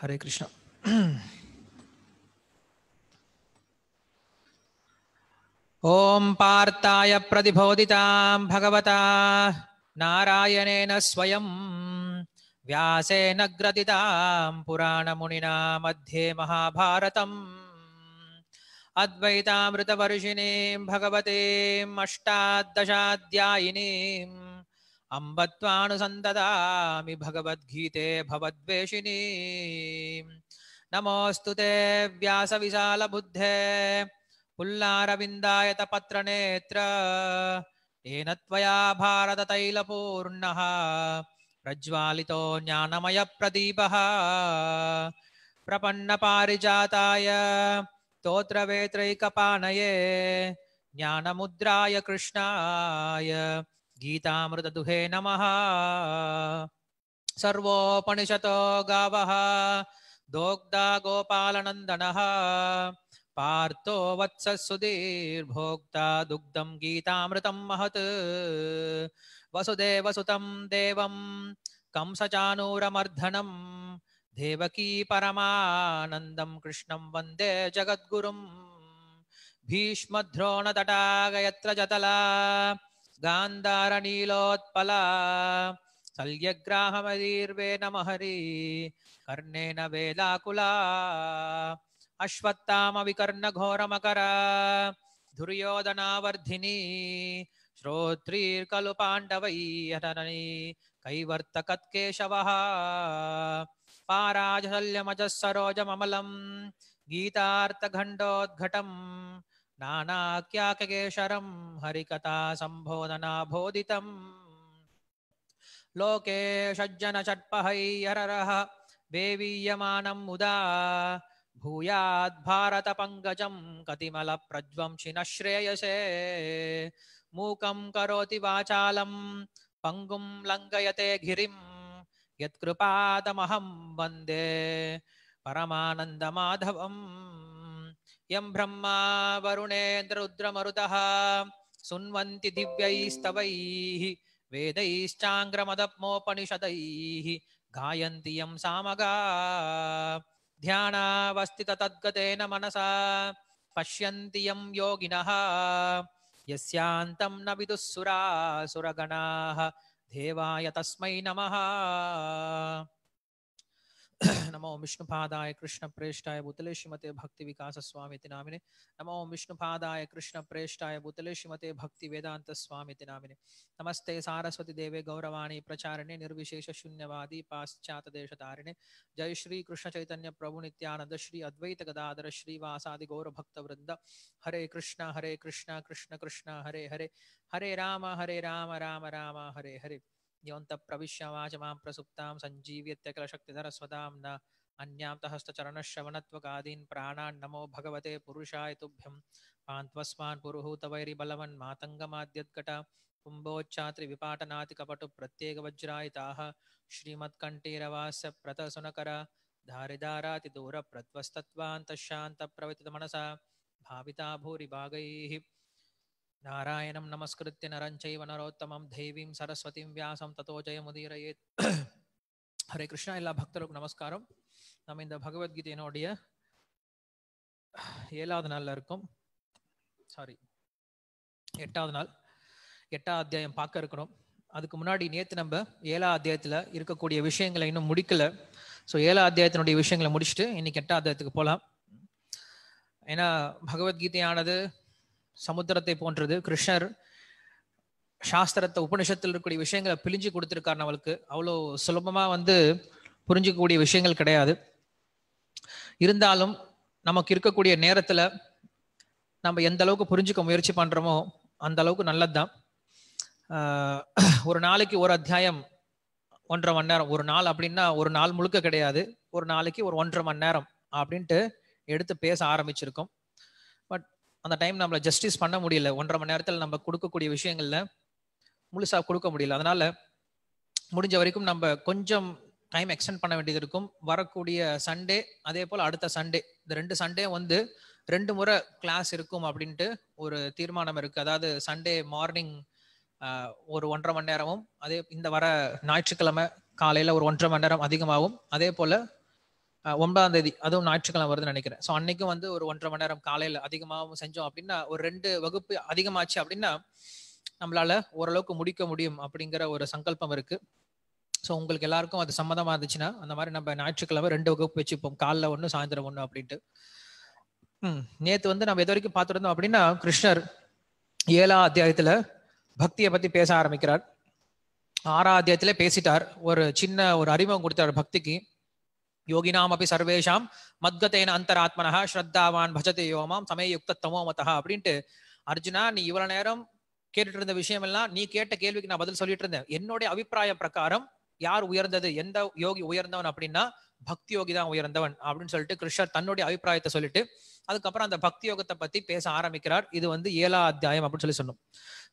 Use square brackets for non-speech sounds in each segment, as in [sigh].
हरे कृष्णा [clears throat] ओम पार्ताय प्रतिबोधितां भगवता नारायणेन स्वयं व्यासेन ग्रथितां मुनिना मध्ये महाभारतम् अद्वैतामृतवर्षिणीं भगवतीम् अष्टादशाध्यायिनीम् अम्बत्वानुसन्ददामि भगवद्गीते भवद्वेषिनी नमोऽस्तु ते व्यासविशालबुद्धे पुल्लारविन्दाय तपत्रनेत्र तेन त्वया भारततैलपूर्णः प्रज्वालितो ज्ञानमयप्रदीपः प्रपन्नपारिजाताय ज्ञान ज्ञानमुद्राय कृष्णाय गीतामृतदुहे नमः सर्वोपनिषतो गावः दोग्धा गोपालनन्दनः पार्थो वत्ससुधीर्भोक्ता दुग्धं गीतामृतं महत् वसुदेवसुतं देवं कंसचानूरमर्धनं देवकी परमानन्दं कृष्णं वन्दे जगद्गुरुं भीष्मद्रोणतटागयत्र जतला గాంధారనీలోత్పల శల్యగ్రాహమదీర్వేణ నమహరి కర్ణేన వేదాకులా అశ్వత్మ వికర్ణ ఘోరమకర దుర్యోధనావర్ధిని శ్రోత్రీర్కలు పాండవైహరణని కైవర్తకత్కేశవ పారాజల్యమజ సరోజమమలం గీతార్థఘండోద్ఘటం नानाख्याककेशरं बोधित लोके षज्जनषट्पहैररः वेवीयमानम् उदा भूयाद्भारतपङ्कजं कतिमलप्रज्वंशिनः श्रेयसे मूक करोति वाचालं पङ्गुं लङ्घयते गिरिं यत्कृपादमहं वन्दे परमानन्दमाधवम् यं ब्रह्मा वरुणेन्द्ररुद्रमरुतः सुन्वन्ति दिव्यैस्तवैः वेदैश्चाङ्ग्रमदप्मोपनिषदैः गायन्ति यं सामगा ध्यानावस्थित तद्गतेन मनसा पश्यन्ति यं योगिनः यस्यान्तं न विदुःसुरासुरगणाः देवाय तस्मै नमः [coughs] नमो कृष्ण प्रेष्ठाय भूतले श्रीमते भक्ति विकास स्वामीति नामिने नमो कृष्ण प्रेष्ठाय भूतले श्रीमते भक्ति वेदांत स्वामीति नामिने नमस्ते सारस्वती देवे गौरवाणी प्रचारिणे निर्विशेष शून्यवादी पाश्चात देश तारिणे जय श्री कृष्ण चैतन्य प्रभु नित्यानंद श्री अद्वैत गदाधर श्रीवासादि गौर भक्त वृंद हरे कृष्ण हरे कृष्ण कृष्ण कृष्ण हरे हरे हरे राम हरे राम राम राम हरे हरे यवन्तः प्रविश्यामाच मां प्रसुप्तां सञ्जीव्यत्यकलशक्तिधरस्वतां न अन्यां हस्तचरणश्रवणत्वकादीन् प्राणान् नमो भगवते पुरुषाय तुभ्यं पान्त्वस्मान् पुरुहूतवैरिबलवन्मातङ्गमाद्यद्घटा पुम्बोच्चात्रिविपाटनातिकपटुप्रत्येकवज्रायिताः श्रीमत्कण्ठीरवास्य प्रतसुनकर धारिदारातिदूरप्रत्वस्तत्त्वान्तशान्तप्रवतितमनसा भाविता भूरिभागैः நாராயணம் नमस्कृत्य नरञ्चैव नरोत्तमं देवीं सरस्वतीं வியாசம் ततो जयमुदीरयेत् ஹரே கிருஷ்ணா எல்லா பக்தருக்கும் நமஸ்காரம் நம்ம இந்த பகவத்கீதையினுடைய ஏழாவது நாளில் இருக்கும் சாரி எட்டாவது நாள் எட்டாவது அத்தியாயம் பார்க்க இருக்கணும் அதுக்கு முன்னாடி நேற்று நம்ம ஏழா அத்தியாயத்தில் இருக்கக்கூடிய விஷயங்களை இன்னும் முடிக்கல ஸோ ஏழா அத்தியாயத்தினுடைய விஷயங்களை முடிச்சுட்டு இன்னைக்கு எட்டாம் அத்தியாயத்துக்கு போகலாம் ஏன்னா பகவத்கீதையானது சமுத்திரத்தை போன்றது கிருஷ்ணர் சாஸ்திரத்தை உபனிஷத்தில் இருக்கக்கூடிய விஷயங்களை பிழிஞ்சு கொடுத்துருக்காரு நம்மளுக்கு அவ்வளோ சுலபமாக வந்து புரிஞ்சிக்கக்கூடிய விஷயங்கள் கிடையாது இருந்தாலும் நமக்கு இருக்கக்கூடிய நேரத்தில் நம்ம எந்த அளவுக்கு புரிஞ்சுக்க முயற்சி பண்ணுறோமோ அந்த அளவுக்கு நல்லது தான் ஒரு நாளைக்கு ஒரு அத்தியாயம் ஒன்றரை மணி நேரம் ஒரு நாள் அப்படின்னா ஒரு நாள் முழுக்க கிடையாது ஒரு நாளைக்கு ஒரு ஒன்றரை மணி நேரம் அப்படின்ட்டு எடுத்து பேச ஆரம்பிச்சிருக்கோம் அந்த டைம் நம்மளை ஜஸ்டிஸ் பண்ண முடியல ஒன்றரை மணி நேரத்தில் நம்ம கொடுக்கக்கூடிய விஷயங்கள்ல முழுசா கொடுக்க முடியல அதனால முடிஞ்ச வரைக்கும் நம்ம கொஞ்சம் டைம் எக்ஸ்டெண்ட் பண்ண வேண்டியது இருக்கும் வரக்கூடிய சண்டே அதே போல் அடுத்த சண்டே இந்த ரெண்டு சண்டே வந்து ரெண்டு முறை கிளாஸ் இருக்கும் அப்படின்ட்டு ஒரு தீர்மானம் இருக்குது அதாவது சண்டே மார்னிங் ஒரு ஒன்றரை மணி நேரமும் அதே இந்த வர ஞாயிற்றுக்கிழமை காலையில் ஒரு ஒன்றரை மணி நேரம் அதிகமாகும் அதே போல் ஒன்பதாம் தேதி அதுவும் ஞாயிற்றுக்கிழமை வருதுன்னு நினைக்கிறேன் ஸோ அன்னைக்கும் வந்து ஒரு ஒன்றரை மணி நேரம் காலையில் அதிகமாகவும் செஞ்சோம் அப்படின்னா ஒரு ரெண்டு வகுப்பு அதிகமாச்சு அப்படின்னா நம்மளால ஓரளவுக்கு முடிக்க முடியும் அப்படிங்கிற ஒரு சங்கல்பம் இருக்கு ஸோ உங்களுக்கு எல்லாருக்கும் அது சம்மதமா இருந்துச்சுன்னா அந்த மாதிரி நம்ம ஞாயிற்றுக்கிழமை ரெண்டு வகுப்பு வச்சுப்போம் காலைல ஒன்று சாயந்தரம் ஒன்று அப்படின்ட்டு ம் நேற்று வந்து நம்ம எது வரைக்கும் பார்த்துருந்தோம் அப்படின்னா கிருஷ்ணர் ஏழாம் அத்தியாயத்தில் பக்தியை பற்றி பேச ஆரம்பிக்கிறார் ஆறாம் அத்தியாயத்திலே பேசிட்டார் ஒரு சின்ன ஒரு அறிமுகம் கொடுத்தார் பக்திக்கு யோகினாம் அப்படி சர்வேஷாம் மத்கத்தேன அந்தராத்மனா ஸ்ரத்தாவான் பஜதே யோமாம் யுக்த தமோமதா அப்படின்ட்டு அர்ஜுனா நீ இவ்வளவு நேரம் கேட்டுட்டு இருந்த விஷயம் எல்லாம் நீ கேட்ட கேள்விக்கு நான் பதில் சொல்லிட்டு இருந்தேன் என்னுடைய அபிப்பிராய பிரகாரம் யார் உயர்ந்தது எந்த யோகி உயர்ந்தவன் அப்படின்னா பக்தி யோகி தான் உயர்ந்தவன் அப்படின்னு சொல்லிட்டு கிருஷ்ணர் தன்னுடைய அபிப்பிராயத்தை சொல்லிட்டு அதுக்கப்புறம் அந்த பக்தி யோகத்தை பத்தி பேச ஆரம்பிக்கிறார் இது வந்து ஏழா அத்தியாயம் அப்படின்னு சொல்லி சொன்னோம்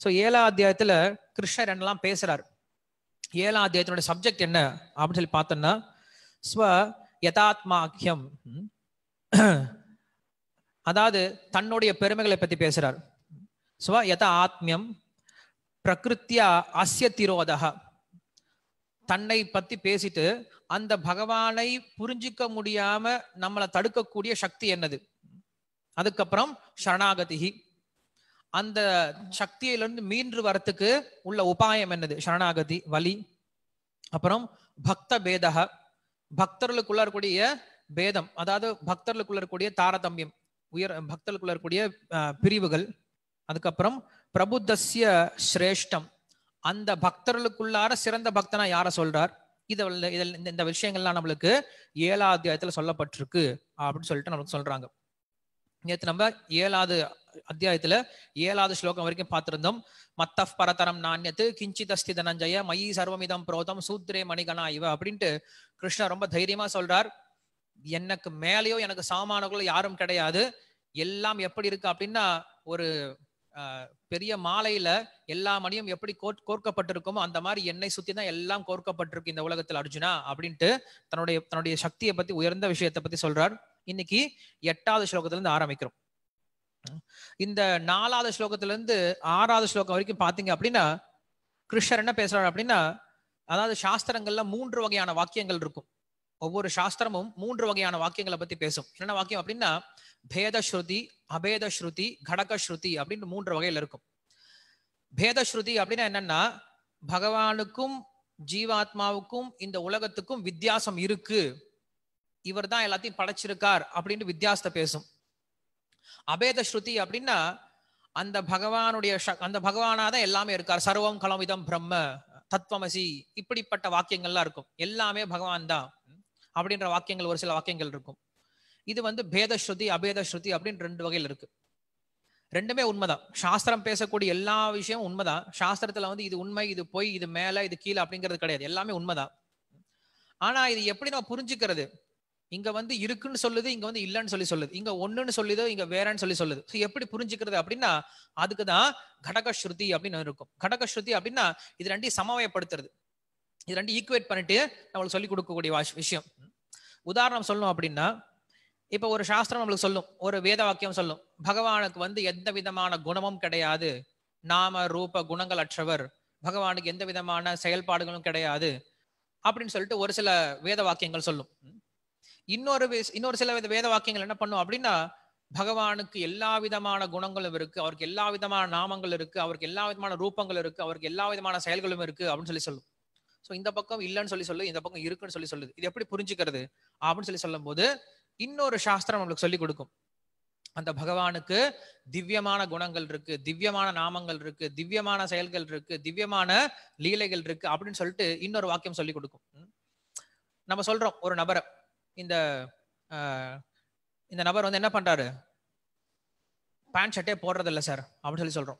ஸோ ஏழா அத்தியாயத்துல கிருஷ்ணர் என்னெல்லாம் பேசுறார் ஏழா அத்தியாயத்தினுடைய சப்ஜெக்ட் என்ன அப்படின்னு சொல்லி பார்த்தோம்னா ஸ்வ யதாத்மாக்கியம் [clears throat] அதாவது தன்னுடைய பெருமைகளை பற்றி பேசுகிறார் ஸோ யத ஆத்மியம் பிரகிருத்தியா அஸ்ய திரோதகா தன்னை பற்றி பேசிட்டு அந்த பகவானை புரிஞ்சிக்க முடியாம நம்மளை தடுக்கக்கூடிய சக்தி என்னது அதுக்கப்புறம் ஷரணாகதி அந்த சக்தியிலிருந்து மீண்டு வரத்துக்கு உள்ள உபாயம் என்னது சரணாகதி வலி அப்புறம் பக்த பேதகா பக்தர்களுக்குள்ள இருக்கக்கூடிய பேதம் அதாவது பக்தர்களுக்குள்ள இருக்கக்கூடிய தாரதமியம் உயர் பக்தர்களுக்குள்ள இருக்கக்கூடிய பிரிவுகள் அதுக்கப்புறம் பிரபுத்தசிய சிரேஷ்டம் அந்த பக்தர்களுக்குள்ளார சிறந்த பக்தனா யார சொல்றார் இதில் இதில் இந்த விஷயங்கள்லாம் நம்மளுக்கு ஏழாவது அத்தியாயத்துல சொல்லப்பட்டிருக்கு அப்படின்னு சொல்லிட்டு நம்மளுக்கு சொல்றாங்க நேற்று நம்ம ஏழாவது அத்தியாயத்துல ஏழாவது ஸ்லோகம் வரைக்கும் பார்த்திருந்தோம் மத்த பரதரம் நாண்யத்து கிஞ்சித் அஸ்தி தனஞ்சய மயி சர்வமிதம் புரோதம் சூத்ரே மணிகனா இவ அப்படின்ட்டு கிருஷ்ணர் ரொம்ப தைரியமா சொல்றார் எனக்கு மேலேயோ எனக்கு சாமானங்களோ யாரும் கிடையாது எல்லாம் எப்படி இருக்கு அப்படின்னா ஒரு பெரிய மாலையில எல்லா மணியும் எப்படி கோர்க்கப்பட்டிருக்குமோ அந்த மாதிரி என்னை சுத்தி தான் எல்லாம் கோர்க்கப்பட்டிருக்கு இந்த உலகத்தில் அர்ஜுனா அப்படின்ட்டு தன்னுடைய தன்னுடைய சக்தியை பத்தி உயர்ந்த விஷயத்தை பத்தி சொல்றார் இன்னைக்கு எட்டாவது ஸ்லோகத்துல இருந்து ஆரம்பிக்கிறோம் இந்த நாலாவது ஸ்லோகத்துல இருந்து ஆறாவது ஸ்லோகம் வரைக்கும் பாத்தீங்க அப்படின்னா கிருஷ்ணர் என்ன பேசுறாரு அப்படின்னா அதாவது சாஸ்திரங்கள்ல மூன்று வகையான வாக்கியங்கள் இருக்கும் ஒவ்வொரு சாஸ்திரமும் மூன்று வகையான வாக்கியங்களை பத்தி பேசும் என்னென்ன வாக்கியம் அப்படின்னா பேத ஸ்ருதி அபேத ஸ்ருதி கடக ஸ்ருதி அப்படின்னு மூன்று வகையில் இருக்கும் பேத ஸ்ருதி அப்படின்னா என்னன்னா பகவானுக்கும் ஜீவாத்மாவுக்கும் இந்த உலகத்துக்கும் வித்தியாசம் இருக்கு இவர் தான் எல்லாத்தையும் படைச்சிருக்கார் அப்படின்னு வித்தியாசத்தை பேசும் அபேத ஸ்ருதி அப்படின்னா அந்த பகவானுடைய அந்த பகவானா தான் எல்லாமே இருக்கார் சர்வம் கலமிதம் பிரம்ம தத்துவமசி இப்படிப்பட்ட வாக்கியங்கள்லாம் இருக்கும் எல்லாமே பகவான் தான் அப்படின்ற வாக்கியங்கள் ஒரு சில வாக்கியங்கள் இருக்கும் இது வந்து பேத ஸ்ருதி அபேத ஸ்ருதி அப்படின்னு ரெண்டு வகையில் இருக்கு ரெண்டுமே உண்மைதான் சாஸ்திரம் பேசக்கூடிய எல்லா விஷயமும் உண்மைதான் சாஸ்திரத்துல வந்து இது உண்மை இது பொய் இது மேல இது கீழே அப்படிங்கிறது கிடையாது எல்லாமே உண்மைதான் ஆனா இது எப்படி நம்ம புரிஞ்சுக்கிறது இங்க வந்து இருக்குன்னு சொல்லுது இங்க வந்து இல்லைன்னு சொல்லி சொல்லுது இங்க ஒண்ணுன்னு சொல்லுதோ இங்க வேறன்னு சொல்லி சொல்லுது ஸோ எப்படி புரிஞ்சுக்கிறது அப்படின்னா அதுக்கு தான் ஸ்ருதி அப்படின்னு இருக்கும் கடகஸ்ருதி அப்படின்னா இது ரெண்டையும் சமவயப்படுத்துறது இது ரெண்டு ஈக்குவேட் பண்ணிட்டு நம்மளுக்கு சொல்லி கொடுக்கக்கூடிய விஷயம் உதாரணம் சொல்லணும் அப்படின்னா இப்போ ஒரு சாஸ்திரம் நம்மளுக்கு சொல்லும் ஒரு வேத வாக்கியம் சொல்லும் பகவானுக்கு வந்து எந்த விதமான குணமும் கிடையாது நாம ரூப குணங்கள் அற்றவர் பகவானுக்கு எந்த விதமான செயல்பாடுகளும் கிடையாது அப்படின்னு சொல்லிட்டு ஒரு சில வேத வாக்கியங்கள் சொல்லும் இன்னொரு இன்னொரு சில வித வேத வாக்கியங்கள் என்ன பண்ணும் அப்படின்னா பகவானுக்கு எல்லா விதமான குணங்களும் இருக்கு அவருக்கு எல்லா விதமான நாமங்கள் இருக்கு அவருக்கு எல்லா விதமான ரூபங்கள் இருக்கு அவருக்கு எல்லா விதமான செயல்களும் இருக்கு அப்படின்னு சொல்லி சொல்லும் ஸோ இந்த பக்கம் இல்லைன்னு சொல்லி சொல்லு இந்த பக்கம் இருக்குன்னு சொல்லி சொல்லுது இது எப்படி புரிஞ்சுக்கிறது அப்படின்னு சொல்லி சொல்லும் போது இன்னொரு சாஸ்திரம் நம்மளுக்கு சொல்லி கொடுக்கும் அந்த பகவானுக்கு திவ்யமான குணங்கள் இருக்கு திவ்யமான நாமங்கள் இருக்கு திவ்யமான செயல்கள் இருக்கு திவ்யமான லீலைகள் இருக்கு அப்படின்னு சொல்லிட்டு இன்னொரு வாக்கியம் சொல்லி கொடுக்கும் நம்ம சொல்றோம் ஒரு நபரை இந்த இந்த நபர் வந்து என்ன பண்ணுறாரு பேண்ட் ஷர்ட்டே போடுறது இல்லை சார் அப்படின்னு சொல்லி சொல்கிறோம்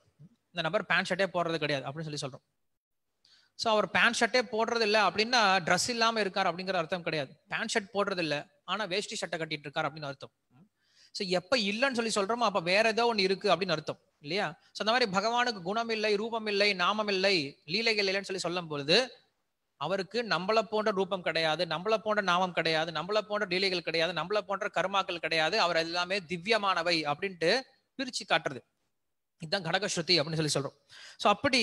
இந்த நபர் பேண்ட் ஷர்ட்டே போடுறது கிடையாது அப்படின்னு சொல்லி சொல்கிறோம் ஸோ அவர் பேண்ட் ஷர்ட்டே போடுறது இல்லை அப்படின்னா ட்ரெஸ் இல்லாமல் இருக்கார் அப்படிங்கிற அர்த்தம் கிடையாது பேண்ட் ஷர்ட் போடுறது இல்லை ஆனால் வேஷ்டி ஷர்ட்டை கட்டிட்டு இருக்கார் அப்படின்னு அர்த்தம் ஸோ எப்போ இல்லைன்னு சொல்லி சொல்கிறோமோ அப்போ வேற ஏதோ ஒன்று இருக்குது அப்படின்னு அர்த்தம் இல்லையா ஸோ அந்த மாதிரி பகவானுக்கு குணம் இல்லை ரூபம் இல்லை நாமம் இல்லை லீலைகள் இல்லைன்னு சொல்லி சொல்லும் பொழுது அவருக்கு நம்மளை போன்ற ரூபம் கிடையாது நம்மளை போன்ற நாமம் கிடையாது நம்மளை போன்ற டீலைகள் கிடையாது நம்மளை போன்ற கருமாக்கள் கிடையாது அவர் எல்லாமே திவ்யமானவை அப்படின்ட்டு பிரிச்சு காட்டுறது இதுதான் கடகஸ்ருதி அப்படின்னு சொல்லி சொல்றோம் ஸோ அப்படி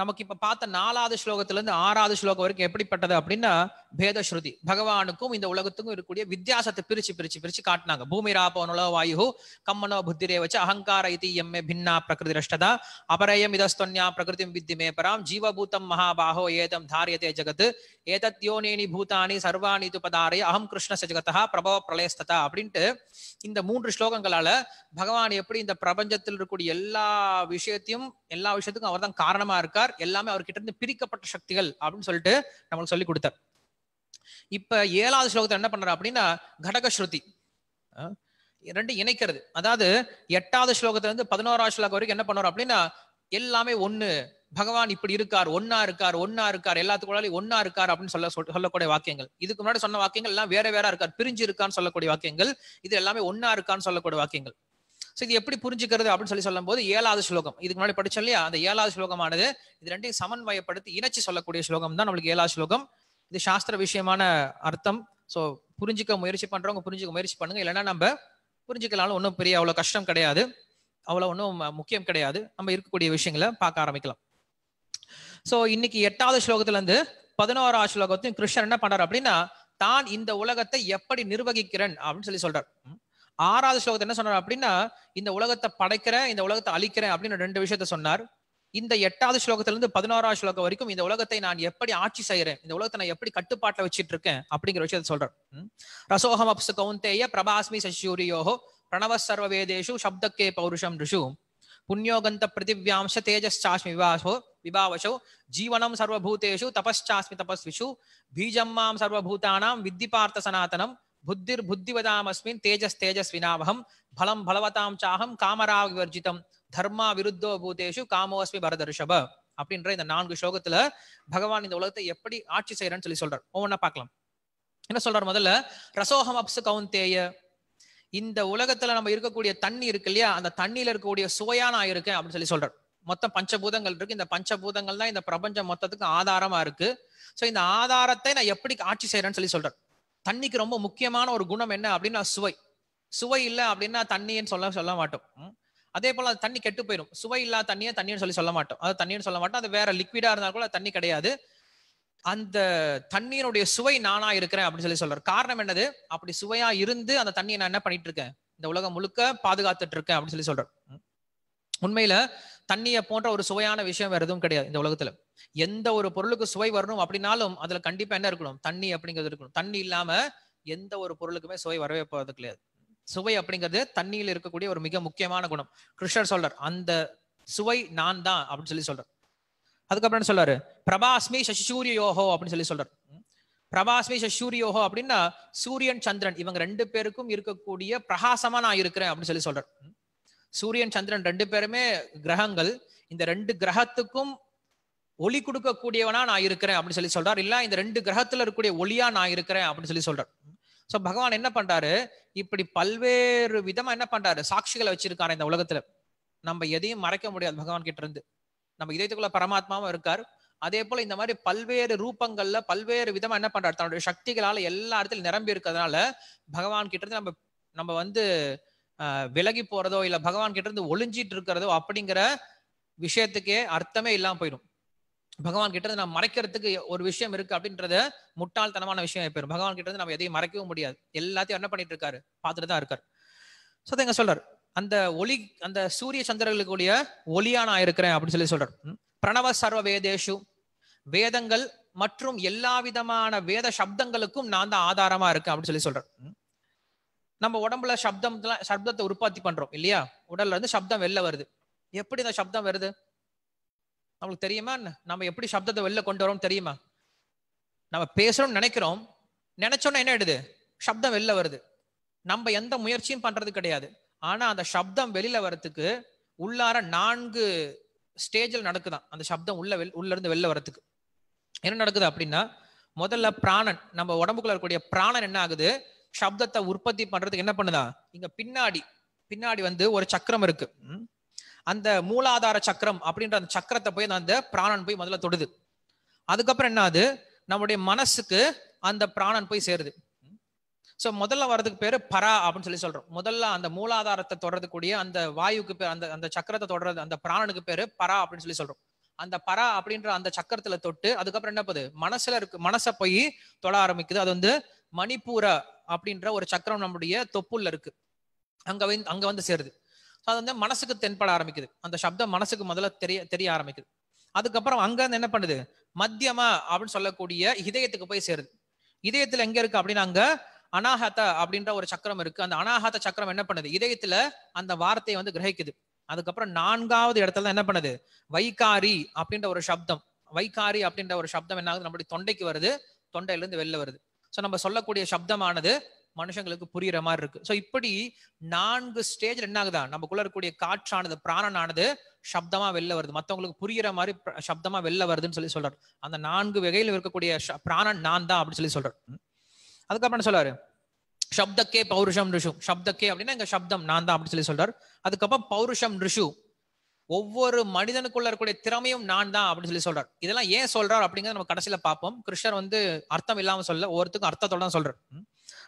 நமக்கு இப்ப பார்த்த நாலாவது ஸ்லோகத்துல இருந்து ஆறாவது ஸ்லோகம் வரைக்கும் எப்படிப்பட்டது அப்படின்னா பேதஸ்ருதி பகவானுக்கும் இந்த உலகத்துக்கும் இருக்கக்கூடிய வித்தியாசத்தை பிரிச்சு பிரிச்சு பிரிச்சு காட்டினாங்க பூமி ராபோனுலோ வாயு கம்மனோ புத்திரே வச்சு அகங்கார இது எம்மே பின்னா பிரகிருதி ரஷ்டதா அபரயம் இதஸ்தொன்யா பிரகிருதி வித்தி மேபராம் ஜீவபூதம் மகாபாகோ ஏதம் தாரியதே ஜகத் ஏதத் யோனேனி பூதானி சர்வாணி து பதாரே அகம் கிருஷ்ண சஜகதா பிரபவ பிரளயஸ்ததா அப்படின்ட்டு இந்த மூன்று ஸ்லோகங்களால பகவான் எப்படி இந்த பிரபஞ்சத்தில் இருக்கக்கூடிய எல்லா விஷயத்தையும் எல்லா விஷயத்துக்கும் அவர் தான் காரணமா இருக்கார் எல்லாமே அவர்கிட்ட இருந்து பிரிக்கப்பட்ட சக்திகள் அப்படின்னு சொல்லிட்டு நம்மளுக்கு சொல்லி கொடுத்தார் இப்ப ஏழாவது ஸ்லோகத்தை என்ன பண்ற அப்படின்னா கடகஸ்ருதி ரெண்டு இணைக்கிறது அதாவது எட்டாவது ஸ்லோகத்துல இருந்து பதினோராவது ஸ்லோகம் வரைக்கும் என்ன பண்ணுவார் அப்படின்னா எல்லாமே ஒண்ணு பகவான் இப்படி இருக்கார் ஒன்னா இருக்கார் ஒன்னா இருக்கார் எல்லாத்துக்குள்ளாலும் ஒன்னா இருக்கார் அப்படின்னு சொல்ல சொல்லக்கூடிய வாக்கியங்கள் இதுக்கு முன்னாடி சொன்ன வாக்கியங்கள் எல்லாம் வேற வேற இருக்கார் பிரிஞ்சு இருக்கான்னு சொல்லக்கூடிய வாக்கியங்கள் இது எல்லாமே ஒன்னா இருக்கான்னு சொல்லக்கூடிய வாக்கியங்கள் சோ இது எப்படி புரிஞ்சுக்கிறது அப்படின்னு சொல்லி சொல்லும் போது ஏழாவது ஸ்லோகம் இதுக்கு முன்னாடி படிச்சோம் இல்லையா அந்த ஏழாவது ஸ்லோகமானது இது ரெண்டையும் சமன்வயப்படுத்தி இணைச்சு சொல்லக்கூடிய ஸ்லோகம் தான் நம்மளுக்கு ஏழாவது ஸ்லோகம் இது சாஸ்திர விஷயமான அர்த்தம் ஸோ புரிஞ்சிக்க முயற்சி பண்றவங்க புரிஞ்சுக்க முயற்சி பண்ணுங்க இல்லைன்னா நம்ம புரிஞ்சுக்கலாம்னு ஒன்றும் பெரிய அவ்வளோ கஷ்டம் கிடையாது அவ்வளோ ஒன்றும் முக்கியம் கிடையாது நம்ம இருக்கக்கூடிய விஷயங்களை பார்க்க ஆரம்பிக்கலாம் ஸோ இன்னைக்கு எட்டாவது ஸ்லோகத்துலேருந்து பதினோராவது ஸ்லோகத்தையும் கிருஷ்ணன் என்ன பண்றாரு அப்படின்னா தான் இந்த உலகத்தை எப்படி நிர்வகிக்கிறேன் அப்படின்னு சொல்லி சொல்றார் ஆறாவது ஸ்லோகத்தை என்ன சொன்னார் அப்படின்னா இந்த உலகத்தை படைக்கிறேன் இந்த உலகத்தை அழிக்கிறேன் அப்படின்னு ரெண்டு விஷயத்த சொன்னார் இந்த எட்டாவது ஸ்லோகத்திலிருந்து பதினோராவது ஸ்லோகம் வரைக்கும் இந்த உலகத்தை நான் எப்படி ஆட்சி செய்யறேன் இந்த உலகத்தை நான் எப்படி கட்டுப்பாட்டில் வச்சிட்டு இருக்கேன் அப்படிங்கிற விஷயத்தை சொல்றேன் ரசோகம் அப்சு கவுந்தேய பிரபாஸ்மி சசூரியோஹோ பிரணவ சர்வ வேதேஷு சப்தக்கே பௌருஷம் ரிஷு புண்ணியோகந்த பிரதிவ்யாம்ச தேஜஸ்சாஸ்மி விவாசோ விபாவசோ ஜீவனம் சர்வபூதேஷு தபஸ்சாஸ்மி தபஸ்விஷு பீஜம்மாம் சர்வபூதானாம் வித்தி பார்த்த சனாதனம் புத்திர் புத்திவதாமஸ்மின் தேஜஸ் தேஜஸ் வினாவகம் பலம் பலவதாம் சாகம் காமராவிவர்ஜிதம் விவர்ஜிதம் தர்மா விருத்தோ பூதேஷு காமோஸ்மி பரதர்ஷப அப்படின்ற இந்த நான்கு ஸ்லோகத்துல பகவான் இந்த உலகத்தை எப்படி ஆட்சி செய்யறன்னு சொல்லி சொல்றார் ஒவ்வொன்னா பார்க்கலாம் என்ன சொல்றார் முதல்ல ரசோகம் அப்சு கவுந்தேய இந்த உலகத்துல நம்ம இருக்கக்கூடிய தண்ணி இருக்கு இல்லையா அந்த தண்ணியில இருக்கக்கூடிய சுவையா நான் இருக்கேன் அப்படின்னு சொல்லி சொல்றார் மொத்தம் பஞ்சபூதங்கள் இருக்கு இந்த பஞ்சபூதங்கள் தான் இந்த பிரபஞ்சம் மொத்தத்துக்கு ஆதாரமா இருக்கு ஸோ இந்த ஆதாரத்தை நான் எப்படி ஆட்சி செய்யறேன்னு சொல்லி சொல்றார் தண்ணிக்கு ரொம்ப முக்கியமான ஒரு குணம் என்ன அப்படின்னா சுவை சுவை இல்லை அப்படின்னா தண்ணின்னு சொல்ல சொல்ல மாட்டோம் அதே போல அது தண்ணி கெட்டு போயிடும் சுவை இல்லாத தண்ணியை தண்ணின்னு சொல்லி சொல்ல மாட்டோம் அது தண்ணின்னு சொல்ல மாட்டோம் அது வேற லிக்விடா இருந்தால் கூட தண்ணி கிடையாது அந்த தண்ணீருடைய சுவை நானா இருக்கிறேன் அப்படின்னு சொல்லி சொல்றாரு காரணம் என்னது அப்படி சுவையா இருந்து அந்த தண்ணியை நான் என்ன பண்ணிட்டு இருக்கேன் இந்த உலகம் முழுக்க பாதுகாத்துட்டு இருக்கேன் அப்படின்னு சொல்லி சொல்றேன் உண்மையில தண்ணியை போன்ற ஒரு சுவையான விஷயம் வேற எதுவும் கிடையாது இந்த உலகத்துல எந்த ஒரு பொருளுக்கு சுவை வரணும் அப்படின்னாலும் அதுல கண்டிப்பா என்ன இருக்கணும் தண்ணி அப்படிங்கிறது இருக்கணும் தண்ணி இல்லாம எந்த ஒரு பொருளுக்குமே சுவை வரவே போறது கிடையாது சுவை அப்படிங்கிறது தண்ணியில் இருக்கக்கூடிய ஒரு மிக முக்கியமான குணம் கிருஷ்ணர் சொல்றார் அந்த சுவை நான் தான் அப்படின்னு சொல்லி சொல்றார் அதுக்கப்புறம் சொல்றாரு பிரபாஸ்மி யோகோ அப்படின்னு சொல்லி சொல்றார் பிரபாஸ்மி சசூரியோஹோ அப்படின்னா சூரியன் சந்திரன் இவங்க ரெண்டு பேருக்கும் இருக்கக்கூடிய பிரகாசமா நான் இருக்கிறேன் அப்படின்னு சொல்லி சொல்றேன் சூரியன் சந்திரன் ரெண்டு பேருமே கிரகங்கள் இந்த ரெண்டு கிரகத்துக்கும் ஒளி கொடுக்கக்கூடியவனா நான் இருக்கிறேன் அப்படின்னு சொல்லி சொல்றார் இல்ல இந்த ரெண்டு கிரகத்துல இருக்கக்கூடிய ஒளியா நான் இருக்கிறேன் அப்படின்னு சொல்லி சொல்றார் ஸோ பகவான் என்ன பண்றாரு இப்படி பல்வேறு விதமா என்ன பண்றாரு சாட்சிகளை வச்சிருக்காரு இந்த உலகத்துல நம்ம எதையும் மறைக்க முடியாது பகவான் கிட்ட இருந்து நம்ம இதயத்துக்குள்ள பரமாத்மாவும் இருக்கார் அதே போல இந்த மாதிரி பல்வேறு ரூபங்கள்ல பல்வேறு விதமா என்ன பண்றாரு தன்னுடைய சக்திகளால எல்லா இடத்துலையும் நிரம்பி இருக்கிறதுனால பகவான் கிட்ட இருந்து நம்ம நம்ம வந்து விலகி போறதோ இல்ல பகவான் கிட்ட இருந்து ஒளிஞ்சிட்டு இருக்கிறதோ அப்படிங்கிற விஷயத்துக்கே அர்த்தமே இல்லாம போயிடும் பகவான் கிட்ட இருந்து நம்ம மறைக்கிறதுக்கு ஒரு விஷயம் இருக்கு அப்படின்றத முட்டாள்தனமான விஷயம் போயிடும் பகவான் கிட்ட இருந்து நம்ம எதையும் மறைக்கவும் முடியாது எல்லாத்தையும் என்ன பண்ணிட்டு இருக்காரு பார்த்துட்டு தான் இருக்காரு சோ எங்க சொல்றாரு அந்த ஒளி அந்த சூரிய சந்திரர்களுக்குடைய ஒளியா நான் இருக்கிறேன் அப்படின்னு சொல்லி சொல்றேன் பிரணவ சர்வ வேதேஷு வேதங்கள் மற்றும் எல்லா விதமான வேத சப்தங்களுக்கும் நான் தான் ஆதாரமா இருக்கேன் அப்படின்னு சொல்லி சொல்றேன் நம்ம உடம்புல சப்தம் சப்தத்தை உற்பத்தி பண்றோம் இல்லையா உடல்ல இருந்து சப்தம் வெளில வருது எப்படி இந்த சப்தம் வருது நம்மளுக்கு தெரியுமா நம்ம எப்படி சப்தத்தை வெளில கொண்டு வரோம் தெரியுமா நம்ம பேசணும்னு நினைக்கிறோம் நினைச்சோன்னா என்ன ஆயிடுது சப்தம் வெளில வருது நம்ம எந்த முயற்சியும் பண்றது கிடையாது ஆனா அந்த சப்தம் வெளியில வரத்துக்கு உள்ளார நான்கு ஸ்டேஜில் நடக்குதான் அந்த சப்தம் உள்ள உள்ள இருந்து வெளில வரத்துக்கு என்ன நடக்குது அப்படின்னா முதல்ல பிராணன் நம்ம உடம்புக்குள்ள இருக்கக்கூடிய பிராணன் என்ன ஆகுது சப்தத்தை உற்பத்தி பண்றதுக்கு என்ன பண்ணுதா இங்க பின்னாடி பின்னாடி வந்து ஒரு சக்கரம் இருக்கு அந்த மூலாதார சக்கரம் அப்படின்ற அந்த சக்கரத்தை போய் அந்த பிராணன் போய் முதல்ல தொடுது அதுக்கப்புறம் என்னது நம்முடைய மனசுக்கு அந்த பிராணன் போய் சேருது ஸோ முதல்ல வர்றதுக்கு பேர் பரா அப்படின்னு சொல்லி சொல்றோம் முதல்ல அந்த மூலாதாரத்தை தொடரக்கூடிய அந்த வாயுக்கு பேர் அந்த அந்த சக்கரத்தை தொடர்றது அந்த பிராணனுக்கு பேர் பரா அப்படின்னு சொல்லி சொல்றோம் அந்த பரா அப்படின்ற அந்த சக்கரத்துல தொட்டு அதுக்கப்புறம் என்ன போகுது மனசுல இருக்கு மனசை போய் தொட ஆரம்பிக்குது அது வந்து மணிப்பூரா அப்படின்ற ஒரு சக்கரம் நம்முடைய தொப்புள்ள இருக்கு அங்க வந்து அங்க வந்து சேருது ஸோ அது வந்து மனசுக்கு தென்பட ஆரம்பிக்குது அந்த சப்தம் மனசுக்கு முதல்ல தெரிய தெரிய ஆரம்பிக்குது அதுக்கப்புறம் அங்க என்ன பண்ணுது மத்தியமா அப்படின்னு சொல்லக்கூடிய இதயத்துக்கு போய் சேருது இதயத்துல எங்க இருக்கு அப்படின்னு அங்க அனாஹத அப்படின்ற ஒரு சக்கரம் இருக்கு அந்த அனாஹத சக்கரம் என்ன பண்ணுது இதயத்துல அந்த வார்த்தையை வந்து கிரகிக்குது அதுக்கப்புறம் நான்காவது இடத்துல என்ன பண்ணுது வைகாரி அப்படின்ற ஒரு சப்தம் வைகாரி அப்படின்ற ஒரு சப்தம் என்ன ஆகுது நம்மளுடைய தொண்டைக்கு வருது தொண்டையிலிருந்து வெளில வருது ஸோ நம்ம சொல்லக்கூடிய சப்தமானது மனுஷங்களுக்கு புரியுற மாதிரி இருக்கு ஸோ இப்படி நான்கு ஸ்டேஜ் என்ன ஆகுதான் நமக்குள்ள இருக்கக்கூடிய காற்றானது பிராணனானது சப்தமா வெளில வருது மற்றவங்களுக்கு புரியுற மாதிரி சப்தமா வெளில வருதுன்னு சொல்லி சொல்றாரு அந்த நான்கு வகையில் இருக்கக்கூடிய பிராணன் நான் தான் அப்படின்னு சொல்லி சொல்றாரு அதுக்கப்புறம் என்ன சொல்றாரு சப்தக்கே பௌருஷம் ரிஷு சப்தக்கே அப்படின்னா எங்க சப்தம் நான் தான் அப்படின்னு சொல்லி சொல்றாரு அதுக்கப்புறம் பௌருஷம் ரிஷு ஒவ்வொரு மனிதனுக்குள்ள இருக்கக்கூடிய திறமையும் நான் தான் அப்படின்னு சொல்லி சொல்றாரு இதெல்லாம் ஏன் சொல்றாரு அப்படிங்கிறத நம்ம கடைசியில பார்ப்போம் கிருஷ்ணர் வந்து அர்த்தம் இல்லாம சொல்ல ஒவ்வொருத்துக்கும் அர்த்தத்தோட தான் சொல்றார்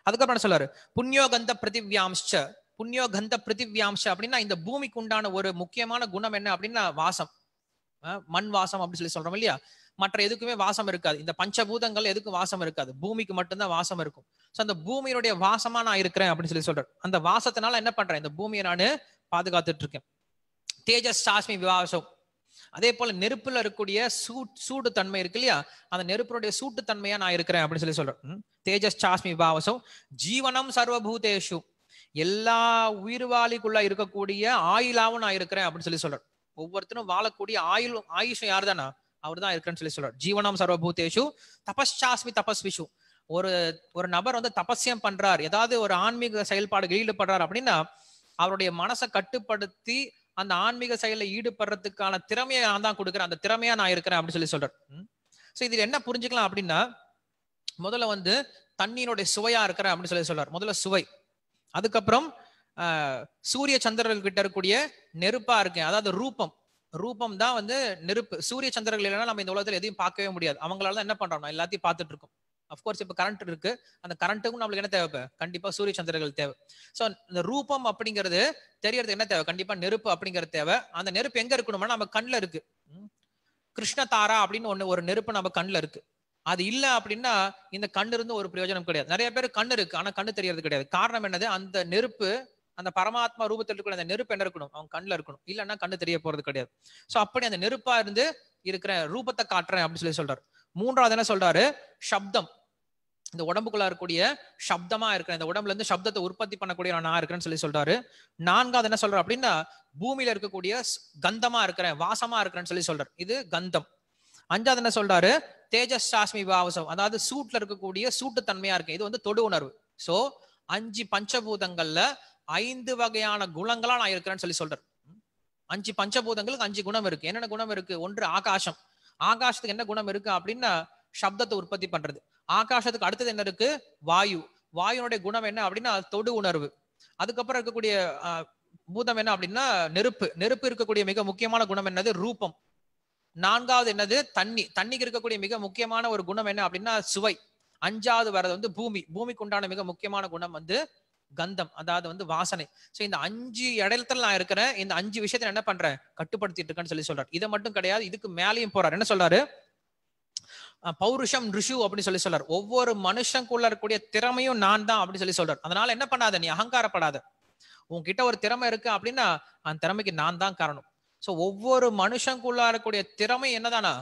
அதுக்கப்புறம் சொல்றாரு புண்ணியோகந்த பிரதிவியாம்ச புண்ணியோகந்த பிரதிவியாம்ச அப்படின்னா இந்த பூமிக்கு உண்டான ஒரு முக்கியமான குணம் என்ன அப்படின்னா வாசம் மண் வாசம் அப்படின்னு சொல்லி சொல்றோம் இல்லையா மற்ற எதுக்குமே வாசம் இருக்காது இந்த பஞ்சபூதங்கள் எதுக்கும் வாசம் இருக்காது பூமிக்கு மட்டும்தான் வாசம் இருக்கும் ஸோ அந்த பூமியினுடைய வாசமா நான் இருக்கிறேன் அப்படின்னு சொல்லி சொல்றேன் அந்த வாசத்தினால என்ன பண்றேன் இந்த பூமியை நான் பாதுகாத்துட்டு இருக்கேன் தேஜஸ் சாஸ்மி விவாசம் அதே போல நெருப்புல இருக்கக்கூடிய சூட் சூடு தன்மை இருக்கு இல்லையா அந்த நெருப்பினுடைய சூட்டு தன்மையா நான் இருக்கிறேன் அப்படின்னு சொல்லி சொல்றேன் தேஜஸ் சாஸ்மி பாவசம் ஜீவனம் சர்வபூதேஷு எல்லா உயிர்வாளிக்குள்ள இருக்கக்கூடிய ஆயுளாவும் நான் இருக்கிறேன் அப்படின்னு சொல்லி சொல்றேன் ஒவ்வொருத்தரும் வாழக்கூடிய ஆயுள் ஆயுஷம் யார் தானா அவர் தான் இருக்கிறேன்னு சொல்லி சொல்றாரு ஜீவனம் சர்வபூதேஷு தபஸ்சாஸ்மி தபஸ்விஷு ஒரு ஒரு நபர் வந்து தபஸ்யம் பண்றார் ஏதாவது ஒரு ஆன்மீக செயல்பாடுகள் ஈடுபடுறார் அப்படின்னா அவருடைய மனசை கட்டுப்படுத்தி அந்த ஆன்மீக செயலில் ஈடுபடுறதுக்கான திறமையை நான் தான் கொடுக்குறேன் அந்த திறமையா நான் இருக்கிறேன் அப்படின்னு சொல்லி சொல்றேன் ஸோ இது என்ன புரிஞ்சுக்கலாம் அப்படின்னா முதல்ல வந்து தண்ணீரோடைய சுவையா இருக்கிறேன் அப்படின்னு சொல்லி சொல்றார் முதல்ல சுவை அதுக்கப்புறம் சூரிய சந்திரர்கள் கிட்ட இருக்கக்கூடிய நெருப்பா இருக்கேன் அதாவது ரூபம் ரூபம் தான் வந்து நெருப்பு சூரிய சந்திரர்கள் இல்லைன்னா நம்ம இந்த உலகத்தில் எதையும் பார்க்கவே முடியாது அவங்களால தான் என்ன பண்றோம் எல்லாத்தையும் பார்த்துட்டு இருக்கோம் அஃப்கோர்ஸ் இப்போ கரண்ட் இருக்கு அந்த கரண்ட்டுக்கும் நம்மளுக்கு என்ன தேவைப்ப கண்டிப்பா சூரிய சந்திரர்கள் தேவை ஸோ இந்த ரூபம் அப்படிங்கிறது தெரியறது என்ன தேவை கண்டிப்பா நெருப்பு அப்படிங்கிறது தேவை அந்த நெருப்பு எங்க இருக்கணும்னா நம்ம கண்ணில் இருக்கு கிருஷ்ணதாரா அப்படின்னு ஒன்று ஒரு நெருப்பு நம்ம கண்ணில் இருக்கு அது இல்லை அப்படின்னா இந்த கண் இருந்து ஒரு பிரயோஜனம் கிடையாது நிறைய பேர் கண் இருக்கு ஆனா கண்ணு தெரியறது கிடையாது காரணம் என்னது அந்த நெருப்பு அந்த பரமாத்மா ரூபத்தில் இருக்கிற அந்த நெருப்பு என்ன இருக்கணும் அவங்க கண்ணில் இருக்கணும் இல்லைன்னா கண்ணு தெரிய போறது கிடையாது ஸோ அப்படி அந்த நெருப்பா இருந்து இருக்கிற ரூபத்தை காட்டுறேன் அப்படின்னு சொல்லி சொல்றாரு மூன்றாவது என்ன சொல்றாரு சப்தம் இந்த உடம்புக்குள்ள இருக்கக்கூடிய சப்தமா இருக்கிறேன் இந்த உடம்புல இருந்து சப்தத்தை உற்பத்தி பண்ணக்கூடிய நான் இருக்கிறேன்னு சொல்லி சொல்றாரு நான்காவது என்ன சொல்றாரு அப்படின்னா பூமியில இருக்கக்கூடிய கந்தமா இருக்கிறேன் வாசமா இருக்கிறேன்னு சொல்லி சொல்றாரு இது கந்தம் அஞ்சாவது என்ன சொல்றாரு தேஜஸ் சாஸ்மி பாவசம் அதாவது சூட்ல இருக்கக்கூடிய சூட்டு தன்மையா இருக்கு இது வந்து தொடு உணர்வு சோ அஞ்சு பஞ்சபூதங்கள்ல ஐந்து வகையான குணங்களா நான் இருக்கிறேன்னு சொல்லி சொல்றேன் அஞ்சு பஞ்சபூதங்களுக்கு அஞ்சு குணம் இருக்கு என்னென்ன குணம் இருக்கு ஒன்று ஆகாசம் ஆகாசத்துக்கு என்ன குணம் இருக்கு அப்படின்னா சப்தத்தை உற்பத்தி பண்றது ஆகாசத்துக்கு அடுத்தது என்ன இருக்கு வாயு வாயுனுடைய குணம் என்ன அப்படின்னா தொடு உணர்வு அதுக்கப்புறம் இருக்கக்கூடிய பூதம் என்ன அப்படின்னா நெருப்பு நெருப்பு இருக்கக்கூடிய மிக முக்கியமான குணம் என்னது ரூபம் நான்காவது என்னது தண்ணி தண்ணிக்கு இருக்கக்கூடிய மிக முக்கியமான ஒரு குணம் என்ன அப்படின்னா சுவை அஞ்சாவது வர்றது வந்து பூமி பூமிக்கு உண்டான மிக முக்கியமான குணம் வந்து கந்தம் அதாவது வந்து வாசனை ஸோ இந்த அஞ்சு இடத்துல நான் இருக்கிறேன் இந்த அஞ்சு விஷயத்த என்ன பண்றேன் கட்டுப்படுத்திட்டு இருக்கேன்னு சொல்லி சொல்றாரு இதை மட்டும் கிடையாது இதுக்கு மேலேயும் போறாரு என்ன சொல்றாரு பௌருஷம் ரிஷு அப்படின்னு சொல்லி சொல்றார் ஒவ்வொரு மனுஷனுக்குள்ள இருக்கக்கூடிய திறமையும் நான் தான் அப்படின்னு சொல்லி சொல்றாரு அதனால என்ன பண்ணாத நீ அகங்காரப்படாத உன்கிட்ட ஒரு திறமை இருக்கு அப்படின்னா அந்த திறமைக்கு நான் தான் காரணம் ஸோ ஒவ்வொரு மனுஷனுக்குள்ள இருக்கக்கூடிய திறமை என்னதானா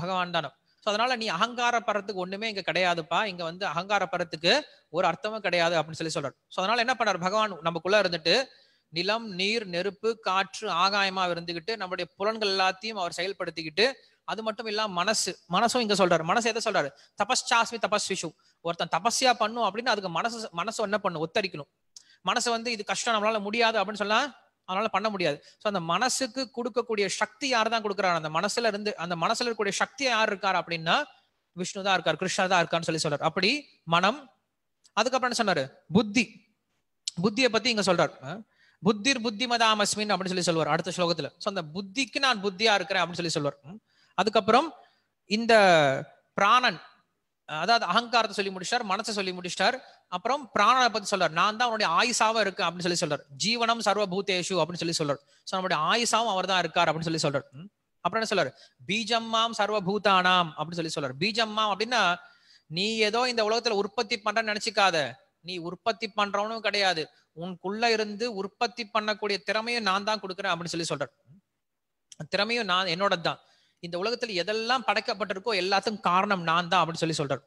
பகவான் தானோ அதனால நீ அகங்காரப்படுறதுக்கு ஒண்ணுமே இங்க கிடையாதுப்பா இங்க வந்து அகங்காரப்படுறதுக்கு ஒரு அர்த்தமும் கிடையாது அப்படின்னு சொல்லி சொல்றாரு ஸோ அதனால என்ன பண்றாரு பகவான் நமக்குள்ள இருந்துட்டு நிலம் நீர் நெருப்பு காற்று ஆகாயமா இருந்துகிட்டு நம்மளுடைய புலன்கள் எல்லாத்தையும் அவர் செயல்படுத்திக்கிட்டு அது மட்டும் இல்லாம மனசு மனசும் இங்க சொல்றாரு மனசு எதை சொல்றாரு தபஸ்சாஸ்மி தபஸ்விஷு ஒருத்தன் தபஸ்யா பண்ணும் அப்படின்னு அதுக்கு மனசு மனசு என்ன பண்ணும் ஒத்தரிக்கணும் மனசு வந்து இது கஷ்டம் நம்மளால முடியாது அப்படின்னு சொன்னா அதனால பண்ண முடியாது ஸோ அந்த மனசுக்கு கொடுக்கக்கூடிய சக்தி யார் தான் கொடுக்குறாரு அந்த மனசுல இருந்து அந்த மனசுல இருக்கக்கூடிய சக்தி யார் இருக்கார் அப்படின்னா விஷ்ணு தான் இருக்கார் கிருஷ்ணா தான் இருக்கான்னு சொல்லி சொல்றாரு அப்படி மனம் அதுக்கப்புறம் என்ன சொன்னாரு புத்தி புத்தியை பத்தி இங்க சொல்றார் புத்திர் புத்தி மதாமஸ்மின் அப்படின்னு சொல்லி சொல்லுவார் அடுத்த ஸ்லோகத்துல ஸோ அந்த புத்திக்கு நான் புத்தியா இருக்கிறேன் அப்படின்னு சொல்லி சொல்லுவார் அதுக்கப்புறம் இந்த பிராணன் அதாவது அகங்காரத்தை சொல்லி முடிச்சிட்டார் மனசை சொல்லி முடிச்சிட்டார் அப்புறம் பிராணனை பத்தி சொல்றார் நான் தான் அவனுடைய ஆயுசாவா இருக்கு அப்படின்னு சொல்லி சொல்றார் ஜீவனம் சர்வபூதேஷு அப்படின்னு சொல்லி சொல்றார் ஸோ நம்முடைய ஆயுசாவும் அவர் தான் இருக்கார் அப்படின்னு சொல்லி சொல்றார் அப்புறம் என்ன சொல்றாரு பீஜம்மாம் சர்வபூதானாம் அப்படின்னு சொல்லி சொல்றார் பீஜம்மாம் அப்படின்னா நீ ஏதோ இந்த உலகத்துல உற்பத்தி பண்ற நினைச்சுக்காத நீ உற்பத்தி பண்றவனும் கிடையாது உனக்குள்ள இருந்து உற்பத்தி பண்ணக்கூடிய திறமையும் நான் தான் கொடுக்குறேன் அப்படின்னு சொல்லி சொல்றேன் திறமையும் நான் என்னோட தான் இந்த உலகத்தில் எதெல்லாம் படைக்கப்பட்டிருக்கோ எல்லாத்துக்கும் காரணம் நான் தான் அப்படின்னு சொல்லி சொல்றார்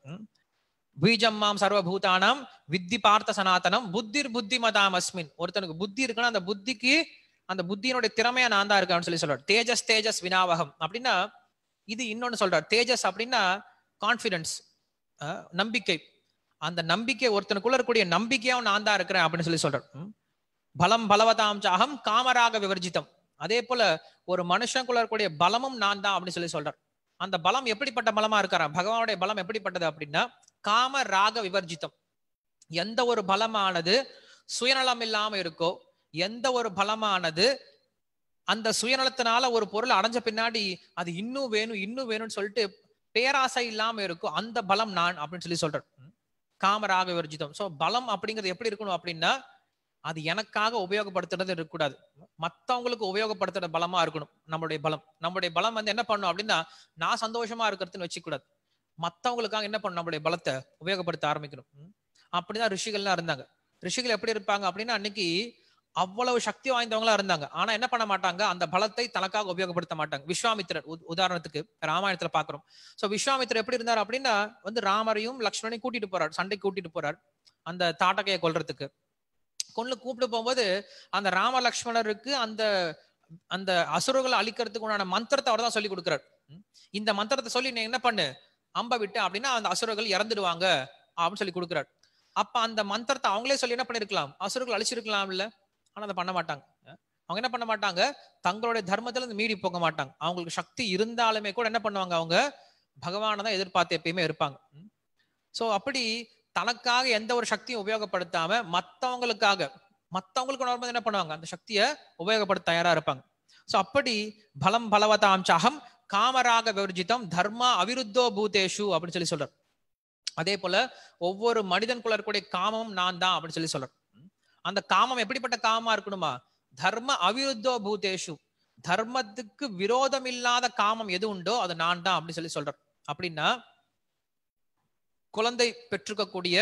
பீஜம்மாம் சர்வபூதானாம் வித்தி பார்த்த சனாதனம் புத்திர் புத்திமதாம் அஸ்மின் ஒருத்தனுக்கு புத்தி இருக்குன்னா அந்த புத்திக்கு அந்த புத்தியினுடைய திறமையா நான் தான் இருக்கேன் சொல்லி சொல்றாரு தேஜஸ் தேஜஸ் வினாவகம் அப்படின்னா இது இன்னொன்னு சொல்றாரு தேஜஸ் அப்படின்னா கான்பிடன்ஸ் நம்பிக்கை அந்த நம்பிக்கை ஒருத்தனுக்குள்ள இருக்கக்கூடிய நம்பிக்கையாவும் நான் தான் இருக்கிறேன் அப்படின்னு சொல்லி சொல்றேன் பலம் பலவதாம் சாகம் காமராக விவர்ஜிதம் அதே போல ஒரு மனுஷனுக்குள்ள இருக்கக்கூடிய பலமும் நான் தான் அப்படின்னு சொல்லி சொல்றார் அந்த பலம் எப்படிப்பட்ட பலமா இருக்காரா பகவானுடைய பலம் எப்படிப்பட்டது அப்படின்னா காம ராக விவர்ஜிதம் எந்த ஒரு பலமானது சுயநலம் இல்லாம இருக்கோ எந்த ஒரு பலமானது அந்த சுயநலத்தினால ஒரு பொருள் அடைஞ்ச பின்னாடி அது இன்னும் வேணும் இன்னும் வேணும்னு சொல்லிட்டு பேராசை இல்லாம இருக்கும் அந்த பலம் நான் அப்படின்னு சொல்லி சொல்றேன் காமராக விவர்ஜிதம் ஸோ பலம் அப்படிங்கிறது எப்படி இருக்கணும் அப்படின்னா அது எனக்காக உபயோகப்படுத்துறது இருக்கக்கூடாது மற்றவங்களுக்கு உபயோகப்படுத்துற பலமா இருக்கணும் நம்மளுடைய பலம் நம்மளுடைய பலம் வந்து என்ன பண்ணும் அப்படின்னா நான் சந்தோஷமா இருக்கிறதுன்னு வச்சுக்கூடாது மற்றவங்களுக்காக என்ன பண்ணும் நம்மளுடைய பலத்தை உபயோகப்படுத்த ஆரம்பிக்கணும் அப்படிதான் ரிஷிகள்லாம் இருந்தாங்க ரிஷிகள் எப்படி இருப்பாங்க அப்படின்னா அன்னைக்கு அவ்வளவு சக்தி வாய்ந்தவங்களா இருந்தாங்க ஆனா என்ன பண்ண மாட்டாங்க அந்த பலத்தை தனக்காக உபயோகப்படுத்த மாட்டாங்க விஸ்வாமித்திரர் உதாரணத்துக்கு ராமாயணத்துல பாக்குறோம் சோ விஸ்வாமித்திரர் எப்படி இருந்தார் அப்படின்னா வந்து ராமரையும் லக்ஷ்மணையும் கூட்டிட்டு போறார் சண்டை கூட்டிட்டு போறார் அந்த தாட்டக்கையை கொள்றதுக்கு கொண்டு கூப்பிட்டு போகும்போது அந்த ராம லக்ஷ்மணருக்கு அந்த அந்த அசுரர்களை அழிக்கிறதுக்கு உண்டான மந்திரத்தை அவர் தான் சொல்லி கொடுக்குறாரு இந்த மந்திரத்தை சொல்லி நீ என்ன பண்ணு அம்ப விட்டு அப்படின்னா அந்த அசுரர்கள் இறந்துடுவாங்க அப்படின்னு சொல்லி கொடுக்குறாரு அப்ப அந்த மந்திரத்தை அவங்களே சொல்லி என்ன பண்ணிருக்கலாம் அசுரர்கள் அழிச்சிருக்கலாம் இல்ல ஆனா அதை பண்ண மாட்டாங்க அவங்க என்ன பண்ண மாட்டாங்க தங்களுடைய தர்மத்துல இருந்து மீறி போக மாட்டாங்க அவங்களுக்கு சக்தி இருந்தாலுமே கூட என்ன பண்ணுவாங்க அவங்க பகவானை தான் எதிர்பார்த்து எப்பயுமே இருப்பாங்க ஸோ அப்படி தனக்காக எந்த ஒரு சக்தியும் உபயோகப்படுத்தாம மற்றவங்களுக்காக மற்றவங்களுக்கு உணர்வு என்ன பண்ணுவாங்க அந்த சக்தியை உபயோகப்படுத்த தயாரா இருப்பாங்க ஸோ அப்படி பலம் பலவதாம் சகம் காமராக விவர்ஜிதம் தர்மா அவிருத்தோ பூதேஷு அப்படின்னு சொல்லி சொல்றார் அதே போல ஒவ்வொரு மனிதன் குள்ள இருக்கக்கூடிய காமம் நான் தான் அப்படின்னு சொல்லி சொல்றார் அந்த காமம் எப்படிப்பட்ட காமமா இருக்கணுமா தர்ம அவிருத்தோ பூதேஷு தர்மத்துக்கு விரோதம் இல்லாத காமம் எது உண்டோ அது நான் தான் அப்படின்னு சொல்லி சொல்றேன் அப்படின்னா குழந்தை பெற்றுக்கக்கூடிய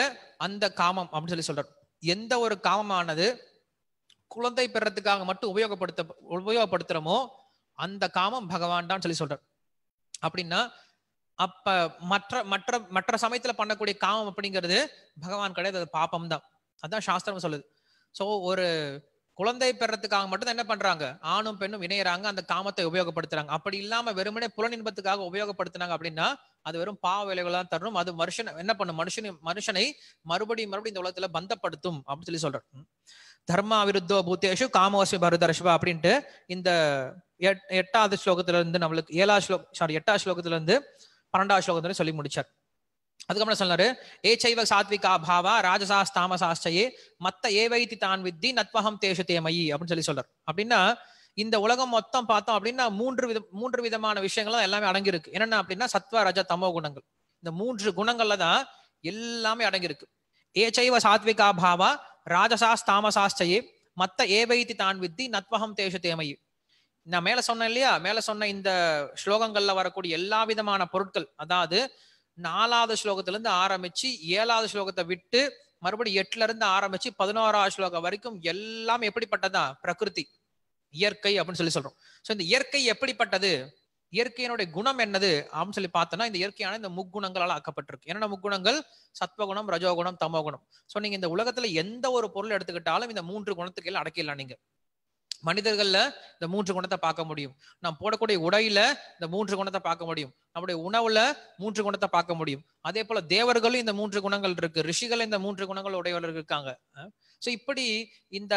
அந்த காமம் அப்படின்னு சொல்லி சொல்றார் எந்த ஒரு காமமானது குழந்தை பெறத்துக்காக மட்டும் உபயோகப்படுத்த உபயோகப்படுத்துறமோ அந்த காமம் பகவான் தான் சொல்லி சொல்றார் அப்படின்னா அப்ப மற்ற மற்ற மற்ற சமயத்துல பண்ணக்கூடிய காமம் அப்படிங்கிறது பகவான் கிடையாது அது பாப்பம் தான் அதான் சாஸ்திரம் சொல்லுது ஸோ ஒரு குழந்தை பெறத்துக்காக மட்டும் என்ன பண்றாங்க ஆணும் பெண்ணும் இணையறாங்க அந்த காமத்தை உபயோகப்படுத்துறாங்க அப்படி இல்லாம வெறுமனே புலனின்பத்துக்காக உபயோகப்படுத்தினாங்க அப்படின்னா அது வெறும் பாவ விளைவுகளாக தரும் அது மனுஷன் என்ன பண்ணும் மனுஷன் மனுஷனை மறுபடியும் மறுபடியும் இந்த உலகத்துல பந்தப்படுத்தும் அப்படின்னு சொல்லி சொல்றார் தர்மா விருத்தோ பூத்தேஷு காமவசி பருதர்ஷபா அப்படின்ட்டு இந்த எட்டாவது ஸ்லோகத்துல இருந்து நம்மளுக்கு ஏழாவது ஸ்லோக சாரி எட்டாவது ஸ்லோகத்துல இருந்து பன்னெண்டாவது ஸ்லோகத்துல சொல்லி முடிச்சார் அதுக்கப்புறம் சொன்னாரு சைவ சாத்விகா பாவா ராஜசாஸ் தாமசாஸ்டையே மத்த ஏவைத்தி தான் வித்தி நத்வகம் தேஷு தேமயி அப்படின்னு சொல்லி சொல்றார் அப்படின்னா இந்த உலகம் மொத்தம் பார்த்தோம் அப்படின்னா மூன்று வித மூன்று விதமான விஷயங்கள்லாம் எல்லாமே அடங்கியிருக்கு என்னென்ன அப்படின்னா சத்வா ரஜ தமோ குணங்கள் இந்த மூன்று குணங்கள்ல தான் எல்லாமே அடங்கியிருக்கு ஏச்சைவ சாத்விகா பாவா ராஜசாஸ் தாமசாஸ்டையே மத்த ஏவைத்தி தான் வித்தி நத்வகம் தேஷ தேமையு நான் மேல சொன்னேன் இல்லையா மேல சொன்ன இந்த ஸ்லோகங்கள்ல வரக்கூடிய எல்லா விதமான பொருட்கள் அதாவது நாலாவது ஸ்லோகத்திலிருந்து ஆரம்பிச்சு ஏழாவது ஸ்லோகத்தை விட்டு மறுபடியும் எட்டுல இருந்து ஆரம்பிச்சு பதினோராவது ஸ்லோகம் வரைக்கும் எல்லாம் எப்படிப்பட்டதா பிரகிருதி இயற்கை அப்படின்னு சொல்லி சொல்றோம் ஸோ இந்த இயற்கை எப்படிப்பட்டது இயற்கையினுடைய குணம் என்னது அப்படின்னு சொல்லி பார்த்தோம்னா இந்த இயற்கையான இந்த முக்குணங்களால் ஆக்கப்பட்டிருக்கு என்னென்ன முக்குணங்கள் சத்வகுணம் ரஜோகுணம் தமோகுணம் ஸோ நீங்க இந்த உலகத்துல எந்த ஒரு பொருள் எடுத்துக்கிட்டாலும் இந்த மூன்று குணத்துக்கு எல்லாம் அடக்கிடலாம் நீங்க மனிதர்கள்ல இந்த மூன்று குணத்தை பார்க்க முடியும் நம்ம போடக்கூடிய உடையில இந்த மூன்று குணத்தை பார்க்க முடியும் நம்முடைய உணவுல மூன்று குணத்தை பார்க்க முடியும் அதே போல தேவர்களும் இந்த மூன்று குணங்கள் இருக்கு ரிஷிகள் இந்த மூன்று குணங்கள் உடையவர்கள் இருக்காங்க ஸோ இப்படி இந்த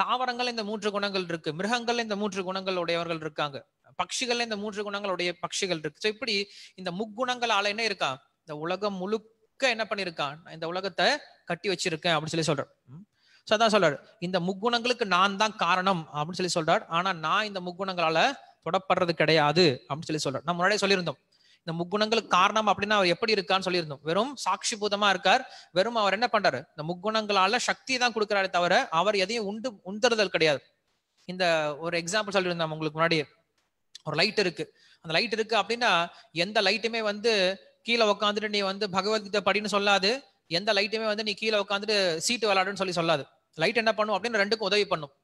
தாவரங்கள் இந்த மூன்று குணங்கள் இருக்கு மிருகங்கள் இந்த மூன்று குணங்கள் உடையவர்கள் இருக்காங்க பட்சிகள் இந்த மூன்று குணங்கள் உடைய பட்சிகள் இருக்கு ஸோ இப்படி இந்த முக்குணங்களால என்ன இருக்கா இந்த உலகம் முழுக்க என்ன பண்ணிருக்கான் இந்த உலகத்தை கட்டி வச்சிருக்கேன் அப்படின்னு சொல்லி சொல்றேன் ஸோ அதான் சொல்றாரு இந்த முக்குணங்களுக்கு நான் தான் காரணம் அப்படின்னு சொல்லி சொல்றாரு ஆனா நான் இந்த முக்குணங்களால தொடப்படுறது கிடையாது அப்படின்னு சொல்லி சொல்றேன் நம்ம முன்னாடியே சொல்லியிருந்தோம் இந்த முக்குணங்களுக்கு காரணம் அப்படின்னா அவர் எப்படி இருக்கான்னு சொல்லியிருந்தோம் வெறும் சாட்சி பூதமா இருக்கார் வெறும் அவர் என்ன பண்றாரு இந்த முக்குணங்களால சக்தி தான் கொடுக்குறாரு தவிர அவர் எதையும் உண்டு உந்துறுதல் கிடையாது இந்த ஒரு எக்ஸாம்பிள் சொல்லியிருந்தோம் உங்களுக்கு முன்னாடி ஒரு லைட் இருக்கு அந்த லைட் இருக்கு அப்படின்னா எந்த லைட்டுமே வந்து கீழே உட்காந்துட்டு நீ வந்து பகவத்கீதை படின்னு சொல்லாது எந்த லைட்டுமே வந்து நீ கீழே உட்காந்துட்டு சீட்டு விளையாடுன்னு சொல்லி சொல்லாது லைட் என்ன பண்ணும் அப்படின்னு ரெண்டுக்கும் உதவி பண்ணும்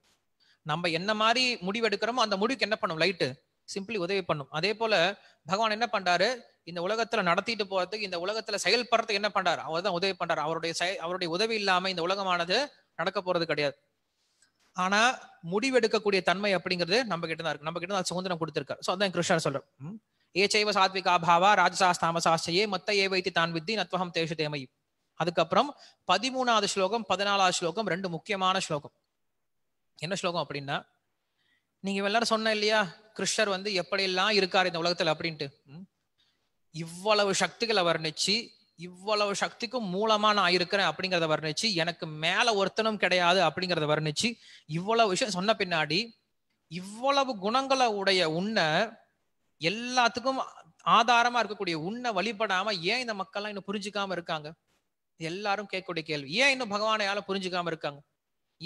நம்ம என்ன மாதிரி முடிவு எடுக்கிறோமோ அந்த முடிவுக்கு என்ன பண்ணும் லைட்டு சிம்பிளி உதவி பண்ணும் அதே போல பகவான் என்ன பண்றாரு இந்த உலகத்துல நடத்திட்டு போறதுக்கு இந்த உலகத்துல செயல்படுறதுக்கு என்ன பண்றாரு அவர் தான் உதவி பண்றாரு அவருடைய அவருடைய உதவி இல்லாம இந்த உலகமானது நடக்க போறது கிடையாது ஆனா முடிவெடுக்கக்கூடிய தன்மை அப்படிங்கிறது நம்ம கிட்ட தான் இருக்கு நம்ம கிட்ட தான் சுதந்திரம் கொடுத்திருக்காரு சோ அதான் கிருஷ்ணர் சொல்றோம் ஏ செய்வ சாத்விகா பாவா ராஜசாஸ் மத்த ஏ வைத்தி தான் வித்தி நத்வகம் தேஷு தேமை அதுக்கப்புறம் பதிமூணாவது ஸ்லோகம் பதினாலாவது ஸ்லோகம் ரெண்டு முக்கியமான ஸ்லோகம் என்ன ஸ்லோகம் அப்படின்னா நீங்க எல்லாரும் சொன்ன இல்லையா கிருஷ்ணர் வந்து எப்படியெல்லாம் இருக்காரு இந்த உலகத்துல அப்படின்ட்டு இவ்வளவு சக்திகளை வர்ணிச்சு இவ்வளவு சக்திக்கும் மூலமா நான் இருக்கிறேன் அப்படிங்கிறத வர்ணிச்சு எனக்கு மேல ஒருத்தனும் கிடையாது அப்படிங்கிறத வர்ணிச்சு இவ்வளவு விஷயம் சொன்ன பின்னாடி இவ்வளவு குணங்களை உடைய உன்னை எல்லாத்துக்கும் ஆதாரமா இருக்கக்கூடிய உன்னை வழிபடாம ஏன் இந்த மக்கள்லாம் இன்னும் புரிஞ்சுக்காம இருக்காங்க எல்லாரும் கேட்கக்கூடிய கேள்வி ஏன் இன்னும் பகவானையால புரிஞ்சுக்காம இருக்காங்க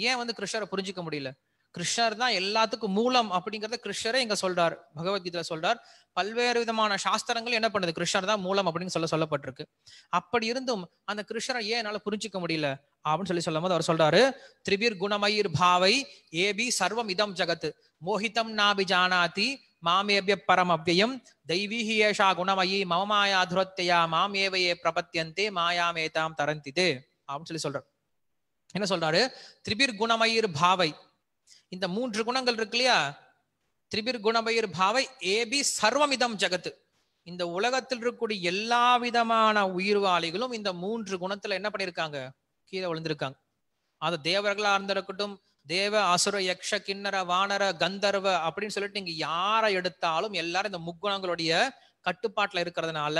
ஏன் வந்து கிருஷ்ணரை புரிஞ்சுக்க முடியல கிருஷ்ணர் தான் எல்லாத்துக்கும் மூலம் அப்படிங்கறத கிருஷ்ணரே இங்க சொல்றாரு பகவத்கீதையில சொல்றார் பல்வேறு விதமான சாஸ்திரங்கள் என்ன பண்ணுது கிருஷ்ணர் தான் மூலம் அப்படின்னு சொல்ல சொல்லப்பட்டிருக்கு அப்படி இருந்தும் அந்த கிருஷ்ணரை ஏன் என்னால புரிஞ்சிக்க முடியல அப்படின்னு சொல்லி சொல்லும் போது அவர் சொல்றாரு திரிபிர் குணமயிர் பாவை ஏபி சர்வம் இதம் ஜகத்து மோஹிதம் நாபி ஜானாதி மாமேபிய பரம் அவ்வியம் தெய்வீகி ஏஷா குணமயி மமமாயா துரத்தையா மாமேவையே பிரபத்தியந்தே மாயாமேதாம் தரந்திது அப்படின்னு சொல்லி சொல்றாரு என்ன சொல்றாரு திரிபிர் குணமயிர் பாவை இந்த மூன்று குணங்கள் இருக்கு இல்லையா திரிபிர் குணபயிர் பாவை ஏபி சர்வமிதம் ஜகத்து இந்த உலகத்தில் இருக்கக்கூடிய எல்லா விதமான உயிர்வாளிகளும் இந்த மூன்று குணத்துல என்ன பண்ணிருக்காங்க கீழே விழுந்திருக்காங்க அது தேவர்களா இருந்திருக்கட்டும் தேவ அசுர யக்ஷ கிண்ணற வானர கந்தர்வ அப்படின்னு சொல்லிட்டு நீங்க யாரை எடுத்தாலும் எல்லாரும் இந்த முக்குணங்களுடைய கட்டுப்பாட்டுல இருக்கிறதுனால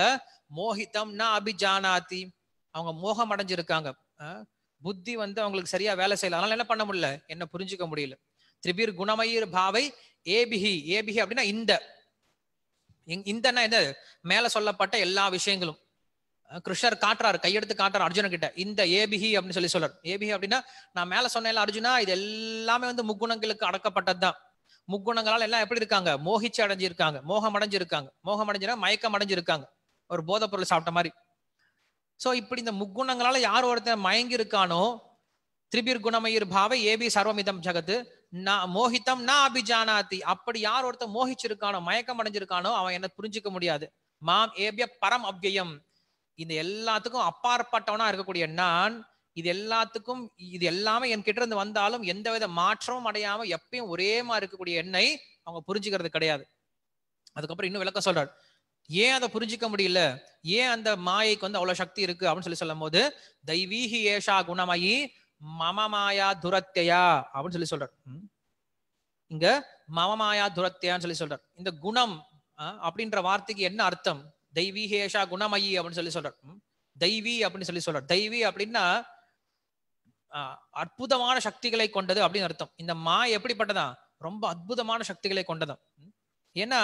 மோகிதம்னா அபிஜானாதி அவங்க மோகம் அடைஞ்சிருக்காங்க புத்தி வந்து அவங்களுக்கு சரியா வேலை செய்யல அதனால என்ன பண்ண முடியல என்ன புரிஞ்சுக்க முடியல திரிபிர் குணமயிர் பாவை ஏபிஹி ஏபிஹி அப்படின்னா இந்த இந்தன்னா என்ன மேல சொல்லப்பட்ட எல்லா விஷயங்களும் கிருஷ்ணர் காட்டுறாரு கையெடுத்து காட்டுறாரு அர்ஜுன கிட்ட இந்த ஏபிஹி அப்படின்னு சொல்லி சொல்றாரு ஏபிஹி அப்படின்னா நான் மேல சொன்னேன் அர்ஜுனா இது எல்லாமே வந்து முக்குணங்களுக்கு அடக்கப்பட்டதுதான் முக்குணங்களால் எல்லாம் எப்படி இருக்காங்க மோகிச்சு அடைஞ்சிருக்காங்க மோகம் அடைஞ்சிருக்காங்க மோகம் அடைஞ்சினா மயக்கம் அடைஞ்சிருக்காங்க ஒரு போதைப் பொருள் சாப்பிட்ட மாதிரி ஸோ இப்படி இந்த முக்குணங்களால யார் ஒருத்தர் மயங்கி இருக்கானோ திரிபிர் குணமயிர் பாவை ஏபி சர்வமிதம் ஜகத்து மோகித்தம் நான் அபிஜானாதி அப்படி யார் ஒருத்தர் மோகிச்சிருக்கானோ மயக்கம் அடைஞ்சிருக்கானோ அவன் என்ன புரிஞ்சுக்க முடியாது மாம் ஏபிய பரம் அவ்வியம் இந்த எல்லாத்துக்கும் அப்பாற்பட்டவனா இருக்கக்கூடிய நான் இது எல்லாத்துக்கும் இது எல்லாமே என் கிட்ட இருந்து வந்தாலும் எந்தவித மாற்றமும் அடையாம எப்பயும் ஒரே மாதிரி இருக்கக்கூடிய என்னை அவங்க புரிஞ்சுக்கிறது கிடையாது அதுக்கப்புறம் இன்னும் விளக்கம் சொல்றாரு ஏன் அதை புரிஞ்சிக்க முடியல ஏன் அந்த மாயைக்கு வந்து அவ்வளவு சக்தி இருக்கு அப்படின்னு சொல்லி சொல்லும் போது தெய்வீகி ஏஷா குணமாயி மமமாயா துரத்தையா அப்படின்னு சொல்லி சொல்றார் இங்க மமமாயா துரத்தையான்னு சொல்லி சொல்றார் இந்த குணம் அப்படின்ற வார்த்தைக்கு என்ன அர்த்தம் தெய்வீகேஷா குணமயி அப்படின்னு சொல்லி சொல்றார் தெய்வி அப்படின்னு சொல்லி சொல்றார் தெய்வி அப்படின்னா அற்புதமான சக்திகளை கொண்டது அப்படின்னு அர்த்தம் இந்த மா எப்படிப்பட்டதான் ரொம்ப அற்புதமான சக்திகளை கொண்டதான் ஏன்னா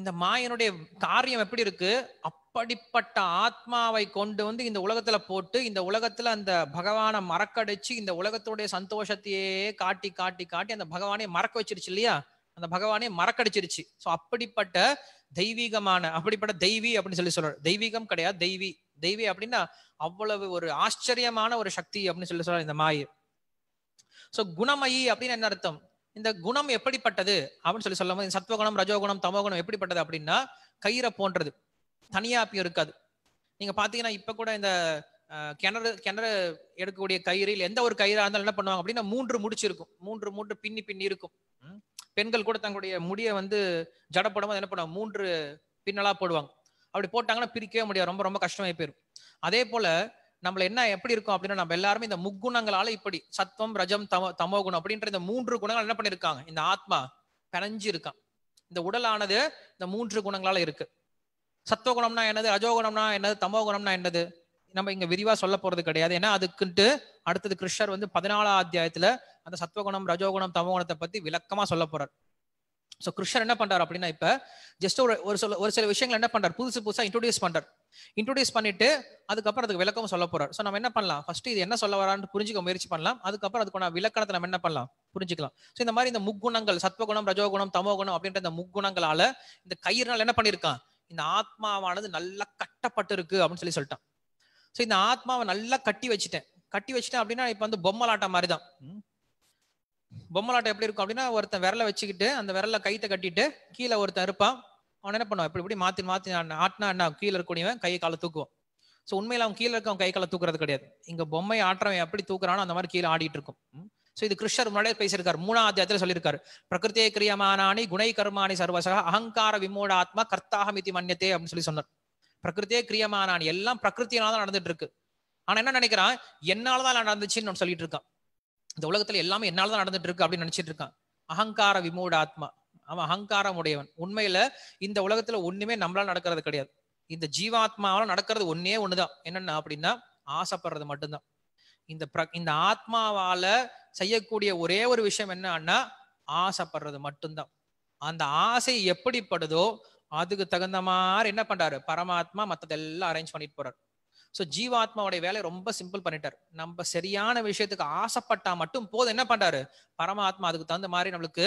இந்த மாயனுடைய காரியம் எப்படி இருக்கு அப்படிப்பட்ட ஆத்மாவை கொண்டு வந்து இந்த உலகத்துல போட்டு இந்த உலகத்துல அந்த பகவானை மறக்கடிச்சு இந்த உலகத்துடைய சந்தோஷத்தையே காட்டி காட்டி காட்டி அந்த பகவானே மறக்க வச்சிருச்சு இல்லையா அந்த பகவானே மறக்கடிச்சிருச்சு ஸோ அப்படிப்பட்ட தெய்வீகமான அப்படிப்பட்ட தெய்வி அப்படின்னு சொல்லி சொல்றாரு தெய்வீகம் கிடையாது தெய்வி தெய்வி அப்படின்னா அவ்வளவு ஒரு ஆச்சரியமான ஒரு சக்தி அப்படின்னு சொல்லி சொல்றாரு இந்த மாயை ஸோ குணமயி அப்படின்னு என்ன அர்த்தம் இந்த குணம் எப்படிப்பட்டது அப்படின்னு சொல்லி சொல்லும் போது சத்வகுணம் ரஜோகுணம் தமோகுணம் எப்படிப்பட்டது அப்படின்னா கயிறை போன்றது தனியா அப்பயும் இருக்காது நீங்க பாத்தீங்கன்னா இப்ப கூட இந்த கிணறு கிணறு எடுக்கக்கூடிய கயிறில் எந்த ஒரு கயிறா இருந்தாலும் என்ன பண்ணுவாங்க அப்படின்னா மூன்று முடிச்சு இருக்கும் மூன்று மூன்று பின்னி பின்னி இருக்கும் பெண்கள் கூட தங்களுடைய முடியை வந்து ஜடப்படும் போது என்ன பண்ணுவாங்க மூன்று பின்னலா போடுவாங்க அப்படி போட்டாங்கன்னா பிரிக்கவே முடியாது ரொம்ப ரொம்ப கஷ்டமாயி போயிடும் அதே போல நம்மள என்ன எப்படி இருக்கும் அப்படின்னா நம்ம எல்லாருமே இந்த முக்குணங்களால இப்படி சத்வம் ரஜம் தம தமோ குணம் அப்படின்ற இந்த மூன்று குணங்கள் என்ன பண்ணிருக்காங்க இந்த ஆத்மா பிணைஞ்சு இருக்கான் இந்த உடலானது இந்த மூன்று குணங்களால இருக்கு சத்துவகுணம்னா என்னது ரஜோகுணம்னா என்னது தமோ குணம்னா என்னது நம்ம இங்க விரிவா சொல்ல போறது கிடையாது ஏன்னா அதுக்குன்ட்டு அடுத்தது கிருஷ்ணர் வந்து பதினாலாம் அத்தியாயத்துல அந்த சத்துவகுணம் ரஜோகுணம் தமோகுணத்தை பத்தி விளக்கமா சொல்ல போறார் ஸோ கிருஷ்ணர் என்ன பண்றாரு அப்படின்னா இப்போ ஜஸ்ட் ஒரு ஒரு சில ஒரு சில விஷயங்கள் என்ன பண்ணுறார் புதுசு புதுசாக இன்ட்ரோடியூஸ் பண்றாரு இன்ட்ரோடியூஸ் பண்ணிட்டு அதுக்கப்புறம் அதுக்கு விளக்கம் சொல்ல போறாரு ஸோ நம்ம என்ன பண்ணலாம் ஃபர்ஸ்ட் இது என்ன சொல்ல வரான்னு புரிஞ்சுக்க முயற்சி பண்ணலாம் அதுக்கப்புறம் அதுக்கு விளக்கணத்தை நம்ம என்ன பண்ணலாம் புரிஞ்சுக்கலாம் ஸோ இந்த மாதிரி இந்த முக்குணங்கள் சத்வகுணம் ரஜோகுணம் தமோகுணம் அப்படின்ற இந்த முக்குணங்களால இந்த கயிறுனால என்ன பண்ணியிருக்கான் இந்த ஆத்மாவானது நல்லா கட்டப்பட்டு இருக்கு அப்படின்னு சொல்லி சொல்லிட்டான் ஸோ இந்த ஆத்மாவை நல்லா கட்டி வச்சுட்டேன் கட்டி வச்சுட்டேன் அப்படின்னா இப்போ வந்து பொம்மலாட்டம் மாதிரி தான் பொம்மலாட்டம் எப்படி இருக்கும் அப்படின்னா ஒருத்தன் விரலை வச்சுக்கிட்டு அந்த விரல கைத்த கட்டிட்டு கீழே ஒருத்தன் இருப்பான் அவன் என்ன பண்ணுவான் இப்படி இப்படி மாற்றி மாற்றி ஆட்டினா என்ன கீழே இருக்கக்கூடியவன் கையை காலை தூக்குவான் ஸோ உண்மையில் அவன் கீழே அவன் கை காலை தூக்குறது கிடையாது இங்கே பொம்மை ஆட்டுறவன் எப்படி தூக்குறானோ அந்த மாதிரி கீழே ஆடிட்டு இருக்கும் ஸோ இது கிருஷ்ணர் முன்னாடியே பேசியிருக்காரு மூணாம் அத்தியாயத்தில் சொல்லியிருக்காரு பிரகிருத்தே கிரியமானானி குணை கர்மானி சர்வசக அகங்கார விமூட ஆத்மா கர்த்தாகமிதி மன்னியத்தே அப்படின்னு சொல்லி சொன்னார் பிரகிருத்தே கிரியமானி எல்லாம் பிரகிருத்தினால தான் நடந்துட்டு இருக்கு ஆனா என்ன நினைக்கிறான் என்னால தான் நடந்துச்சுன்னு சொல்லிட்டு இருக்கான் இந்த உலகத்துல எல்லாமே என்னால தான் நடந்துட்டு இருக்கு அப்படின்னு நினைச்சிட்டு இருக்கான் அகங்கார விமூட ஆத்மா அவன் அகங்காரம் உடையவன் உண்மையில இந்த உலகத்துல ஒண்ணுமே நம்மளால நடக்கிறது கிடையாது இந்த ஜீவாத்மாவால நடக்கிறது ஒன்னே ஒண்ணுதான் என்னன்னா அப்படின்னா ஆசைப்படுறது மட்டும்தான் இந்த ப்ர இந்த ஆத்மாவால செய்யக்கூடிய ஒரே ஒரு விஷயம் என்னன்னா ஆசைப்படுறது மட்டும்தான் அந்த ஆசை எப்படிப்படுதோ அதுக்கு தகுந்த மாதிரி என்ன பண்றாரு பரமாத்மா மத்ததெல்லாம் அரேஞ்ச் பண்ணிட்டு போறாரு ஸோ ஜீவாத்மாவோடைய வேலை ரொம்ப சிம்பிள் பண்ணிட்டார் நம்ம சரியான விஷயத்துக்கு ஆசைப்பட்டா மட்டும் போதும் என்ன பண்ணுறாரு பரமாத்மா அதுக்கு தகுந்த மாதிரி நம்மளுக்கு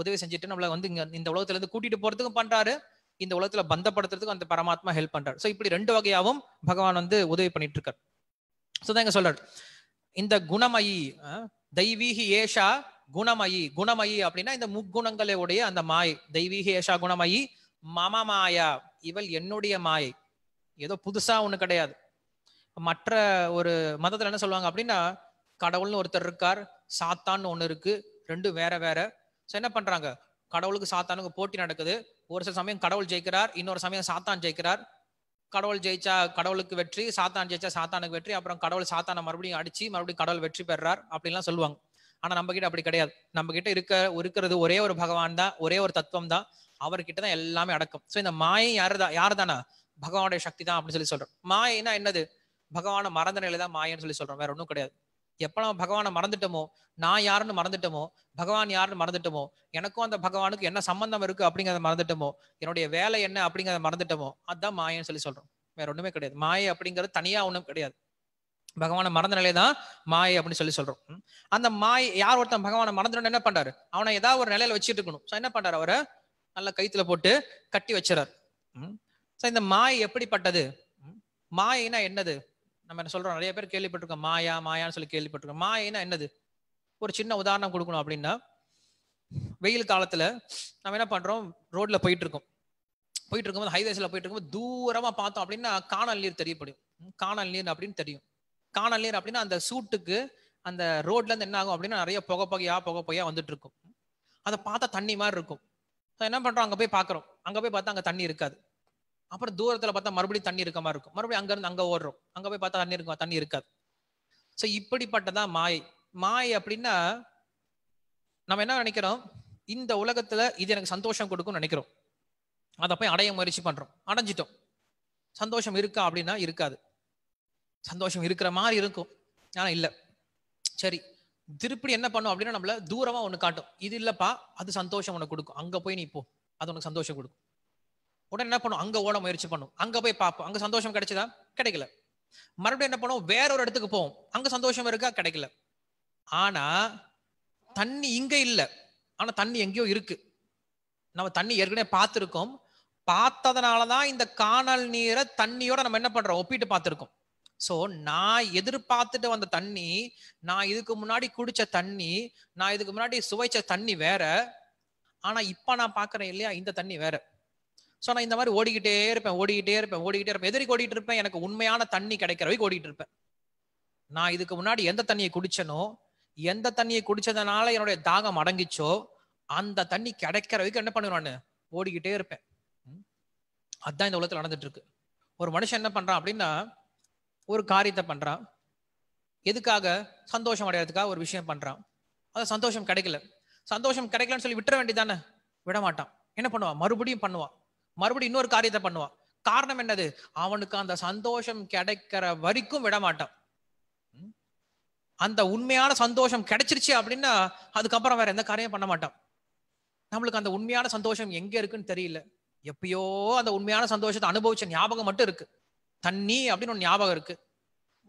உதவி செஞ்சுட்டு நம்மளை வந்து இங்கே இந்த உலகத்துல இருந்து கூட்டிட்டு போறதுக்கும் பண்றாரு இந்த உலகத்துல பந்தப்படுத்துறதுக்கும் அந்த பரமாத்மா ஹெல்ப் பண்றாரு ஸோ இப்படி ரெண்டு வகையாகவும் பகவான் வந்து உதவி பண்ணிட்டு இருக்கார் ஸோ தான் இங்க சொல்றாரு இந்த குணமயி தெய்வீகி ஏஷா குணமயி குணமயி அப்படின்னா இந்த முக்குணங்களுடைய அந்த மாய் தெய்வீகி ஏஷா குணமயி மம மாயா இவள் என்னுடைய மாயை ஏதோ புதுசா ஒண்ணு கிடையாது மற்ற ஒரு மதத்துல என்ன சொல்லுவாங்க அப்படின்னா கடவுள்னு ஒருத்தர் இருக்கார் சாத்தான்னு ஒன்று இருக்கு ரெண்டு வேற வேற ஸோ என்ன பண்றாங்க கடவுளுக்கு சாத்தானுக்கு போட்டி நடக்குது ஒரு சில சமயம் கடவுள் ஜெயிக்கிறார் இன்னொரு சமயம் சாத்தான் ஜெயிக்கிறார் கடவுள் ஜெயிச்சா கடவுளுக்கு வெற்றி சாத்தான் ஜெயிச்சா சாத்தானுக்கு வெற்றி அப்புறம் கடவுள் சாத்தானை மறுபடியும் அடிச்சு மறுபடியும் கடவுள் வெற்றி பெறார் அப்படின்லாம் சொல்லுவாங்க ஆனா நம்ம கிட்ட அப்படி கிடையாது நம்ம கிட்ட இருக்க இருக்கிறது ஒரே ஒரு பகவான் தான் ஒரே ஒரு தத்துவம் தான் அவர்கிட்ட தான் எல்லாமே அடக்கம் ஸோ இந்த மாயை யாரு தான் யார் தானா பகவானுடைய சக்தி தான் அப்படின்னு சொல்லி சொல்றோம் மாயினா என்னது பகவானை மறந்த நிலை தான் மாயன்னு சொல்லி சொல்றோம் வேற ஒன்றும் கிடையாது எப்போ நம்ம பகவானை மறந்துட்டோமோ நான் யாருன்னு மறந்துட்டோமோ பகவான் யாருன்னு மறந்துட்டோமோ எனக்கும் அந்த பகவானுக்கு என்ன சம்பந்தம் இருக்கு அப்படிங்கிறத மறந்துட்டோமோ என்னுடைய வேலை என்ன அப்படிங்கிறத மறந்துட்டோமோ அதுதான் மாயன்னு சொல்லி சொல்றோம் வேற ஒண்ணுமே கிடையாது மாயை அப்படிங்கிறது தனியா ஒன்றும் கிடையாது பகவானை மறந்த நிலை தான் மாயை அப்படின்னு சொல்லி சொல்றோம் அந்த மாய் யார் ஒருத்தன் பகவானை மறந்துடணும் என்ன பண்றாரு அவனை ஏதாவது ஒரு நிலையில வச்சுட்டு இருக்கணும் ஸோ என்ன பண்றாரு அவரை நல்ல கைத்துல போட்டு கட்டி வச்சுறாரு ஸோ இந்த மாயை எப்படிப்பட்டது மாயினா என்னது நம்ம என்ன சொல்றோம் நிறைய பேர் கேள்விப்பட்டிருக்கோம் மாயா மாயான்னு சொல்லி கேள்விப்பட்டிருக்கோம் மாயினா என்னது ஒரு சின்ன உதாரணம் கொடுக்கணும் அப்படின்னா வெயில் காலத்துல நம்ம என்ன பண்றோம் ரோட்ல போயிட்டு இருக்கோம் போயிட்டு இருக்கும்போது ஹைவேஸ்ல போயிட்டு இருக்கும்போது தூரமா பார்த்தோம் அப்படின்னா காணல் நீர் தெரியப்படும் காணல் நீர் அப்படின்னு தெரியும் காணல் நீர் அப்படின்னா அந்த சூட்டுக்கு அந்த ரோட்ல இருந்து என்ன ஆகும் அப்படின்னா நிறைய புகை புகையா புகை புகையா வந்துட்டு இருக்கும் அதை பார்த்தா தண்ணி மாதிரி இருக்கும் என்ன பண்றோம் அங்க போய் பாக்குறோம் அங்க போய் பார்த்தா அங்க தண்ணி இருக்காது அப்புறம் தூரத்துல பார்த்தா மறுபடியும் தண்ணி இருக்க மாதிரி இருக்கும் மறுபடியும் அங்க இருந்து அங்க ஓடுறோம் அங்க போய் பார்த்தா தண்ணி இருக்கும் தண்ணி இருக்காது ஸோ இப்படிப்பட்டதான் மாய் மாய் அப்படின்னா நம்ம என்ன நினைக்கிறோம் இந்த உலகத்துல இது எனக்கு சந்தோஷம் கொடுக்கும்னு நினைக்கிறோம் அதை போய் அடைய முயற்சி பண்றோம் அடைஞ்சிட்டோம் சந்தோஷம் இருக்கா அப்படின்னா இருக்காது சந்தோஷம் இருக்கிற மாதிரி இருக்கும் ஆனா இல்லை சரி திருப்பி என்ன பண்ணும் அப்படின்னா நம்மள தூரமா ஒன்று காட்டும் இது இல்லப்பா அது சந்தோஷம் உனக்கு கொடுக்கும் அங்க போய் நீ போ அது உனக்கு சந்தோஷம் கொடுக்கும் உடனே என்ன பண்ணும் அங்க ஓட முயற்சி பண்ணும் அங்க போய் பார்ப்போம் அங்க சந்தோஷம் கிடைச்சதா கிடைக்கல மறுபடியும் என்ன பண்ணுவோம் வேற ஒரு இடத்துக்கு போவோம் அங்க சந்தோஷம் இருக்கா கிடைக்கல ஆனா தண்ணி இங்க இல்லை ஆனா தண்ணி எங்கேயோ இருக்கு நம்ம தண்ணி ஏற்கனவே பார்த்துருக்கோம் பார்த்ததுனாலதான் இந்த காணல் நீரை தண்ணியோட நம்ம என்ன பண்றோம் ஒப்பிட்டு பார்த்துருக்கோம் ஸோ நான் எதிர்பார்த்துட்டு வந்த தண்ணி நான் இதுக்கு முன்னாடி குடிச்ச தண்ணி நான் இதுக்கு முன்னாடி சுவைச்ச தண்ணி வேற ஆனா இப்ப நான் பாக்குறேன் இல்லையா இந்த தண்ணி வேற ஸோ நான் இந்த மாதிரி ஓடிக்கிட்டே இருப்பேன் ஓடிக்கிட்டே இருப்பேன் ஓடிக்கிட்டே இருப்பேன் எதிரி ஓடிட்டு இருப்பேன் எனக்கு உண்மையான தண்ணி கிடைக்கிறவை ஓடிட்டு இருப்பேன் நான் இதுக்கு முன்னாடி எந்த தண்ணியை குடிச்சனோ எந்த தண்ணியை குடிச்சதுனால என்னுடைய தாகம் அடங்கிச்சோ அந்த தண்ணி கிடைக்கிற வரைக்கும் என்ன பண்ணுவேன் நான் ஓடிக்கிட்டே இருப்பேன் அதுதான் இந்த உலகத்தில் நடந்துட்டு இருக்கு ஒரு மனுஷன் என்ன பண்றான் அப்படின்னா ஒரு காரியத்தை பண்றான் எதுக்காக சந்தோஷம் அடையிறதுக்காக ஒரு விஷயம் பண்றான் அது சந்தோஷம் கிடைக்கல சந்தோஷம் கிடைக்கலன்னு சொல்லி விட்டுற வேண்டியதானே விட மாட்டான் என்ன பண்ணுவான் மறுபடியும் பண்ணுவான் மறுபடியும் இன்னொரு காரியத்தை பண்ணுவான் காரணம் என்னது அவனுக்கு அந்த சந்தோஷம் கிடைக்கிற வரைக்கும் விட மாட்டான் அந்த உண்மையான சந்தோஷம் கிடைச்சிருச்சு அப்படின்னா அதுக்கப்புறம் வேற எந்த காரியம் பண்ண மாட்டான் நம்மளுக்கு அந்த உண்மையான சந்தோஷம் எங்க இருக்குன்னு தெரியல எப்பயோ அந்த உண்மையான சந்தோஷத்தை அனுபவிச்ச ஞாபகம் மட்டும் இருக்கு தண்ணி அப்படின்னு ஒன்று ஞாபகம் இருக்கு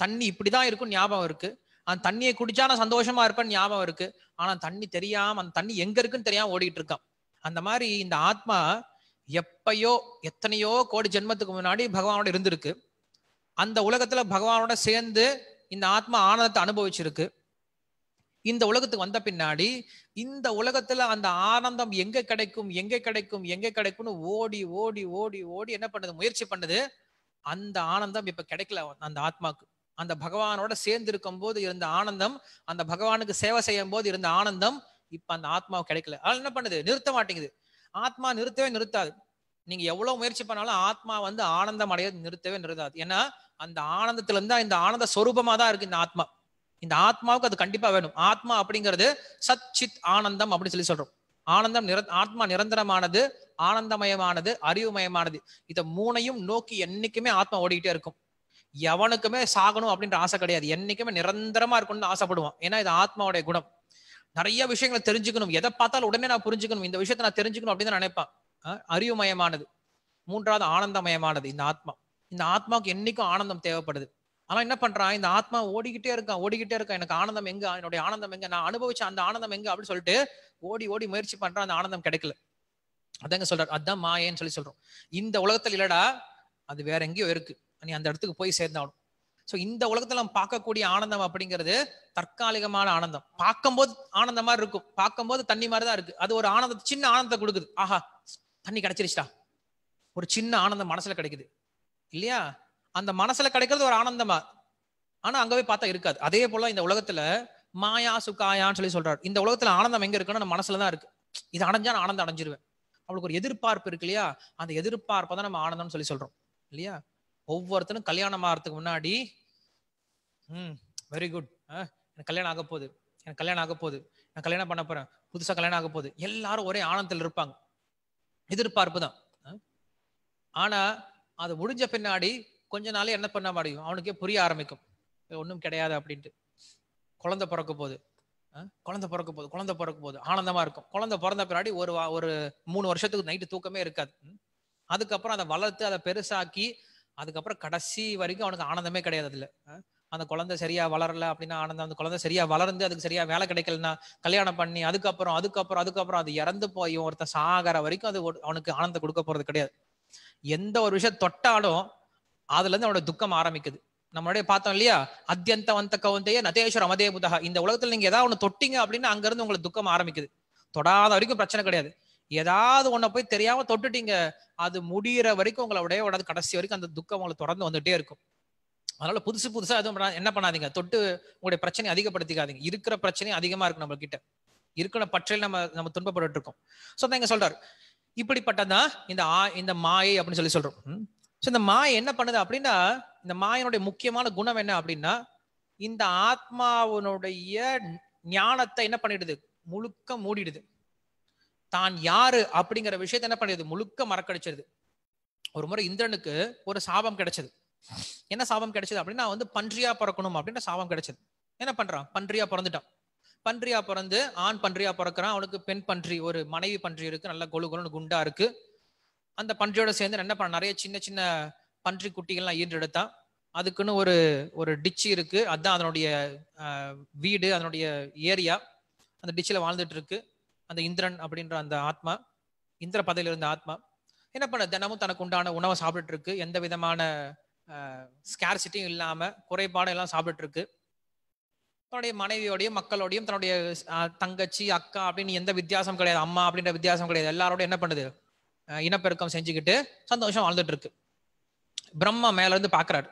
தண்ணி இப்படிதான் இருக்கும்னு ஞாபகம் இருக்கு அந்த தண்ணியை குடிச்சா நான் சந்தோஷமா இருப்பேன்னு ஞாபகம் இருக்கு ஆனா தண்ணி தெரியாம அந்த தண்ணி எங்க இருக்குன்னு தெரியாம ஓடிட்டு இருக்கான் அந்த மாதிரி இந்த ஆத்மா எப்பயோ எத்தனையோ கோடி ஜென்மத்துக்கு முன்னாடி பகவானோட இருந்திருக்கு அந்த உலகத்துல பகவானோட சேர்ந்து இந்த ஆத்மா ஆனந்தத்தை அனுபவிச்சிருக்கு இந்த உலகத்துக்கு வந்த பின்னாடி இந்த உலகத்துல அந்த ஆனந்தம் எங்க கிடைக்கும் எங்க கிடைக்கும் எங்க கிடைக்கும்னு ஓடி ஓடி ஓடி ஓடி என்ன பண்ணுது முயற்சி பண்ணுது அந்த ஆனந்தம் இப்ப கிடைக்கல அந்த ஆத்மாக்கு அந்த பகவானோட சேர்ந்து இருக்கும் போது இருந்த ஆனந்தம் அந்த பகவானுக்கு சேவை செய்யும் போது இருந்த ஆனந்தம் இப்ப அந்த ஆத்மாவுக்கு கிடைக்கல அதனால என்ன பண்ணுது நிறுத்த மாட்டேங்குது ஆத்மா நிறுத்தவே நிறுத்தாது நீங்க எவ்வளவு முயற்சி பண்ணாலும் ஆத்மா வந்து ஆனந்தம் அடைய நிறுத்தவே நிறுத்தாது ஏன்னா அந்த ஆனந்தத்துல இருந்தா இந்த ஆனந்த சொரூபமா தான் இருக்கு இந்த ஆத்மா இந்த ஆத்மாவுக்கு அது கண்டிப்பா வேணும் ஆத்மா அப்படிங்கிறது சத் சித் ஆனந்தம் அப்படின்னு சொல்லி சொல்றோம் ஆனந்தம் நிர ஆத்மா நிரந்தரமானது ஆனந்தமயமானது அறிவுமயமானது இதை மூணையும் நோக்கி என்னைக்குமே ஆத்மா ஓடிக்கிட்டே இருக்கும் எவனுக்குமே சாகணும் அப்படின்ற ஆசை கிடையாது என்னைக்குமே நிரந்தரமா இருக்கணும்னு ஆசைப்படுவான் ஏன்னா இது ஆத்மாவுடைய குணம் நிறைய விஷயங்களை தெரிஞ்சுக்கணும் எதை பார்த்தாலும் உடனே நான் புரிஞ்சுக்கணும் இந்த விஷயத்த நான் தெரிஞ்சுக்கணும் அப்படின்னு நான் நினைப்பேன் அறிவுமயமானது மூன்றாவது ஆனந்தமயமானது இந்த ஆத்மா இந்த ஆத்மாவுக்கு என்னைக்கும் ஆனந்தம் தேவைப்படுது ஆனா என்ன பண்றான் இந்த ஆத்மா ஓடிக்கிட்டே இருக்கான் ஓடிக்கிட்டே இருக்கான் எனக்கு ஆனந்தம் எங்க என்னுடைய ஆனந்தம் எங்க நான் அனுபவிச்ச அந்த ஆனந்தம் எங்க அப்படின்னு சொல்லிட்டு ஓடி ஓடி முயற்சி பண்றான் அந்த ஆனந்தம் கிடைக்கல அதங்க சொல்றாரு அதான் மாயேன்னு சொல்லி சொல்றோம் இந்த உலகத்துல இல்லடா அது வேற எங்கேயோ இருக்கு நீ அந்த இடத்துக்கு போய் சேர்ந்தாலும் ஸோ இந்த உலகத்தில் நம்ம பார்க்கக்கூடிய ஆனந்தம் அப்படிங்கிறது தற்காலிகமான ஆனந்தம் பார்க்கும்போது ஆனந்தம் மாதிரி இருக்கும் பார்க்கும்போது தண்ணி மாதிரி தான் இருக்கு அது ஒரு ஆனந்த சின்ன ஆனந்தத்தை கொடுக்குது ஆஹா தண்ணி கிடைச்சிருச்சா ஒரு சின்ன ஆனந்தம் மனசுல கிடைக்குது இல்லையா அந்த மனசுல கிடைக்கிறது ஒரு ஆனந்தமா ஆனா அங்கே போய் பார்த்தா இருக்காது அதே போல இந்த உலகத்துல மாயா சுக்காயான்னு சொல்லி சொல்றாரு இந்த உலகத்துல ஆனந்தம் எங்க இருக்குன்னு நம்ம மனசுல தான் இருக்கு இது அடைஞ்சா ஆனந்தம் அடைஞ்சிருவேன் அவளுக்கு ஒரு எதிர்பார்ப்பு இருக்கு இல்லையா அந்த எதிர்பார்ப்பை தான் நம்ம ஆனந்தம்னு சொல்லி சொல்றோம் இல்லையா ஒவ்வொருத்தரும் கல்யாணம் ஆகிறதுக்கு முன்னாடி ம் வெரி குட் எனக்கு கல்யாணம் ஆக போகுது எனக்கு கல்யாணம் ஆக போகுது நான் கல்யாணம் பண்ண போறேன் புதுசாக கல்யாணம் ஆக போகுது எல்லாரும் ஒரே ஆனந்தத்தில் இருப்பாங்க எதிர்பார்ப்பு தான் ஆனா அது முடிஞ்ச பின்னாடி கொஞ்ச நாளே என்ன பண்ண முடியும் அவனுக்கே புரிய ஆரம்பிக்கும் ஒன்றும் கிடையாது அப்படின்ட்டு குழந்தை பிறக்க போகுது குழந்தை பிறக்க போகுது குழந்தை பிறக்க போகுது ஆனந்தமா இருக்கும் குழந்தை பிறந்த பின்னாடி ஒரு ஒரு மூணு வருஷத்துக்கு நைட்டு தூக்கமே இருக்காது அதுக்கப்புறம் அதை வளர்த்து அதை பெருசாக்கி அதுக்கப்புறம் கடைசி வரைக்கும் அவனுக்கு ஆனந்தமே கிடையாது அதுல அந்த குழந்தை சரியா வளரல அப்படின்னா ஆனந்தம் அந்த குழந்தை சரியா வளர்ந்து அதுக்கு சரியா வேலை கிடைக்கலன்னா கல்யாணம் பண்ணி அதுக்கப்புறம் அதுக்கப்புறம் அதுக்கப்புறம் அது இறந்து போய் ஒருத்தன் சாகிற வரைக்கும் அது அவனுக்கு ஆனந்தம் கொடுக்க போறது கிடையாது எந்த ஒரு விஷயம் தொட்டாலும் அதுல இருந்து அவனோட துக்கம் ஆரம்பிக்குது நம்மளுடைய பார்த்தோம் இல்லையா அத்தியந்த வந்த கவுந்தையே நதேஸ்வரம் அமதே புதகா இந்த உலகத்துல நீங்க ஏதாவது ஒன்று தொட்டீங்க அப்படின்னா அங்க இருந்து உங்களுக்கு துக்கம் ஆரம்பிக்குது தொடாத வரைக்கும் பிரச்சனை கிடையாது ஏதாவது ஒன்றை போய் தெரியாம தொட்டுட்டீங்க அது முடிகிற வரைக்கும் உங்களை உடைய விடாது கடைசி வரைக்கும் அந்த துக்கம் உங்களை தொடர்ந்து வந்துட்டே இருக்கும் அதனால புதுசு புதுசா எதுவும் என்ன பண்ணாதீங்க தொட்டு உங்களுடைய பிரச்சனை அதிகப்படுத்திக்காதீங்க இருக்கிற பிரச்சனையும் அதிகமா இருக்கு நம்ம கிட்ட இருக்கிற பற்றையில் நம்ம நம்ம துன்பப்பட்டு இருக்கோம் ஸோ எங்க சொல்றாரு இப்படிப்பட்டதான் இந்த ஆ இந்த மாயை அப்படின்னு சொல்லி சொல்றோம் ஸோ இந்த மாயை என்ன பண்ணுது அப்படின்னா இந்த மாயனுடைய முக்கியமான குணம் என்ன அப்படின்னா இந்த ஆத்மாவனுடைய ஞானத்தை என்ன பண்ணிடுது முழுக்க மூடிடுது தான் யாரு அப்படிங்கிற விஷயத்த என்ன பண்ணியது முழுக்க மறக்கடிச்சிருது ஒரு முறை இந்திரனுக்கு ஒரு சாபம் கிடைச்சது என்ன சாபம் கிடைச்சது அப்படின்னா வந்து பன்றியா பிறக்கணும் அப்படின்ற சாபம் கிடைச்சது என்ன பண்றான் பன்றியா பிறந்துட்டான் பன்றியா பிறந்து ஆண் பன்றியா பிறக்கிறான் அவனுக்கு பெண் பன்றி ஒரு மனைவி பன்றி இருக்கு நல்ல கொலு கொலுன்னு குண்டா இருக்கு அந்த பன்றியோட சேர்ந்து என்ன பண்ண நிறைய சின்ன சின்ன பன்றி குட்டிகள்லாம் ஈன்றெடுத்தான் அதுக்குன்னு ஒரு ஒரு டிச்சு இருக்கு அதுதான் அதனுடைய வீடு அதனுடைய ஏரியா அந்த டிச்சில் வாழ்ந்துட்டு இருக்கு அந்த இந்திரன் அப்படின்ற அந்த ஆத்மா இந்திர பதவியில் இருந்த ஆத்மா என்ன பண்ண தினமும் தனக்கு உண்டான உணவை சாப்பிட்டுட்டு இருக்கு எந்த விதமான ஸ்கேர்சிட்டியும் இல்லாம குறைபாடும் எல்லாம் சாப்பிட்டுட்டு இருக்கு தன்னுடைய மனைவியோடையும் மக்களோடையும் தன்னுடைய தங்கச்சி அக்கா அப்படின்னு எந்த வித்தியாசம் கிடையாது அம்மா அப்படின்ற வித்தியாசம் கிடையாது எல்லாரோடய என்ன பண்ணுது இனப்பெருக்கம் செஞ்சுக்கிட்டு சந்தோஷம் வாழ்ந்துட்டு இருக்கு பிரம்மா மேல இருந்து பாக்குறாரு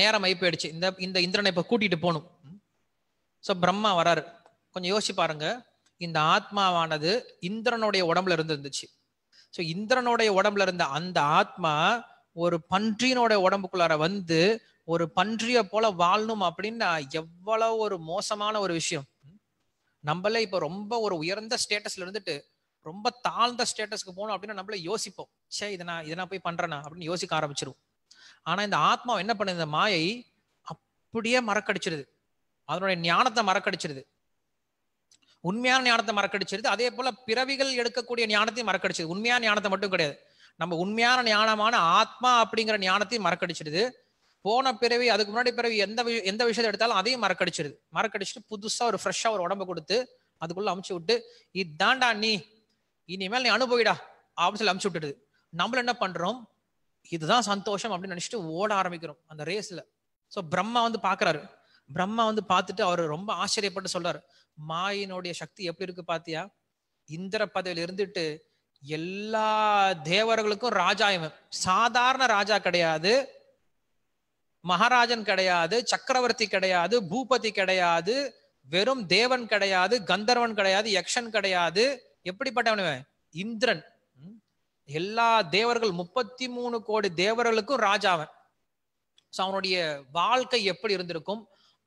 நேரம் ஐப்பு ஆயிடுச்சு இந்த இந்த இந்திரனை இப்ப கூட்டிட்டு போகணும் ஸோ பிரம்மா வராரு கொஞ்சம் யோசிச்சு பாருங்க இந்த ஆத்மாவானது இந்திரனுடைய உடம்புல இருந்து இருந்துச்சு ஸோ இந்திரனுடைய உடம்புல இருந்த அந்த ஆத்மா ஒரு பன்றியினுடைய உடம்புக்குள்ளார வந்து ஒரு பன்றிய போல வாழணும் அப்படின்னு எவ்வளவு ஒரு மோசமான ஒரு விஷயம் நம்மள இப்ப ரொம்ப ஒரு உயர்ந்த ஸ்டேட்டஸ்ல இருந்துட்டு ரொம்ப தாழ்ந்த ஸ்டேட்டஸ்க்கு போகணும் அப்படின்னு நம்மள யோசிப்போம் சே இதை நான் இதை போய் பண்றேனா அப்படின்னு யோசிக்க ஆரம்பிச்சிருவோம் ஆனா இந்த ஆத்மா என்ன பண்ணுது இந்த மாயை அப்படியே மறக்கடிச்சிருது அதனுடைய ஞானத்தை மறக்கடிச்சிருது உண்மையான ஞானத்தை மறக்கடிச்சிருது அதே போல பிறவிகள் எடுக்கக்கூடிய ஞானத்தையும் மறக்கடிச்சிருது உண்மையான ஞானத்தை மட்டும் கிடையாது நம்ம உண்மையான ஞானமான ஆத்மா அப்படிங்கிற ஞானத்தையும் மறக்கடிச்சிடுது போன பிறவி அதுக்கு முன்னாடி பிறவி எந்த எந்த விஷயத்தை எடுத்தாலும் அதையும் மறக்கடிச்சிருது மறக்கடிச்சிட்டு புதுசா ஒரு ஃப்ரெஷ்ஷா ஒரு உடம்பு கொடுத்து அதுக்குள்ள அமுச்சு விட்டு இதாண்டா நீ இனிமேல் நீ அனுபவிடா அப்படின்னு சொல்லி அமுச்சு விட்டுடுது நம்மள என்ன பண்றோம் இதுதான் சந்தோஷம் அப்படின்னு நினைச்சிட்டு ஓட ஆரம்பிக்கிறோம் அந்த ரேஸ்ல ஸோ பிரம்மா வந்து பாக்குறாரு பிரம்மா வந்து பார்த்துட்டு அவர் ரொம்ப ஆச்சரியப்பட்டு சொல்றாரு மாயினுடைய சக்தி எப்படி இருக்கு பாத்தியா இந்திர பதவியில் இருந்துட்டு எல்லா தேவர்களுக்கும் ராஜா இவன் சாதாரண ராஜா கிடையாது மகாராஜன் கிடையாது சக்கரவர்த்தி கிடையாது பூபதி கிடையாது வெறும் தேவன் கிடையாது கந்தர்வன் கிடையாது யக்ஷன் கிடையாது எப்படிப்பட்டவன் இந்திரன் எல்லா தேவர்கள் முப்பத்தி மூணு கோடி தேவர்களுக்கும் ராஜாவன் ஸோ அவனுடைய வாழ்க்கை எப்படி இருந்திருக்கும்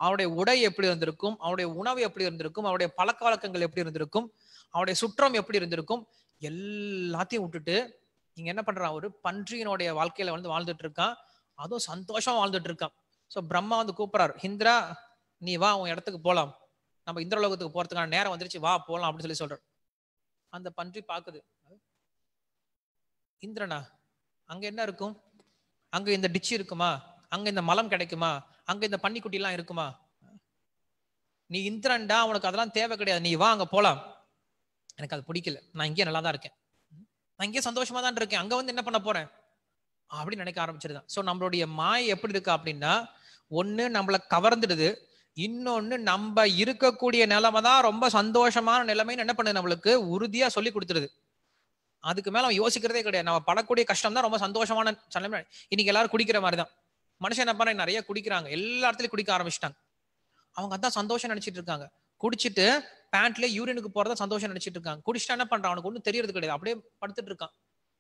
அவனுடைய உடை எப்படி இருந்திருக்கும் அவனுடைய உணவு எப்படி இருந்திருக்கும் அவனுடைய பழக்க வழக்கங்கள் எப்படி இருந்திருக்கும் அவனுடைய சுற்றம் எப்படி இருந்திருக்கும் எல்லாத்தையும் விட்டுட்டு நீங்க என்ன பண்றான் ஒரு பன்றியினுடைய வாழ்க்கையில வந்து வாழ்ந்துட்டு இருக்கான் அதுவும் சந்தோஷமா வாழ்ந்துட்டு இருக்கான் ஸோ பிரம்மா வந்து கூப்பிட்றாரு ஹிந்திரா நீ வா உன் இடத்துக்கு போகலாம் நம்ம இந்திரலோகத்துக்கு போறதுக்கான நேரம் வந்துருச்சு வா போகலாம் அப்படின்னு சொல்லி சொல்றேன் அந்த பன்றி பார்க்குது இந்திரனா அங்க என்ன இருக்கும் அங்க இந்த டிச்சு இருக்குமா அங்க இந்த மலம் கிடைக்குமா அங்க இந்த பன்னிக்குட்டி எல்லாம் இருக்குமா நீ இந்திரன்டா உனக்கு அதெல்லாம் தேவை கிடையாது நீ வா அங்க போலாம் எனக்கு அது பிடிக்கல நான் இங்கே நல்லா தான் இருக்கேன் நான் இங்கே சந்தோஷமா தான் இருக்கேன் அங்க வந்து என்ன பண்ண போறேன் அப்படின்னு நினைக்க ஆரம்பிச்சிருந்தேன் ஸோ நம்மளுடைய மாய எப்படி இருக்கா அப்படின்னா ஒன்று நம்மளை கவர்ந்துடுது இன்னொன்று நம்ம இருக்கக்கூடிய நிலைமை தான் ரொம்ப சந்தோஷமான நிலைமைன்னு என்ன பண்ணுது நம்மளுக்கு உறுதியாக சொல்லி கொடுத்துருது அதுக்கு மேலே அவன் யோசிக்கிறதே கிடையாது நம்ம படக்கூடிய கஷ்டம் தான் ரொம்ப சந்தோஷமான நிலைமை இன்னைக்கு எல்லாரும் குடிக்கிற மாதிரி தான் மனுஷன் என்ன பண்ண நிறைய குடிக்கிறாங்க எல்லா இடத்துலயும் குடிக்க ஆரம்பிச்சிட்டாங்க அவங்க அதான் சந்தோஷம் நினைச்சிட்டு இருக்காங்க குடிச்சிட்டு பேண்ட்ல யூரியனுக்கு போறத சந்தோஷம் நினைச்சிட்டு இருக்காங்க குடிச்சிட்டு என்ன பண்றான் அவனுக்கு ஒன்றும் தெரியறது கிடையாது அப்படியே படுத்துட்டு இருக்கான்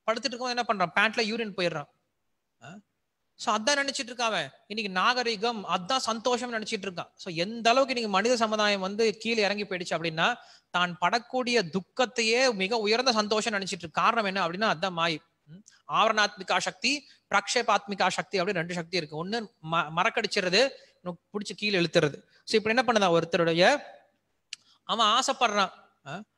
படுத்துட்டு இருக்கும் என்ன பண்றான் பேண்ட்ல யூரியன் போயிடுறான் ஸோ அதான் நினைச்சிட்டு இருக்கான் இன்னைக்கு நாகரிகம் அதான் சந்தோஷம் நினைச்சிட்டு இருக்கான் ஸோ எந்த அளவுக்கு இன்னைக்கு மனித சமுதாயம் வந்து கீழே இறங்கி போயிடுச்சு அப்படின்னா தான் படக்கூடிய துக்கத்தையே மிக உயர்ந்த சந்தோஷம் நினைச்சிட்டு காரணம் என்ன அப்படின்னா அதான் மாயி ஆவரணாத்மிகா சக்தி பிரக்ஷேபாத்மிகா சக்தி அப்படின்னு ரெண்டு சக்தி இருக்கு ஒண்ணு ம மறக்கடிச்சிருது பிடிச்சி கீழே இழுத்துறது ஸோ இப்படி என்ன பண்ணுதான் ஒருத்தருடைய அவன் ஆசைப்படுறான்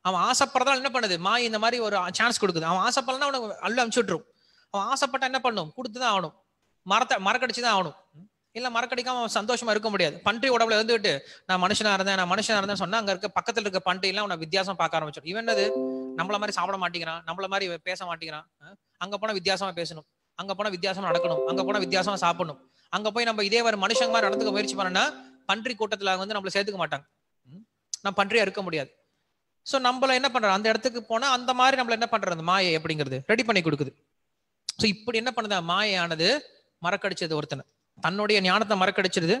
அவன் ஆசைப்படுறதால என்ன பண்ணுது மாய் இந்த மாதிரி ஒரு சான்ஸ் கொடுக்குது அவன் ஆசைப்படலாம் அவனுக்கு அள்ளு விட்டுரும் அவன் ஆசைப்பட்டா என்ன பண்ணும் கொடுத்து தான் ஆகணும் மரத்தை மரக்கடிச்சு தான் ஆகணும் இல்லை மரக்கடிக்காம அவன் சந்தோஷமா இருக்க முடியாது பன்றி உடம்புல இருந்துகிட்டு நான் மனுஷனா இருந்தேன் நான் மனுஷனா இருந்தேன்னு சொன்னா அங்க இருக்க பக்கத்துல இருக்க பன்றி எல்லாம் அவனை வித்தியாசம் பார்க்க ஆரம்பிச்சிடும் இவன் என்னது நம்மள மாதிரி சாப்பிட மாட்டேங்கிறான் நம்மள மாதிரி பேச மாட்டேங்கிறான் அங்க போனா வித்தியாசமா பேசணும் அங்க போனா வித்தியாசமா நடக்கணும் அங்க போனா வித்தியாசமா சாப்பிடணும் அங்க போய் நம்ம இதே ஒரு மனுஷங்க மாதிரி நடந்துக்க முயற்சி பண்ணோம்னா பன்றி கூட்டத்துல வந்து நம்மள சேர்த்துக்க மாட்டாங்க நான் பன்றியா இருக்க முடியாது ஸோ நம்மள என்ன பண்றோம் அந்த இடத்துக்கு போனா அந்த மாதிரி நம்மள என்ன பண்றது அந்த மாயை அப்படிங்கிறது ரெடி பண்ணி கொடுக்குது ஸோ இப்படி என்ன பண்ணுது மாயானது மறக்கடிச்சது ஒருத்தனை தன்னுடைய ஞானத்தை மறக்கடிச்சிருது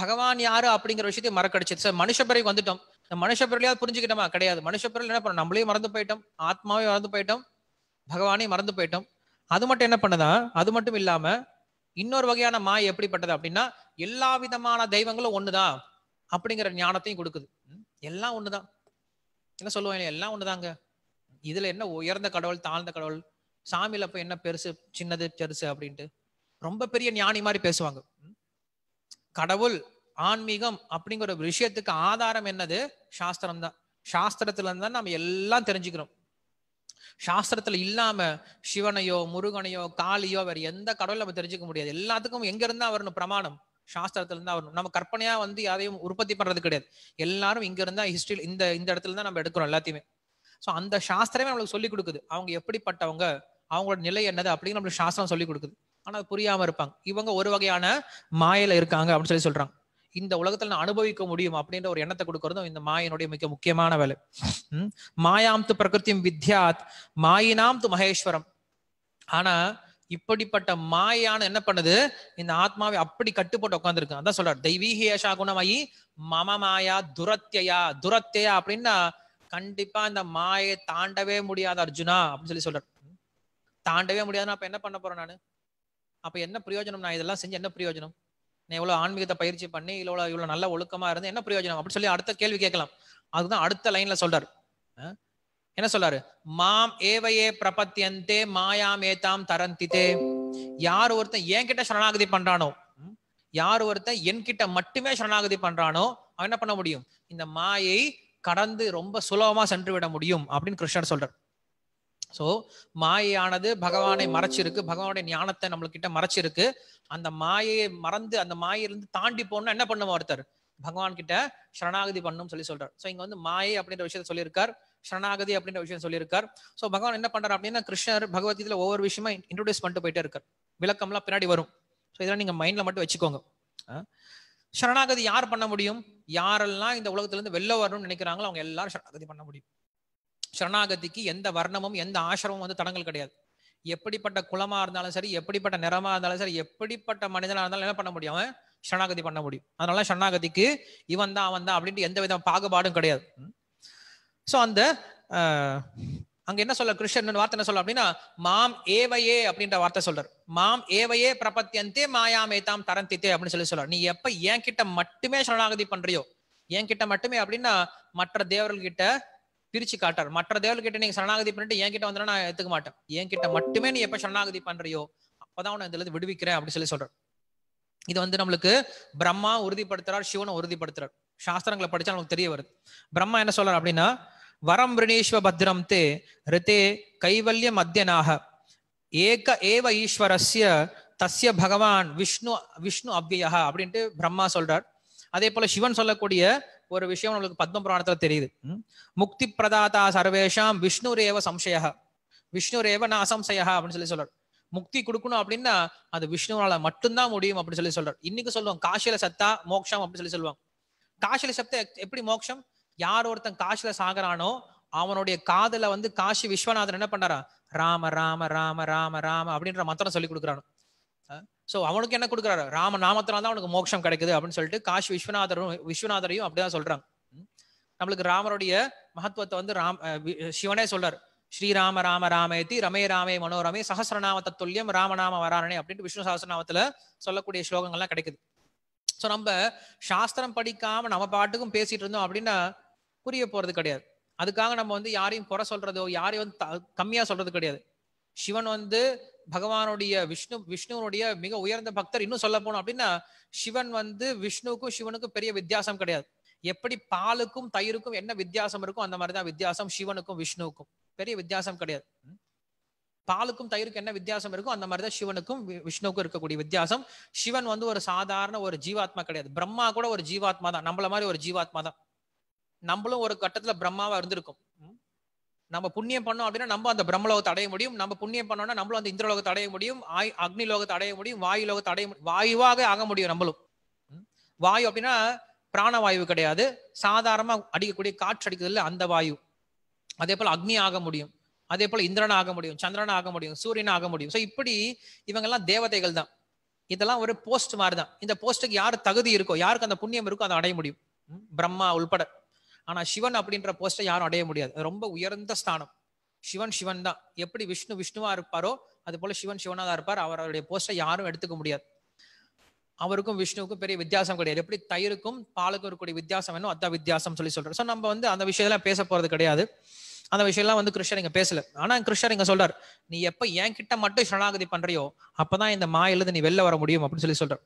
பகவான் யாரு அப்படிங்கிற விஷயத்தையும் மறக்கடிச்சது சார் மனுஷ பிறகு வந்துட்டோம் இந்த மனுஷ பிறலையாவது புரிஞ்சுக்கிட்டோமா கிடையாது மனுஷ பிறல் என்ன பண்ணோம் நம்மளையும் மறந்து போயிட்டோம் ஆத்மாவையும் மறந்து போயிட்டோம் பகவானையும் மறந்து போயிட்டோம் அது மட்டும் என்ன பண்ணுதான் அது மட்டும் இல்லாம இன்னொரு வகையான மாய எப்படிப்பட்டது அப்படின்னா எல்லா விதமான தெய்வங்களும் ஒண்ணுதான் அப்படிங்கிற ஞானத்தையும் கொடுக்குது எல்லாம் ஒண்ணுதான் என்ன சொல்லுவாங்க எல்லாம் ஒண்ணுதாங்க இதுல என்ன உயர்ந்த கடவுள் தாழ்ந்த கடவுள் சாமியில போய் என்ன பெருசு சின்னது பெருசு அப்படின்ட்டு ரொம்ப பெரிய ஞானி மாதிரி பேசுவாங்க கடவுள் ஆன்மீகம் அப்படிங்கிற ஒரு விஷயத்துக்கு ஆதாரம் என்னது சாஸ்திரம் தான் சாஸ்திரத்துல இருந்தா நம்ம எல்லாம் தெரிஞ்சுக்கிறோம் சாஸ்திரத்துல இல்லாம சிவனையோ முருகனையோ காளியோ வேற எந்த கடவுள் நம்ம தெரிஞ்சுக்க முடியாது எல்லாத்துக்கும் எங்க இருந்தா வரணும் பிரமாணம் சாஸ்திரத்துல இருந்தா வரணும் நம்ம கற்பனையா வந்து யாரையும் உற்பத்தி பண்றது கிடையாது எல்லாரும் இங்க இருந்தா ஹிஸ்டரி இந்த இந்த இடத்துல தான் நம்ம எடுக்கிறோம் எல்லாத்தையுமே ஸோ அந்த சாஸ்திரமே நம்மளுக்கு சொல்லிக் கொடுக்குது அவங்க எப்படிப்பட்டவங்க அவங்களோட நிலை என்னது அப்படின்னு நம்மளுக்கு சாஸ்திரம் சொல்லிக் கொடுக்குது ஆனா புரியாம இருப்பாங்க இவங்க ஒரு வகையான மாயில இருக்காங்க அப்படின்னு சொல்லி சொல்றாங்க இந்த உலகத்துல நான் அனுபவிக்க முடியும் அப்படின்ற ஒரு எண்ணத்தை கொடுக்கறதும் இந்த மாயினுடைய மிக முக்கியமான வேலை மாயாம் து பிரகிருத்தியும் வித்யாத் மாயினாம் து மகேஸ்வரம் ஆனா இப்படிப்பட்ட மாயான்னு என்ன பண்ணுது இந்த ஆத்மாவை அப்படி கட்டுப்பட்டு உட்காந்துருக்கு அதான் சொல்றாரு தெய்வீக ஏஷா குணமாயி மம மாயா துரத்தியா துரத்தியா அப்படின்னா கண்டிப்பா இந்த மாயை தாண்டவே முடியாது அர்ஜுனா அப்படின்னு சொல்லி சொல்றாரு தாண்டவே முடியாதுன்னா அப்ப என்ன பண்ண போறேன் நான் அப்ப என்ன பிரயோஜனம் நான் இதெல்லாம் செஞ்சு என்ன பிரயோஜனம் நான் இவ்வளவு ஆன்மீகத்தை பயிற்சி பண்ணி இவ்வளவு இவ்வளவு நல்ல ஒழுக்கமா இருந்து என்ன பிரயோஜனம் அப்படின்னு சொல்லி அடுத்த கேள்வி கேட்கலாம் அதுதான் அடுத்த லைன்ல சொல்றாரு என்ன சொல்றாரு மாம் ஏவையே பிரபத்தியந்தே மாயாம் ஏதாம் தரந்தித்தே யார் ஒருத்தன் என்கிட்ட சரணாகதி பண்றானோ யார் ஒருத்தன் என்கிட்ட மட்டுமே சரணாகதி பண்றானோ அவன் என்ன பண்ண முடியும் இந்த மாயை கடந்து ரொம்ப சுலபமா சென்று விட முடியும் அப்படின்னு கிருஷ்ணர் சொல்றாரு சோ மாயானது பகவானை மறைச்சிருக்கு பகவானுடைய ஞானத்தை கிட்ட மறைச்சிருக்கு அந்த மாயையை மறந்து அந்த மாயிலிருந்து தாண்டி போகணும்னா என்ன பண்ணுவோம் ஒருத்தர் பகவான் கிட்ட சரணாகதி பண்ணும் சொல்லி சொல்றார் சோ இங்க வந்து மாயை அப்படின்ற விஷயத்த சொல்லியிருக்கார் சரணாகதி அப்படின்ற விஷயம் சொல்லியிருக்கார் சோ பகவான் என்ன பண்றார் அப்படின்னா கிருஷ்ணர் பகவத்கீதையில ஒவ்வொரு விஷயமா இன்ட்ரோடியூஸ் பண்ணிட்டு போயிட்டே இருக்கார் விளக்கம்லாம் பின்னாடி வரும் சோ இதெல்லாம் நீங்க மைண்ட்ல மட்டும் வச்சுக்கோங்க சரணாகதி யார் பண்ண முடியும் யாரெல்லாம் இந்த உலகத்துல இருந்து வெளில வரணும்னு நினைக்கிறாங்களோ அவங்க எல்லாரும் சரணாகதி பண்ண முடியும் சரணாகதிக்கு எந்த வர்ணமும் எந்த ஆசிரமும் வந்து தடங்கள் கிடையாது எப்படிப்பட்ட குளமா இருந்தாலும் சரி எப்படிப்பட்ட நிறமா இருந்தாலும் சரி எப்படிப்பட்ட மனிதனா இருந்தாலும் என்ன பண்ண முடியும் அவன் சரணாகதி பண்ண முடியும் அதனால சரணாகதிக்கு இவன் தான் அவன் தான் அப்படின்ட்டு எந்த வித பாகுபாடும் கிடையாது ஸோ அந்த அங்க என்ன சொல்ல கிருஷ்ணன் வார்த்தை என்ன சொல்ல அப்படின்னா மாம் ஏவையே அப்படின்ற வார்த்தை சொல்றார் மாம் ஏவையே பிரபத்தியந்தே மாயாமே தாம் தரந்தித்தே அப்படின்னு சொல்லி சொல்றாரு நீ எப்ப என் கிட்ட மட்டுமே சரணாகதி பண்றியோ என் கிட்ட மட்டுமே அப்படின்னா மற்ற தேவர்கள் கிட்ட பிரிச்சு காட்டார் மற்ற தேவர்கிட்ட நீங்க சரணாகதி பண்ணிட்டு என் கிட்ட வந்தா நான் எடுத்துக்க மாட்டேன் என் கிட்ட மட்டுமே நீ எப்ப சரணாகதி பண்றியோ அப்பதான் உன இதுல இருந்து விடுவிக்கிறேன் அப்படின்னு சொல்லி சொல்றேன் இது வந்து நம்மளுக்கு பிரம்மா உறுதிப்படுத்துறார் சிவனை உறுதிப்படுத்துறார் சாஸ்திரங்களை படிச்சா நமக்கு தெரிய வருது பிரம்மா என்ன சொல்றார் அப்படின்னா வரம் விரணீஸ்வ பத்ரம் தே ரிதே கைவல்ய மத்தியனாக ஏக ஏவ ஈஸ்வரஸ்ய தஸ்ய பகவான் விஷ்ணு விஷ்ணு அவ்வியா அப்படின்ட்டு பிரம்மா சொல்றார் அதே போல சிவன் சொல்லக்கூடிய ஒரு விஷயம் நம்மளுக்கு பத்ம புராணத்துல தெரியுது முக்தி பிரதாதா சர்வேஷாம் விஷ்ணு ரேவ சம்சயா விஷ்ணு ரேவ நான் அசம்சயா அப்படின்னு சொல்லி சொல்றாரு முக்தி கொடுக்கணும் அப்படின்னா அது விஷ்ணுவால மட்டும்தான் முடியும் அப்படின்னு சொல்லி சொல்றாரு இன்னைக்கு சொல்லுவோம் காசில சத்தா மோக்ஷம் அப்படின்னு சொல்லி சொல்லுவாங்க காசில சப்த எப்படி மோக்ஷம் யார் ஒருத்தன் காசில சாகரானோ அவனுடைய காதல வந்து காசி விஸ்வநாதன் என்ன பண்றா ராம ராம ராம ராம ராம அப்படின்ற மந்திரம் சொல்லி கொடுக்குறானு ஸோ அவனுக்கு என்ன கொடுக்குறாரு ராம நாமத்தினால தான் அவனுக்கு மோட்சம் கிடைக்குது அப்படின்னு சொல்லிட்டு காஷ் விஸ்வநாதரும் விஸ்வநாதரையும் அப்படிதான் சொல்றாங்க நம்மளுக்கு ராமருடைய மகத்துவத்தை வந்து ராம் சிவனே சொல்றாரு ஸ்ரீராம ராம ராமேதி ரமே ராமே மனோரமே சஹசிரநாம துல்லியம் ராமநாம வராணனே அப்படின்ட்டு விஷ்ணு சஹசிரநாமத்துல சொல்லக்கூடிய ஸ்லோகங்கள்லாம் கிடைக்குது ஸோ நம்ம சாஸ்திரம் படிக்காம நம்ம பாட்டுக்கும் பேசிட்டு இருந்தோம் அப்படின்னா புரிய போறது கிடையாது அதுக்காக நம்ம வந்து யாரையும் குறை சொல்றதோ யாரையும் வந்து கம்மியா சொல்றது கிடையாது சிவன் வந்து பகவானுடைய விஷ்ணு விஷ்ணுவனுடைய மிக உயர்ந்த பக்தர் இன்னும் சொல்ல போனோம் அப்படின்னா சிவன் வந்து விஷ்ணுவுக்கும் சிவனுக்கும் பெரிய வித்தியாசம் கிடையாது எப்படி பாலுக்கும் தயிருக்கும் என்ன வித்தியாசம் இருக்கும் அந்த மாதிரிதான் வித்தியாசம் சிவனுக்கும் விஷ்ணுவுக்கும் பெரிய வித்தியாசம் கிடையாது பாலுக்கும் தயிருக்கும் என்ன வித்தியாசம் இருக்கும் அந்த மாதிரி தான் சிவனுக்கும் விஷ்ணுவுக்கும் இருக்கக்கூடிய வித்தியாசம் சிவன் வந்து ஒரு சாதாரண ஒரு ஜீவாத்மா கிடையாது பிரம்மா கூட ஒரு ஜீவாத்மா தான் நம்மள மாதிரி ஒரு ஜீவாத்மா தான் நம்மளும் ஒரு கட்டத்துல பிரம்மாவா இருந்திருக்கும் நம்ம புண்ணியம் பண்ணோம் அப்படின்னா நம்ம அந்த பிரம்மலோகத்தை அடைய முடியும் நம்ம புண்ணியம் பண்ணோம்னா நம்மளும் அந்த இந்திரலோகத்தை அடைய முடியும் ஆய் அக்னி லோகத்தை அடைய முடியும் வாயு லோகத்தை அடைய முடியும் வாயுவாக ஆக முடியும் நம்மளும் வாயு அப்படின்னா பிராணவாயு கிடையாது சாதாரணமா அடிக்கக்கூடிய காற்று இல்லை அந்த வாயு அதே போல் அக்னி ஆக முடியும் அதே போல் இந்திரன் ஆக முடியும் சந்திரன் ஆக முடியும் சூரியன் ஆக முடியும் ஸோ இப்படி இவங்கெல்லாம் தேவதைகள் தான் இதெல்லாம் ஒரு போஸ்ட் மாதிரி தான் இந்த போஸ்ட்டுக்கு யார் தகுதி இருக்கோ யாருக்கு அந்த புண்ணியம் இருக்கோ அதை அடைய முடியும் பிரம்மா உள்பட ஆனா சிவன் அப்படின்ற போஸ்டை யாரும் அடைய முடியாது ரொம்ப உயர்ந்த ஸ்தானம் சிவன் சிவன் தான் எப்படி விஷ்ணு விஷ்ணுவா இருப்பாரோ அது போல சிவன் சிவனா தான் இருப்பார் அவருடைய போஸ்டை யாரும் எடுத்துக்க முடியாது அவருக்கும் விஷ்ணுவுக்கும் பெரிய வித்தியாசம் கிடையாது எப்படி தயிருக்கும் பாலுக்கும் இருக்கக்கூடிய வித்தியாசம் வேணும் அதான் வித்தியாசம் சொல்லி சொல்றாரு ஸோ நம்ம வந்து அந்த விஷயத்தெல்லாம் பேச போறது கிடையாது அந்த விஷயம்லாம் வந்து கிருஷ்ணர் இங்க பேசல ஆனா கிருஷ்ணர் இங்க சொல்றார் நீ எப்ப என் கிட்ட மட்டும் சரணாகதி பண்றியோ அப்பதான் இந்த மாயிலிருந்து நீ வெளில வர முடியும் அப்படின்னு சொல்லி சொல்றார்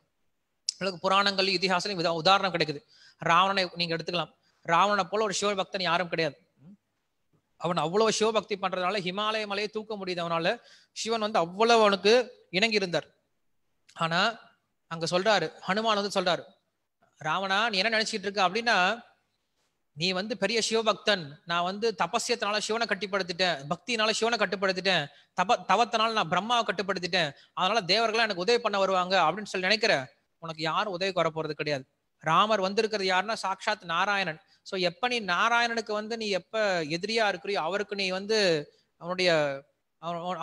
உங்களுக்கு புராணங்கள் இதிகாசம் உதாரணம் கிடைக்குது ராவணனை நீங்க எடுத்துக்கலாம் ராவணனை போல ஒரு சிவபக்தன் யாரும் கிடையாது அவன் அவ்வளவு சிவபக்தி பண்றதுனால ஹிமாலய மலையை தூக்க முடியுது அவனால சிவன் வந்து அவ்வளவு அவனுக்கு இணங்கி இருந்தார் ஆனா அங்க சொல்றாரு ஹனுமான் வந்து சொல்றாரு ராவணா நீ என்ன நினைச்சிட்டு இருக்க அப்படின்னா நீ வந்து பெரிய சிவபக்தன் நான் வந்து தபசியத்தினால சிவனை கட்டுப்படுத்திட்டேன் பக்தினால சிவனை கட்டுப்படுத்திட்டேன் தப தவத்தினால நான் பிரம்மாவை கட்டுப்படுத்திட்டேன் அதனால தேவர்களாம் எனக்கு உதவி பண்ண வருவாங்க அப்படின்னு சொல்லி நினைக்கிற உனக்கு யாரும் உதவி உதவிக்கு போறது கிடையாது ராமர் வந்திருக்கிறது யாருன்னா சாட்சாத் நாராயணன் ஸோ எப்ப நீ நாராயணனுக்கு வந்து நீ எப்ப எதிரியா இருக்கிறியோ அவருக்கு நீ வந்து அவனுடைய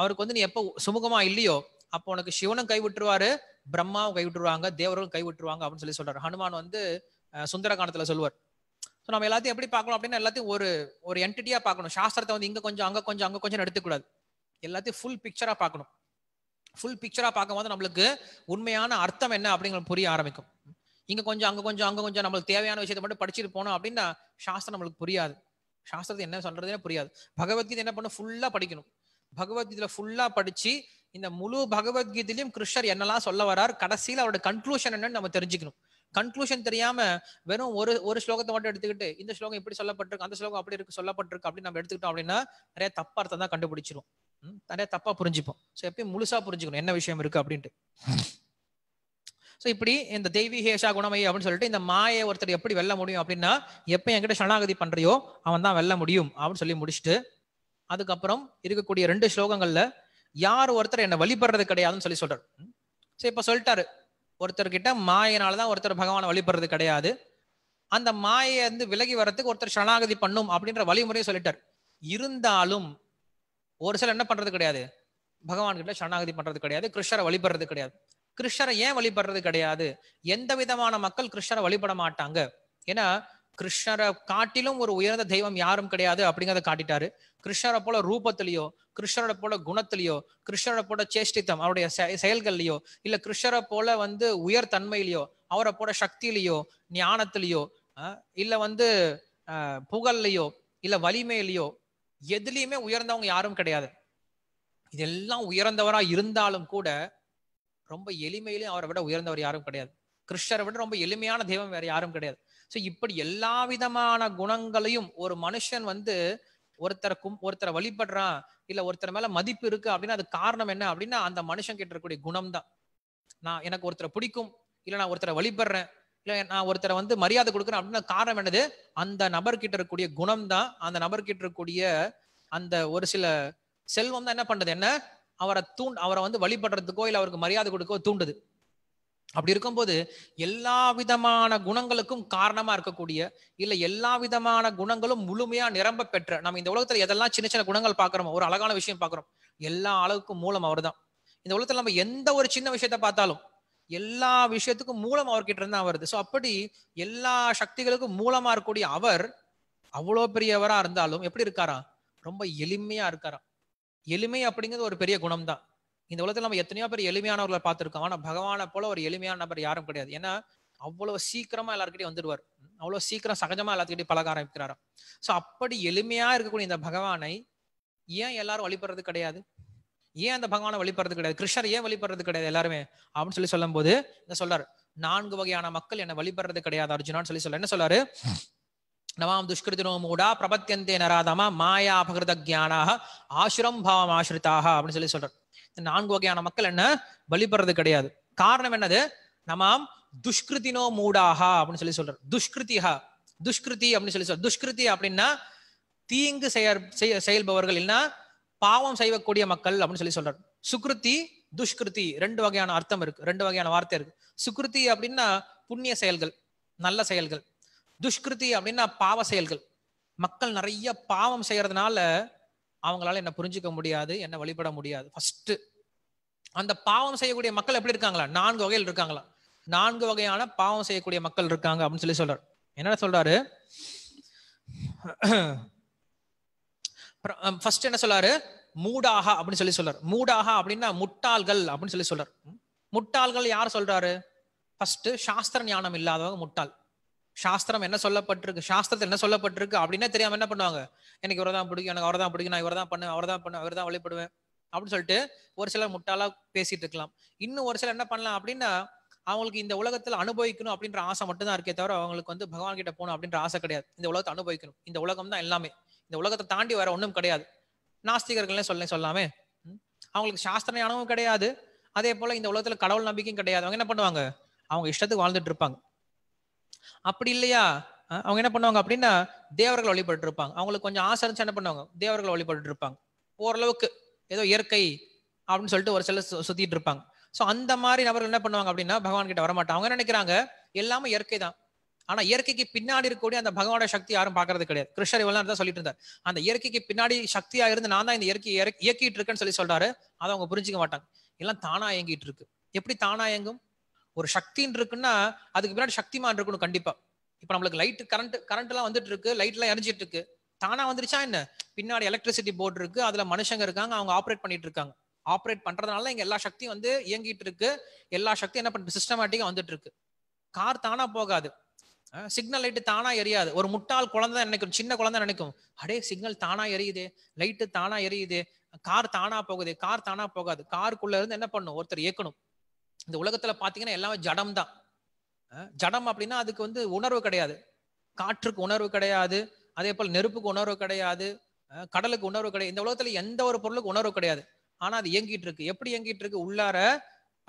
அவருக்கு வந்து நீ எப்ப சுமூகமா இல்லையோ அப்போ உனக்கு சிவனும் கைவிட்டுருவாரு பிரம்மாவும் கைவிட்டுருவாங்க தேவர்களும் கைவிட்டுருவாங்க அப்படின்னு சொல்லி சொல்றாரு ஹனுமான் வந்து சுந்தரகாண்டத்துல சொல்லுவார் ஸோ நம்ம எல்லாத்தையும் எப்படி பார்க்கணும் அப்படின்னா எல்லாத்தையும் ஒரு ஒரு என்டிட்டியா பார்க்கணும் சாஸ்திரத்தை வந்து இங்க கொஞ்சம் அங்க கொஞ்சம் அங்க கொஞ்சம் எடுத்துக்கூடாது எல்லாத்தையும் ஃபுல் பிக்சரா பார்க்கணும் ஃபுல் பிக்சரா பார்க்கும்போது நம்மளுக்கு உண்மையான அர்த்தம் என்ன அப்படிங்கிற புரிய ஆரம்பிக்கும் இங்க கொஞ்சம் அங்க கொஞ்சம் அங்க கொஞ்சம் நம்மளுக்கு தேவையான விஷயத்தை மட்டும் படிச்சுட்டு போனோம் அப்படின்னா சாஸ்திரம் நம்மளுக்கு புரியாது சாஸ்திரத்தை என்ன சொல்றதுன்னு புரியாது பகவத்கீதை என்ன பண்ணும் ஃபுல்லா படிக்கணும் பகவத்கீதையில ஃபுல்லா படிச்சு இந்த முழு பகவத்கீதையிலும் கிருஷ்ணர் என்னெல்லாம் சொல்ல வரார் கடைசியில் அவரோட கன்க்ளூஷன் என்னன்னு நம்ம தெரிஞ்சுக்கணும் கன்க்ளூஷன் தெரியாம வெறும் ஒரு ஒரு ஸ்லோகத்தை மட்டும் எடுத்துக்கிட்டு இந்த ஸ்லோகம் இப்படி சொல்லப்பட்டிருக்கு அந்த ஸ்லோகம் அப்படி இருக்கு சொல்லப்பட்டிருக்கு அப்படின்னு நம்ம எடுத்துக்கிட்டோம் அப்படின்னா நிறைய தப்பா அர்த்தம் தான் கண்டுபிடிச்சிரும் நிறைய தப்பா புரிஞ்சுப்போம் ஸோ எப்பயும் முழுசா புரிஞ்சுக்கணும் என்ன விஷயம் இருக்கு அப்படின்ட்டு ஸோ இப்படி இந்த தெய்வி ஹேஷா குணமை அப்படின்னு சொல்லிட்டு இந்த மாயை ஒருத்தர் எப்படி வெல்ல முடியும் அப்படின்னா எப்போ என்கிட்ட சனாகதி பண்றியோ அவன் தான் வெல்ல முடியும் அப்படின்னு சொல்லி முடிச்சுட்டு அதுக்கப்புறம் இருக்கக்கூடிய ரெண்டு ஸ்லோகங்கள்ல யார் ஒருத்தர் என்னை வழிபடுறது கிடையாதுன்னு சொல்லி சொல்றாரு ஸோ இப்போ சொல்லிட்டாரு ஒருத்தர்கிட்ட மாயினால தான் ஒருத்தர் பகவானை வழிபடுறது கிடையாது அந்த மாயை வந்து விலகி வர்றதுக்கு ஒருத்தர் சரணாகதி பண்ணும் அப்படின்ற வழிமுறையை சொல்லிட்டார் இருந்தாலும் ஒரு சிலர் என்ன பண்றது கிடையாது பகவான்கிட்ட சரணாகதி பண்றது கிடையாது கிருஷ்ணரை வழிபடுறது கிடையாது கிருஷ்ணரை ஏன் வழிபடுறது கிடையாது எந்த விதமான மக்கள் கிருஷ்ணரை வழிபட மாட்டாங்க ஏன்னா கிருஷ்ணரை காட்டிலும் ஒரு உயர்ந்த தெய்வம் யாரும் கிடையாது அப்படிங்கிறத காட்டிட்டாரு கிருஷ்ணரை போல ரூபத்திலேயோ கிருஷ்ணரோட போல குணத்திலேயோ கிருஷ்ணரோட போல சேஷ்டித்தம் அவருடைய செயல்கள்லையோ இல்ல கிருஷ்ணரை போல வந்து உயர் தன்மையிலையோ அவரை போல சக்தியிலையோ ஞானத்திலேயோ இல்ல வந்து புகழ்லையோ இல்ல வலிமையிலையோ எதுலையுமே உயர்ந்தவங்க யாரும் கிடையாது இதெல்லாம் உயர்ந்தவரா இருந்தாலும் கூட ரொம்ப எளிமையிலையும் அவரை விட உயர்ந்தவர் யாரும் கிடையாது கிருஷ்ணரை விட ரொம்ப எளிமையான தெய்வம் வேற யாரும் கிடையாது ஸோ இப்படி எல்லா விதமான குணங்களையும் ஒரு மனுஷன் வந்து ஒருத்தர் கும் ஒருத்தரை வழிபடுறான் இல்ல ஒருத்தர் மேல மதிப்பு இருக்கு அப்படின்னா அது காரணம் என்ன அப்படின்னா அந்த மனுஷன் கிட்ட இருக்கக்கூடிய குணம் தான் நான் எனக்கு ஒருத்தரை பிடிக்கும் இல்ல நான் ஒருத்தரை வழிபடுறேன் இல்ல நான் ஒருத்தரை வந்து மரியாதை கொடுக்குறேன் அப்படின்னா காரணம் என்னது அந்த நபர்கிட்ட இருக்கக்கூடிய குணம் தான் அந்த நபர்கிட்ட இருக்கக்கூடிய அந்த ஒரு சில செல்வம் தான் என்ன பண்றது என்ன அவரை தூண் அவரை வந்து வழிபடுறதுக்கோ இல்லை அவருக்கு மரியாதை கொடுக்கோ தூண்டுது அப்படி இருக்கும்போது எல்லா விதமான குணங்களுக்கும் காரணமா இருக்கக்கூடிய இல்ல எல்லா விதமான குணங்களும் முழுமையா நிரம்ப பெற்ற நம்ம இந்த உலகத்துல எதெல்லாம் சின்ன சின்ன குணங்கள் பாக்குறோம் ஒரு அழகான விஷயம் பாக்குறோம் எல்லா அளவுக்கும் மூலம் அவர் தான் இந்த உலகத்துல நம்ம எந்த ஒரு சின்ன விஷயத்த பார்த்தாலும் எல்லா விஷயத்துக்கும் மூலம் அவர்கிட்ட இருந்தா வருது ஸோ அப்படி எல்லா சக்திகளுக்கும் மூலமா இருக்கக்கூடிய அவர் அவ்வளோ பெரியவரா இருந்தாலும் எப்படி இருக்காரா ரொம்ப எளிமையா இருக்காரா எளிமை அப்படிங்கிறது ஒரு பெரிய குணம் தான் இந்த உலகத்தில் நம்ம எத்தனையோ பேர் எளிமையானவர்களை பார்த்துருக்கோம் ஆனால் பகவானை போல ஒரு எளிமையான நபர் யாரும் கிடையாது ஏன்னா அவ்வளோ சீக்கிரமா எல்லாருக்கிட்டே வந்துடுவார் அவ்வளோ சீக்கிரம் சகஜமா எல்லாத்துக்கிட்டே பழக ஆரம்பிக்கிறாரு ஸோ அப்படி எளிமையா இருக்கக்கூடிய இந்த பகவானை ஏன் எல்லாரும் வழிபடுறது கிடையாது ஏன் அந்த பகவானை வழிபடுறது கிடையாது கிருஷ்ணர் ஏன் வழிபடுறது கிடையாது எல்லாருமே அப்படின்னு சொல்லி சொல்லும் போது என்ன சொல்றாரு நான்கு வகையான மக்கள் என்னை வழிபடுறது கிடையாது அர்ஜுனான்னு சொல்லி சொல்ல என்ன சொல்றாரு நவாம் துஷ்கிருதினோ மூடா பிரபத்தியந்தே நராதமா மாயா அபகிருத ஜானாக ஆசுரம் பாவம் ஆசிரித்தாக அப்படின்னு சொல்லி சொல்றார் நான்கு வகையான மக்கள் என்ன பலிப்படுறது கிடையாது காரணம் என்னது நமாம் துஷ்கிருதினோ மூடாகா அப்படின்னு சொல்லி சொல்றார் துஷ்கிருதிகா துஷ்கிருதி அப்படின்னு சொல்லி சொல்ற துஷ்கிருதி அப்படின்னா தீங்கு செய்ய செயல்பவர்கள் இல்லைன்னா பாவம் செய்யக்கூடிய மக்கள் அப்படின்னு சொல்லி சொல்றார் சுக்ருதி துஷ்கிருதி ரெண்டு வகையான அர்த்தம் இருக்கு ரெண்டு வகையான வார்த்தை இருக்கு சுக்ருதி அப்படின்னா புண்ணிய செயல்கள் நல்ல செயல்கள் துஷ்கிருதி அப்படின்னா பாவ செயல்கள் மக்கள் நிறைய பாவம் செய்யறதுனால அவங்களால என்ன புரிஞ்சுக்க முடியாது என்ன வழிபட முடியாது ஃபர்ஸ்ட் அந்த பாவம் செய்யக்கூடிய மக்கள் எப்படி இருக்காங்களா நான்கு வகையில் இருக்காங்களா நான்கு வகையான பாவம் செய்யக்கூடிய மக்கள் இருக்காங்க அப்படின்னு சொல்லி சொல்றாரு என்ன சொல்றாரு ஃபர்ஸ்ட் என்ன சொல்றாரு மூடாகா அப்படின்னு சொல்லி சொல்றாரு மூடாகா அப்படின்னா முட்டாள்கள் அப்படின்னு சொல்லி சொல்றாரு முட்டாள்கள் யார் சொல்றாரு ஃபர்ஸ்ட் சாஸ்திர ஞானம் இல்லாதவங்க முட்டாள் சாஸ்திரம் என்ன சொல்லப்பட்டிருக்கு சாஸ்திரத்தில் என்ன சொல்லப்பட்டிருக்கு அப்படின்னா தெரியாம என்ன பண்ணுவாங்க எனக்கு இவரை தான் பிடிக்கும் எனக்கு அவரை தான் பிடிக்கும் நான் இவரதான் பண்ணுவேன் பண்ணு அவரை தான் பண்ணுவேன் அவர் தான் வழிபடுவேன் அப்படின்னு சொல்லிட்டு ஒரு சிலர் முட்டாளா பேசிட்டு இருக்கலாம் இன்னும் ஒரு சிலர் என்ன பண்ணலாம் அப்படின்னா அவங்களுக்கு இந்த உலகத்தில் அனுபவிக்கணும் அப்படின்ற ஆசை மட்டும் தான் இருக்கே தவிர அவங்களுக்கு வந்து பகவான் கிட்ட போகணும் அப்படின்ற ஆசை கிடையாது இந்த உலகத்தை அனுபவிக்கணும் இந்த உலகம் தான் எல்லாமே இந்த உலகத்தை தாண்டி வர ஒன்றும் கிடையாது நாஸ்திகர்கள்னே சொல்ல சொல்லாமே அவங்களுக்கு சாஸ்திர ஞானமும் கிடையாது அதே போல இந்த உலகத்துல கடவுள் நம்பிக்கையும் கிடையாது அவங்க என்ன பண்ணுவாங்க அவங்க இஷ்டத்துக்கு வாழ்ந்துட்டு இருப்பாங்க அப்படி இல்லையா அவங்க என்ன பண்ணுவாங்க அப்படின்னா தேவர்கள் வழிபட்டு இருப்பாங்க அவங்களுக்கு கொஞ்சம் ஆசை இருந்துச்சு என்ன பண்ணுவாங்க தேவர்கள் வழிபட்டு இருப்பாங்க ஓரளவுக்கு ஏதோ இயற்கை அப்படின்னு சொல்லிட்டு ஒரு சில சுத்திட்டு இருப்பாங்க ஸோ அந்த மாதிரி நபர்கள் என்ன பண்ணுவாங்க அப்படின்னா பகவான் கிட்ட வரமாட்டாங்க அவங்க நினைக்கிறாங்க எல்லாமே இயற்கை தான் ஆனா இயற்கைக்கு பின்னாடி இருக்கக்கூடிய அந்த பகவானோட சக்தி யாரும் பாக்குறது கிடையாது கிருஷ்ணர் இவ்வளவு தான் சொல்லிட்டு இருந்தார் அந்த இயற்கைக்கு பின்னாடி சக்தியா இருந்து நான் தான் இந்த இயற்கை இயக்கிட்டு இருக்கேன்னு சொல்லி சொல்றாரு அதை அவங்க புரிஞ்சுக்க மாட்டாங்க எல்லாம் தானா இயங்கிட்டு இருக்கு எப்படி தானா இயங்கும் ஒரு சக்தின்னு இருக்குன்னா அதுக்கு பின்னாடி சக்திமான் இருக்கணும் கண்டிப்பா இப்ப நம்மளுக்கு லைட் கரண்ட் கரண்ட் எல்லாம் வந்துட்டு இருக்கு லைட் எல்லாம் எரிஞ்சிட்டு இருக்கு தானா வந்துருச்சா என்ன பின்னாடி எலக்ட்ரிசிட்டி போர்டு இருக்கு அதுல மனுஷங்க இருக்காங்க அவங்க ஆப்ரேட் பண்ணிட்டு இருக்காங்க ஆப்ரேட் பண்றதுனால இங்க எல்லா சக்தியும் வந்து இயங்கிட்டு இருக்கு எல்லா சக்தியும் என்ன பண்றது சிஸ்டமேட்டிக்கா வந்துட்டு இருக்கு கார் தானா போகாது சிக்னல் லைட்டு தானா எரியாது ஒரு முட்டால் குழந்தை நினைக்கும் சின்ன குழந்தை நினைக்கும் அடே சிக்னல் தானா எரியுது லைட்டு தானா எரியுது கார் தானா போகுது கார் தானா போகாது காருக்குள்ள இருந்து என்ன பண்ணும் ஒருத்தர் இயக்கணும் இந்த உலகத்துல பாத்தீங்கன்னா எல்லாமே ஜடம் தான் ஜடம் அப்படின்னா அதுக்கு வந்து உணர்வு கிடையாது காற்றுக்கு உணர்வு கிடையாது அதே போல் நெருப்புக்கு உணர்வு கிடையாது கடலுக்கு உணர்வு கிடையாது இந்த உலகத்துல எந்த ஒரு பொருளுக்கு உணர்வு கிடையாது ஆனா அது இயங்கிட்டு இருக்கு எப்படி இயங்கிட்டு இருக்கு உள்ளார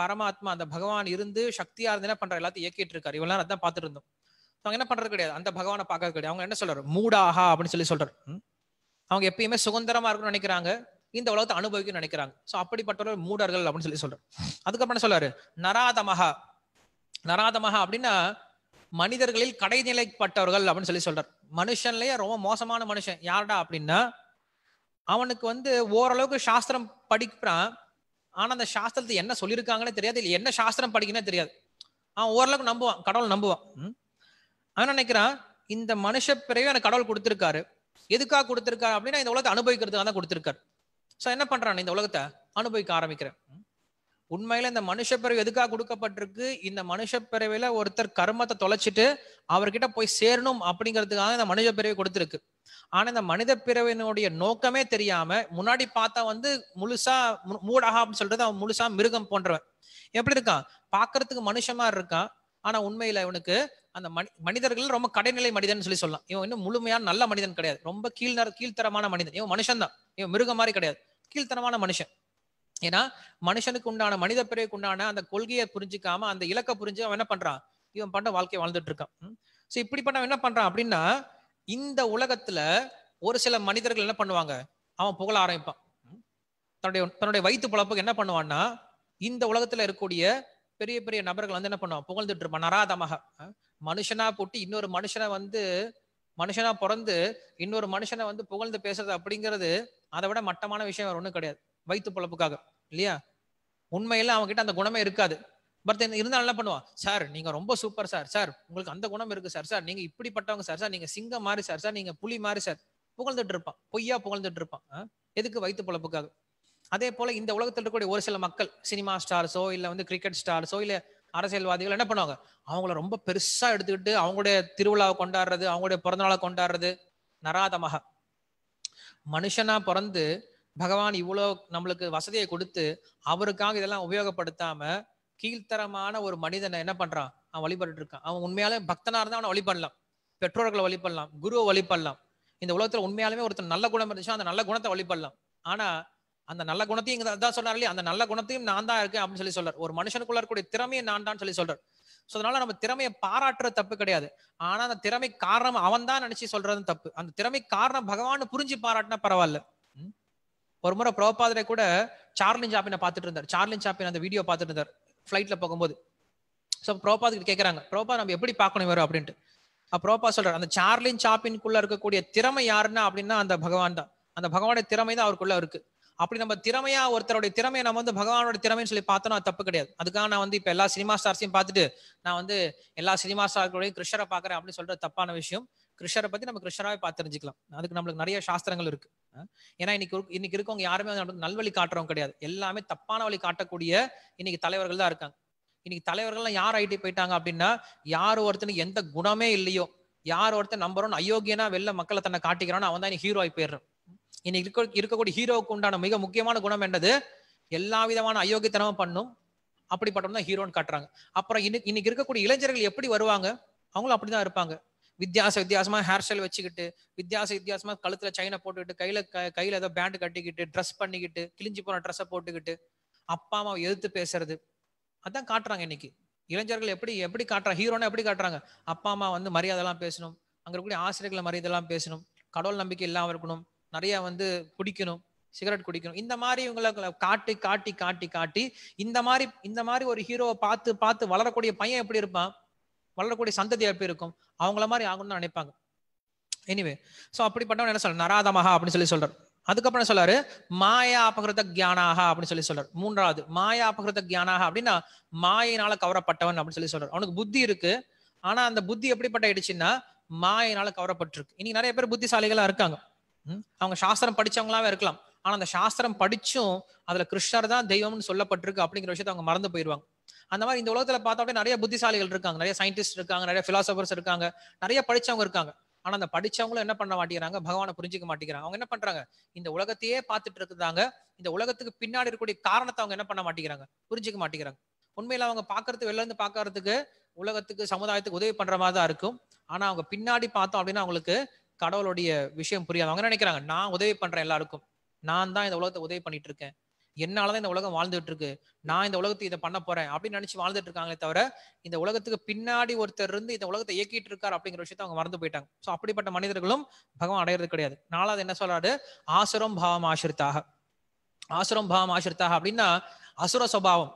பரமாத்மா அந்த பகவான் இருந்து சக்தியா இருந்து என்ன பண்ற எல்லாத்தையும் இயக்கிட்டு இருக்காரு இவ்வளவு அதான் பார்த்துட்டு இருந்தோம் அவங்க என்ன பண்றது கிடையாது அந்த பகவானை பார்க்கறது கிடையாது அவங்க என்ன சொல்றாரு மூடாஹா அப்படின்னு சொல்லி சொல்றாரு அவங்க எப்பயுமே சுதந்திரமா இருக்குன்னு நினைக்கிறாங்க இந்த உலகத்தை அனுபவிக்க நினைக்கிறாங்க ஸோ அப்படிப்பட்டவர்கள் மூடர்கள் அப்படின்னு சொல்லி சொல்றேன் அதுக்கப்புறம் சொல்றாரு நராதமகா நராதமகா அப்படின்னா மனிதர்களில் கடைநிலைப்பட்டவர்கள் அப்படின்னு சொல்லி சொல்றாரு மனுஷன்லயே ரொம்ப மோசமான மனுஷன் யாரடா அப்படின்னா அவனுக்கு வந்து ஓரளவுக்கு சாஸ்திரம் படிக்கிறான் ஆனா அந்த சாஸ்திரத்தை என்ன சொல்லியிருக்காங்கன்னு தெரியாது இல்லை என்ன சாஸ்திரம் படிக்கணும் தெரியாது அவன் ஓரளவுக்கு நம்புவான் கடவுள் நம்புவான் அவன் நினைக்கிறான் இந்த மனுஷ பிறகு எனக்கு கடவுள் கொடுத்துருக்காரு எதுக்காக கொடுத்துருக்காரு அப்படின்னா இந்த உலகத்தை அனுபவிக்கிறதுக்காக தான் கொடுத்துருக்காரு ஸோ என்ன பண்றான் இந்த உலகத்தை அனுபவிக்க ஆரம்பிக்கிறேன் உண்மையில இந்த மனுஷப்பிறவை எதுக்காக கொடுக்கப்பட்டிருக்கு இந்த மனுஷப்பிறவையில ஒருத்தர் கர்மத்தை தொலைச்சிட்டு அவர்கிட்ட போய் சேரணும் அப்படிங்கிறதுக்காக இந்த மனுஷ பிறவை கொடுத்துருக்கு ஆனா இந்த மனித பிறவினுடைய நோக்கமே தெரியாம முன்னாடி பார்த்தா வந்து முழுசா மூடாக அப்படின்னு சொல்றது அவன் முழுசா மிருகம் போன்றவன் எப்படி இருக்கான் பாக்குறதுக்கு மனுஷமா இருக்கான் ஆனா உண்மையில இவனுக்கு அந்த மனி மனிதர்கள் ரொம்ப கடைநிலை மனிதன் சொல்லி சொல்லலாம் இவன் இன்னும் முழுமையான நல்ல மனிதன் கிடையாது ரொம்ப கீழ்நர கீழ்த்தரமான மனிதன் இவன் மனுஷன் தான் இவன் மிருகம் மாதிரி கிடையாது கீழ்த்தனமான மனுஷன் ஏன்னா மனுஷனுக்கு உண்டான மனித பிறகு உண்டான அந்த கொள்கையை புரிஞ்சுக்காம அந்த இலக்க புரிஞ்சு அவன் என்ன பண்றான் இவன் பண்ண வாழ்க்கையை வாழ்ந்துட்டு இருக்கான் ஸோ பண்ண என்ன பண்றான் அப்படின்னா இந்த உலகத்துல ஒரு சில மனிதர்கள் என்ன பண்ணுவாங்க அவன் புகழ ஆரம்பிப்பான் தன்னுடைய தன்னுடைய வயிற்று பழப்பு என்ன பண்ணுவான்னா இந்த உலகத்துல இருக்கக்கூடிய பெரிய பெரிய நபர்கள் வந்து என்ன பண்ணுவான் புகழ்ந்துட்டு இருப்பான் நராதமாக மனுஷனா போட்டு இன்னொரு மனுஷனை வந்து மனுஷனா பிறந்து இன்னொரு மனுஷனை வந்து புகழ்ந்து பேசுறது அப்படிங்கிறது அதை விட மட்டமான விஷயம் வேற ஒன்றும் கிடையாது வயிற்று பொழப்புக்காக இல்லையா உண்மையில அவன்கிட்ட அந்த குணமே இருக்காது பட் இருந்தாலும் என்ன பண்ணுவான் சார் நீங்க ரொம்ப சூப்பர் சார் சார் உங்களுக்கு அந்த குணம் இருக்கு சார் சார் நீங்க இப்படிப்பட்டவங்க சார் சார் நீங்க சிங்கம் மாதிரி சார் சார் நீங்க புலி மாதிரி சார் புகழ்ந்துட்டு இருப்பான் பொய்யா புகழ்ந்துட்டு இருப்பான் எதுக்கு வயிற்று பொழப்புக்காக அதே போல இந்த உலகத்தில் இருக்கக்கூடிய ஒரு சில மக்கள் சினிமா ஸ்டார்ஸோ இல்ல வந்து கிரிக்கெட் ஸ்டார்ஸோ இல்ல அரசியல்வாதிகள் என்ன பண்ணுவாங்க அவங்கள ரொம்ப பெருசா எடுத்துக்கிட்டு அவங்களுடைய திருவிழாவை கொண்டாடுறது அவங்களுடைய பிறந்தநாளை கொண்டாடுறது நராதமாக மனுஷனா பிறந்து பகவான் இவ்வளோ நம்மளுக்கு வசதியை கொடுத்து அவருக்காக இதெல்லாம் உபயோகப்படுத்தாம கீழ்த்தரமான ஒரு மனிதனை என்ன பண்றான் அவன் வழிபட்டு இருக்கான் அவன் உண்மையாலே பக்தனா இருந்தா அவனை வழிபடலாம் பெற்றோர்களை வழிபடலாம் குருவை வழிபடலாம் இந்த உலகத்துல உண்மையாலுமே ஒருத்தர் நல்ல குணம் இருந்துச்சு அந்த நல்ல குணத்தை வழிபடலாம் ஆனா அந்த நல்ல குணத்தையும் சொன்னார் இல்லையா அந்த நல்ல குணத்தையும் நான் தான் இருக்கேன் அப்படின்னு சொல்லி சொல்றார் ஒரு மனுஷனுக்குள்ள இருக்கக்கூடிய திறமையை நான் தான் சொல்லி சொல்றார் ஸோ அதனால நம்ம திறமையை பாராட்டுற தப்பு கிடையாது ஆனா அந்த திறமை காரணம் அவன் தான் நினைச்சு சொல்றது தப்பு அந்த திறமை காரணம் பகவான் புரிஞ்சு பாராட்டினா பரவாயில்ல ஒரு முறை பிரபாதரை கூட சார்லின் சாப்பினை பார்த்துட்டு இருந்தார் சார்லின் சாப்பின் அந்த வீடியோ பார்த்துட்டு இருந்தார் ஃப்ளைட்ல போகும்போது ஸோ ப்ரோபாத் கேட்குறாங்க ப்ரோபா நம்ம எப்படி பார்க்கணும் வரும் அப்படின்ட்டு பிரபா சொல்றாரு அந்த சார்லின் சாப்பின்குள்ள இருக்கக்கூடிய திறமை யாருன்னா அப்படின்னா அந்த பகவான் தான் அந்த பகவானுடைய திறமை தான் அவருக்குள்ள இருக்கு அப்படி நம்ம திறமையா ஒருத்தருடைய திறமையை நம்ம வந்து பகவானோட திறமைன்னு சொல்லி பார்த்தோம்னா தப்பு கிடையாது அதுக்காக நான் வந்து இப்போ எல்லா சினிமா ஸ்டார்ஸையும் பார்த்துட்டு நான் வந்து எல்லா சினிமா ஸ்டார்களையும் கிருஷ்ணரை பார்க்குறேன் அப்படின்னு சொல்ற தப்பான விஷயம் கிருஷ்ணரை பத்தி நம்ம கிருஷ்ணராவே பார்த்து தெரிஞ்சுக்கலாம் அதுக்கு நம்மளுக்கு நிறைய சாஸ்திரங்கள் இருக்கு ஏன்னா இன்னைக்கு இன்னைக்கு இருக்கவங்க யாருமே வந்து நல்வழி காட்டுறவங்க கிடையாது எல்லாமே தப்பான வழி காட்டக்கூடிய இன்னைக்கு தலைவர்கள் தான் இருக்காங்க இன்னைக்கு தலைவர்கள்லாம் யார் ஐடி போயிட்டாங்க அப்படின்னா யார் ஒருத்தனுக்கு எந்த குணமே இல்லையோ யார் ஒருத்தன் நம்பரும் அயோக்கியனா வெளில மக்களை தன்னை காட்டிக்கிறானோ அவன் தான் ஹீரோ ஆகி போயிடுறான் இன்னைக்கு இருக்க இருக்கக்கூடிய ஹீரோவுக்கு உண்டான மிக முக்கியமான குணம் என்னது எல்லா விதமான அயோக்கியத்தனமும் பண்ணும் அப்படிப்பட்டவங்க தான் ஹீரோன்னு காட்டுறாங்க அப்புறம் இன்னைக்கு இன்னைக்கு இருக்கக்கூடிய இளைஞர்கள் எப்படி வருவாங்க அவங்களும் அப்படிதான் இருப்பாங்க வித்தியாச வித்தியாசமா ஹேர் ஸ்டைல் வச்சுக்கிட்டு வித்தியாச வித்தியாசமா கழுத்துல சைனை போட்டுக்கிட்டு கையில கையில ஏதோ பேண்ட் கட்டிக்கிட்டு ட்ரெஸ் பண்ணிக்கிட்டு கிழிஞ்சு போன ட்ரெஸ்ஸை போட்டுக்கிட்டு அப்பா அம்மாவை எதிர்த்து பேசுறது அதான் காட்டுறாங்க இன்னைக்கு இளைஞர்கள் எப்படி எப்படி காட்டுறாங்க ஹீரோனா எப்படி காட்டுறாங்க அப்பா அம்மா வந்து மரியாதைலாம் பேசணும் அங்க இருக்கக்கூடிய ஆசிரியர்களை மரியாதைலாம் பேசணும் கடவுள் நம்பிக்கை இல்லாமல் இருக்கணும் நிறைய வந்து குடிக்கணும் சிகரெட் குடிக்கணும் இந்த மாதிரி இவங்களை காட்டி காட்டி காட்டி காட்டி இந்த மாதிரி இந்த மாதிரி ஒரு ஹீரோவை பார்த்து பார்த்து வளரக்கூடிய பையன் எப்படி இருப்பான் வளரக்கூடிய சந்ததி எப்படி இருக்கும் அவங்கள மாதிரி ஆகணும்னு நினைப்பாங்க எனிவே ஸோ அப்படிப்பட்டவன் என்ன சொல்ற நராதமாக அப்படின்னு சொல்லி சொல்றாரு அதுக்கப்புறம் என்ன சொல்றாரு மாயா அபகிருத கியானாக அப்படின்னு சொல்லி சொல்றாரு மூன்றாவது மாயா அபகிருத கியானாக அப்படின்னா மாயினால கவரப்பட்டவன் அப்படின்னு சொல்லி சொல்றாரு அவனுக்கு புத்தி இருக்கு ஆனா அந்த புத்தி எப்படிப்பட்ட ஆயிடுச்சுன்னா மாயினால கவரப்பட்டிருக்கு இன்னைக்கு நிறைய பேர் புத்திசாலிகளா இருக்காங்க அவங்க சாஸ்திரம் படிச்சவங்களாவே இருக்கலாம் ஆனா அந்த சாஸ்திரம் படிச்சும் அதுல கிருஷ்ணர் தான் தெய்வம்னு சொல்லப்பட்டிருக்கு அப்படிங்கிற விஷயத்த அவங்க மறந்து போயிருவாங்க அந்த மாதிரி இந்த உலகத்துல பார்த்தா அப்படியே நிறைய புத்திசாலிகள் இருக்காங்க நிறைய சயின்டிஸ்ட் இருக்காங்க நிறைய பிலாசபர்ஸ் இருக்காங்க நிறைய படிச்சவங்க இருக்காங்க ஆனா அந்த படிச்சவங்களும் என்ன பண்ண மாட்டேங்கிறாங்க பகவானை புரிஞ்சுக்க மாட்டேங்கிறாங்க அவங்க என்ன பண்றாங்க இந்த உலகத்தையே பார்த்துட்டு இருக்காங்க இந்த உலகத்துக்கு பின்னாடி இருக்கக்கூடிய காரணத்தை அவங்க என்ன பண்ண மாட்டேங்கிறாங்க புரிஞ்சுக்க மாட்டேங்கிறாங்க உண்மையில அவங்க பாக்குறது வெளில இருந்து பாக்குறதுக்கு உலகத்துக்கு சமுதாயத்துக்கு உதவி பண்ற மாதிரி தான் இருக்கும் ஆனா அவங்க பின்னாடி பார்த்தோம் அப்படின்னா அவங்களுக்கு கடவுளுடைய விஷயம் புரியாது அவங்க நினைக்கிறாங்க நான் உதவி பண்றேன் எல்லாருக்கும் நான் தான் இந்த உலகத்தை உதவி பண்ணிட்டு இருக்கேன் என்னாலதான் இந்த உலகம் வாழ்ந்துட்டு இருக்கு நான் இந்த உலகத்துக்கு இதை பண்ண போறேன் அப்படின்னு நினைச்சு வாழ்ந்துட்டு இருக்காங்களே தவிர இந்த உலகத்துக்கு பின்னாடி ஒருத்தர் இருந்து இந்த உலகத்தை இயக்கிட்டு இருக்கார் அப்படிங்கிற விஷயத்த அவங்க மறந்து போயிட்டாங்க ஸோ அப்படிப்பட்ட மனிதர்களும் பகவான் அடையிறது கிடையாது நாலாவது என்ன சொல்றாரு ஆசுரம் பாவம் ஆசிரித்தாக ஆசுரம் பாவம் ஆசிரித்தாக அப்படின்னா அசுர சுவாவம்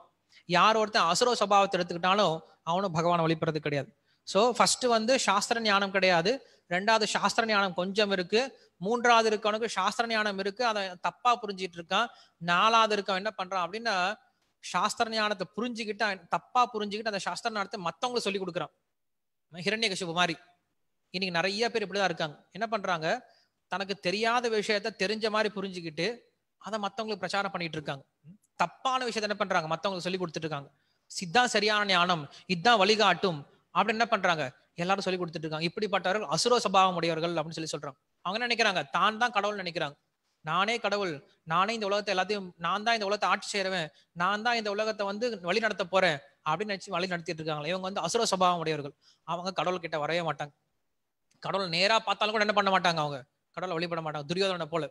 யார் ஒருத்தன் அசுர சுவாவத்தை எடுத்துக்கிட்டாலும் அவனும் பகவானை வழிபடுறது கிடையாது ஸோ ஃபர்ஸ்ட் வந்து சாஸ்திர ஞானம் கிடையாது ரெண்டாவது சாஸ்திர ஞானம் கொஞ்சம் இருக்கு மூன்றாவது இருக்கவனுக்கு சாஸ்திர ஞானம் இருக்கு அதை தப்பா புரிஞ்சிட்டு இருக்கான் நாலாவது இருக்கவன் என்ன பண்றான் அப்படின்னா சாஸ்திர ஞானத்தை புரிஞ்சுக்கிட்டு தப்பா புரிஞ்சுக்கிட்டு அந்த சாஸ்திர ஞானத்தை மத்தவங்களுக்கு சொல்லி கொடுக்குறான் ஹிரண்ய கஷிபு மாதிரி இன்னைக்கு நிறைய பேர் இப்படிதான் இருக்காங்க என்ன பண்றாங்க தனக்கு தெரியாத விஷயத்த தெரிஞ்ச மாதிரி புரிஞ்சுக்கிட்டு அதை மத்தவங்களுக்கு பிரச்சாரம் பண்ணிட்டு இருக்காங்க தப்பான விஷயத்த என்ன பண்றாங்க மத்தவங்களுக்கு சொல்லி கொடுத்துட்டு இருக்காங்க சித்தா சரியான ஞானம் இதுதான் வழிகாட்டும் அப்படின்னு என்ன பண்றாங்க எல்லாரும் சொல்லி கொடுத்துட்டு இருக்காங்க இப்படிப்பட்டவர்கள் அசுர சபாவம் உடையவர்கள் அப்படின்னு சொல்லி சொல்றாங்க அவங்க நினைக்கிறாங்க தான் தான் கடவுள் நினைக்கிறாங்க நானே கடவுள் நானே இந்த உலகத்தை எல்லாத்தையும் நான் தான் இந்த உலகத்தை ஆட்சி செய்யறவன் நான் தான் இந்த உலகத்தை வந்து வழி நடத்த போறேன் அப்படின்னு நினைச்சு வழி நடத்திட்டு இருக்காங்களே இவங்க வந்து அசுர சபாவம் உடையவர்கள் அவங்க கடவுள் கிட்ட வரவே மாட்டாங்க கடவுள் நேரா பார்த்தாலும் கூட என்ன பண்ண மாட்டாங்க அவங்க கடவுளை வழிபட மாட்டாங்க துரியோதனை போல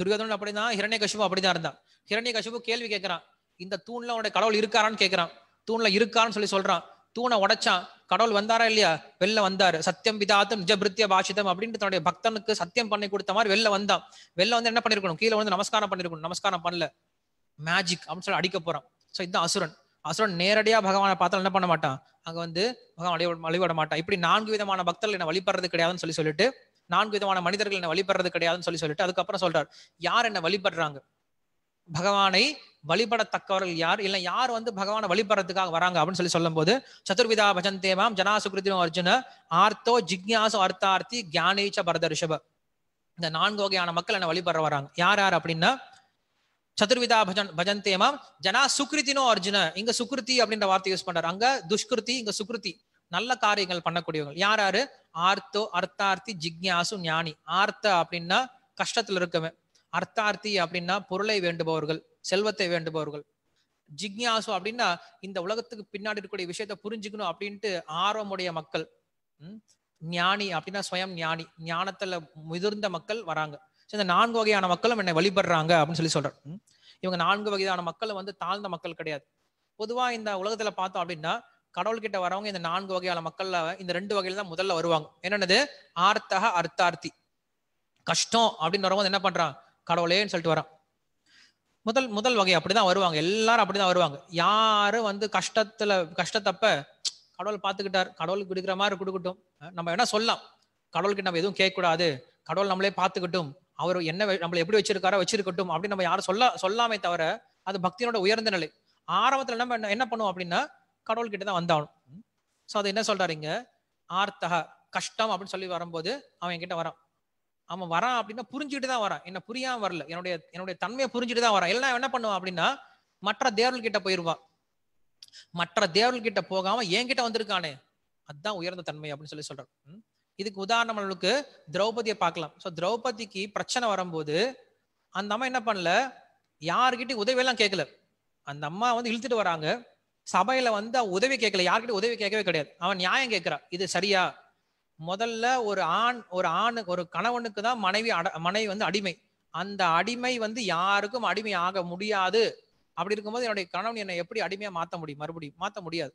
துரியோதனை அப்படிதான் ஹிரண்ய கஷிபு அப்படிதான் இருந்தான் ஹிரண்ய கஷிபு கேள்வி கேட்கிறான் இந்த தூண்ல அவனுடைய கடவுள் இருக்காரான்னு கேட்கிறான் தூண்ல இருக்கான்னு சொல்லி சொல்றான் தூணை உடைச்சான் கடவுள் வந்தாரா இல்லையா வெளில வந்தாரு சத்தியம் பிதாத்தம் நிஜபிருத்திய பாஷிதம் அப்படின்ட்டு தன்னுடைய பக்தனுக்கு சத்தியம் பண்ணி கொடுத்த மாதிரி வெளில வந்தான் வெளில வந்து என்ன பண்ணிருக்கணும் கீழே வந்து நமஸ்காரம் பண்ணிருக்கணும் நமஸ்காரம் பண்ணல மேஜிக் அப்படின்னு சொல்லி அடிக்க போறான் ஸோ இதுதான் அசுரன் அசுரன் நேரடியா பகவானை பார்த்தா என்ன பண்ண மாட்டான் அங்க வந்து பகவான் வழி வழிபட மாட்டான் இப்படி நான்கு விதமான பக்தர்கள் என்ன வழிபடுறது கிடையாதுன்னு சொல்லி சொல்லிட்டு நான்கு விதமான மனிதர்கள் என்ன வழிபடுறது கிடையாதுன்னு சொல்லி சொல்லிட்டு அதுக்கப்புறம் சொல்றாரு யார் என்ன வழிபடுறாங்க பகவானை வழிபடத்தக்கவர்கள் யார் இல்லை யார் வந்து பகவானை வழிபடுறதுக்காக வராங்க அப்படின்னு சொல்லி சொல்லும் போது சதுர்விதா பஜந்தேமாம் ஜனாசுகிருதியும் அர்ஜுன ஆர்த்தோ ஜிக்யாசோ அர்த்தார்த்தி கியானேச்ச பரத ரிஷப இந்த நான்கு வகையான மக்கள் என்ன வழிபடுற வராங்க யார் யார் அப்படின்னா சதுர்விதா பஜன் பஜந்தேமாம் ஜனா சுக்ருத்தினோ அர்ஜுன இங்க சுக்ருதி அப்படின்ற வார்த்தை யூஸ் பண்றாரு அங்க துஷ்கிருதி இங்க சுக்ருதி நல்ல காரியங்கள் பண்ணக்கூடியவங்க யார் யாரு ஆர்த்தோ அர்த்தார்த்தி ஜிக்யாசு ஞானி ஆர்த்த அப்படின்னா கஷ்டத்துல இருக்கவன் அர்த்தார்த்தி அப்படின்னா பொருளை வேண்டுபவர்கள் செல்வத்தை வேண்டுபவர்கள் ஜிக்யாசு அப்படின்னா இந்த உலகத்துக்கு பின்னாடி இருக்கக்கூடிய விஷயத்த புரிஞ்சுக்கணும் அப்படின்ட்டு ஆர்வமுடைய மக்கள் ஞானி அப்படின்னா ஸ்வயம் ஞானி ஞானத்துல முதிர்ந்த மக்கள் வராங்க இந்த நான்கு வகையான மக்களும் என்னை வழிபடுறாங்க அப்படின்னு சொல்லி சொல்றேன் இவங்க நான்கு வகையான மக்களும் வந்து தாழ்ந்த மக்கள் கிடையாது பொதுவா இந்த உலகத்துல பார்த்தோம் அப்படின்னா கடவுள்கிட்ட வரவங்க இந்த நான்கு வகையான மக்கள்ல இந்த ரெண்டு வகையில தான் முதல்ல வருவாங்க என்னென்னது ஆர்த்தக அர்த்தார்த்தி கஷ்டம் அப்படின்னு வரவங்க என்ன பண்றாங்க கடவுளேன்னு சொல்லிட்டு வரான் முதல் முதல் வகை அப்படிதான் வருவாங்க எல்லாரும் அப்படிதான் வருவாங்க யாரும் வந்து கஷ்டத்துல கஷ்டத்தப்ப கடவுள் பார்த்துக்கிட்டார் கடவுளுக்கு கொடுக்குற மாதிரி கொடுக்கட்டும் நம்ம என்ன சொல்லலாம் கடவுள்கிட்ட நம்ம எதுவும் கேட்கக்கூடாது கடவுள் நம்மளே பார்த்துக்கிட்டும் அவர் என்ன நம்மளை எப்படி வச்சிருக்காரோ வச்சிருக்கட்டும் அப்படின்னு நம்ம யாரும் சொல்ல சொல்லாமே தவிர அது பக்தியோட உயர்ந்த நிலை ஆரம்பத்துல நம்ம என்ன பண்ணுவோம் அப்படின்னா கடவுள்கிட்ட தான் வந்தாகணும் ஸோ அது என்ன சொல்றாரு இங்க ஆர்த்தக கஷ்டம் அப்படின்னு சொல்லி வரும்போது அவன் என்கிட்ட வரான் அவன் வரான் அப்படின்னா புரிஞ்சுக்கிட்டு தான் வரான் என்ன புரியாம வரல என்னுடைய என்னுடைய தன்மையை புரிஞ்சுட்டு தான் வரான் எல்லாம் என்ன பண்ணுவான் அப்படின்னா மற்ற தேவர்கள் கிட்ட போயிருவான் மற்ற தேவர்கள் கிட்ட போகாம என்கிட்ட வந்திருக்கானே அதுதான் உயர்ந்த தன்மை அப்படின்னு சொல்லி சொல்றான் இதுக்கு உதாரணம் அவளுக்கு திரௌபதியை பார்க்கலாம் ஸோ திரௌபதிக்கு பிரச்சனை வரும்போது அந்த அம்மா என்ன பண்ணல யாருக்கிட்டையும் உதவியெல்லாம் கேட்கல அந்த அம்மா வந்து இழுத்துட்டு வராங்க சபையில வந்து உதவி கேட்கல யார்கிட்ட உதவி கேட்கவே கிடையாது அவன் நியாயம் கேட்கிறான் இது சரியா முதல்ல ஒரு ஆண் ஒரு ஆணு ஒரு கணவனுக்கு தான் மனைவி அட மனைவி வந்து அடிமை அந்த அடிமை வந்து யாருக்கும் அடிமை ஆக முடியாது அப்படி இருக்கும்போது என்னுடைய கணவன் என்னை எப்படி அடிமையா மாற்ற முடியும் மறுபடியும் மாற்ற முடியாது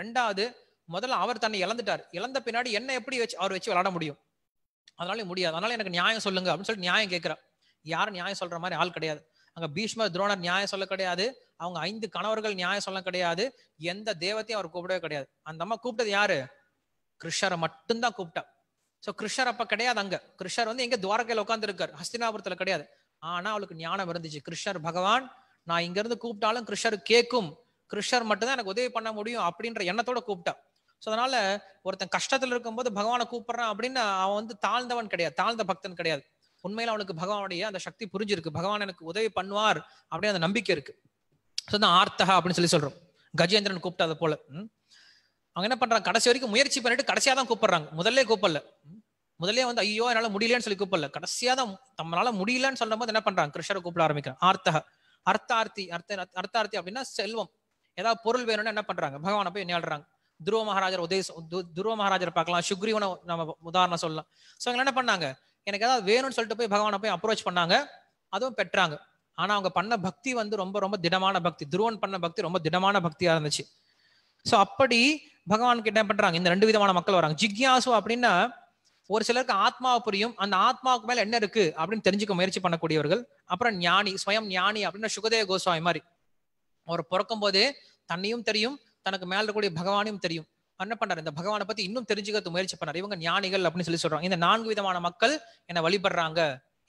ரெண்டாவது முதல்ல அவர் தன்னை இழந்துட்டார் இழந்த பின்னாடி என்ன எப்படி வச்சு அவர் வச்சு விளாட முடியும் அதனால முடியாது அதனால எனக்கு நியாயம் சொல்லுங்க அப்படின்னு சொல்லிட்டு நியாயம் கேட்கிறார் யாரும் நியாயம் சொல்ற மாதிரி ஆள் கிடையாது அங்க பீஷ்மர் துரோணர் நியாயம் சொல்ல கிடையாது அவங்க ஐந்து கணவர்கள் நியாயம் சொல்ல கிடையாது எந்த தெய்வத்தையும் அவர் கூப்பிடவே கிடையாது அந்த அம்மா கூப்பிட்டது யாரு கிருஷ்ணரை மட்டும்தான் கூப்பிட்டா ஸோ கிருஷ்ணர் அப்ப கிடையாது அங்க கிருஷ்ணர் வந்து எங்க துவாரகையில இருக்காரு ஹஸ்தினாபுரத்துல கிடையாது ஆனா அவளுக்கு ஞானம் இருந்துச்சு கிருஷ்ணர் பகவான் நான் இங்க இருந்து கூப்பிட்டாலும் கிருஷ்ணர் கேட்கும் கிருஷ்ணர் மட்டும்தான் எனக்கு உதவி பண்ண முடியும் அப்படின்ற எண்ணத்தோட கூப்பிட்டா ஸோ அதனால ஒருத்தன் கஷ்டத்துல இருக்கும்போது பகவானை கூப்பிடுறான் அப்படின்னு அவன் வந்து தாழ்ந்தவன் கிடையாது தாழ்ந்த பக்தன் கிடையாது உண்மையில அவனுக்கு பகவானுடைய அந்த சக்தி புரிஞ்சிருக்கு பகவான் எனக்கு உதவி பண்ணுவார் அப்படின்னு அந்த நம்பிக்கை இருக்கு ஸோ தான் ஆர்த்தகா அப்படின்னு சொல்லி சொல்றோம் கஜேந்திரன் கூப்பிட்டா போல ம் அவங்க என்ன பண்றாங்க கடைசி வரைக்கும் முயற்சி பண்ணிட்டு கடைசியா தான் கூப்பிடுறாங்க முதல்ல கூப்பிடல முதல்ல வந்து ஐயோ என்னால முடியலன்னு சொல்லி கூப்பிடல கடைசியா தான் நம்மளால முடியலன்னு சொல்லும் போது என்ன பண்றாங்க கிருஷ்ணரை கூப்பிட ஆரம்பிக்கிறான் ஆர்த்தக அர்த்தார்த்தி அர்த்த அர்த்தார்த்தி அப்படின்னா செல்வம் ஏதாவது பொருள் வேணும்னு என்ன பண்றாங்க பகவானை போய் நிகழ்றாங்க துருவ மகாராஜர் உதய துருவ மகாராஜர் பார்க்கலாம் சுக்ரீவனை நம்ம உதாரணம் சொல்லலாம் ஸோ அவங்க என்ன பண்ணாங்க எனக்கு ஏதாவது வேணும்னு சொல்லிட்டு போய் பகவானை போய் அப்ரோச் பண்ணாங்க அதுவும் பெற்றாங்க ஆனா அவங்க பண்ண பக்தி வந்து ரொம்ப ரொம்ப திடமான பக்தி துருவன் பண்ண பக்தி ரொம்ப திடமான பக்தியா இருந்துச்சு ஸோ அப்படி பகவான் என்ன பண்றாங்க இந்த ரெண்டு விதமான மக்கள் வராங்க ஜிக்யாசு அப்படின்னா ஒரு சிலருக்கு ஆத்மாவை புரியும் அந்த ஆத்மாவுக்கு மேல என்ன இருக்கு அப்படின்னு தெரிஞ்சுக்க முயற்சி பண்ணக்கூடியவர்கள் அப்புறம் ஞானி ஸ்வயம் ஞானி அப்படின்னா சுகதேவ கோஸ்வாமி மாதிரி அவர் பிறக்கும் போதே தன்னையும் தெரியும் தனக்கு மேல இருக்கக்கூடிய பகவானையும் தெரியும் என்ன பண்றாரு இந்த பகவானை பத்தி இன்னும் தெரிஞ்சுக்கிறது முயற்சி பண்ணாரு இவங்க ஞானிகள் அப்படின்னு சொல்லி சொல்றாங்க இந்த நான்கு விதமான மக்கள் என்னை வழிபடுறாங்க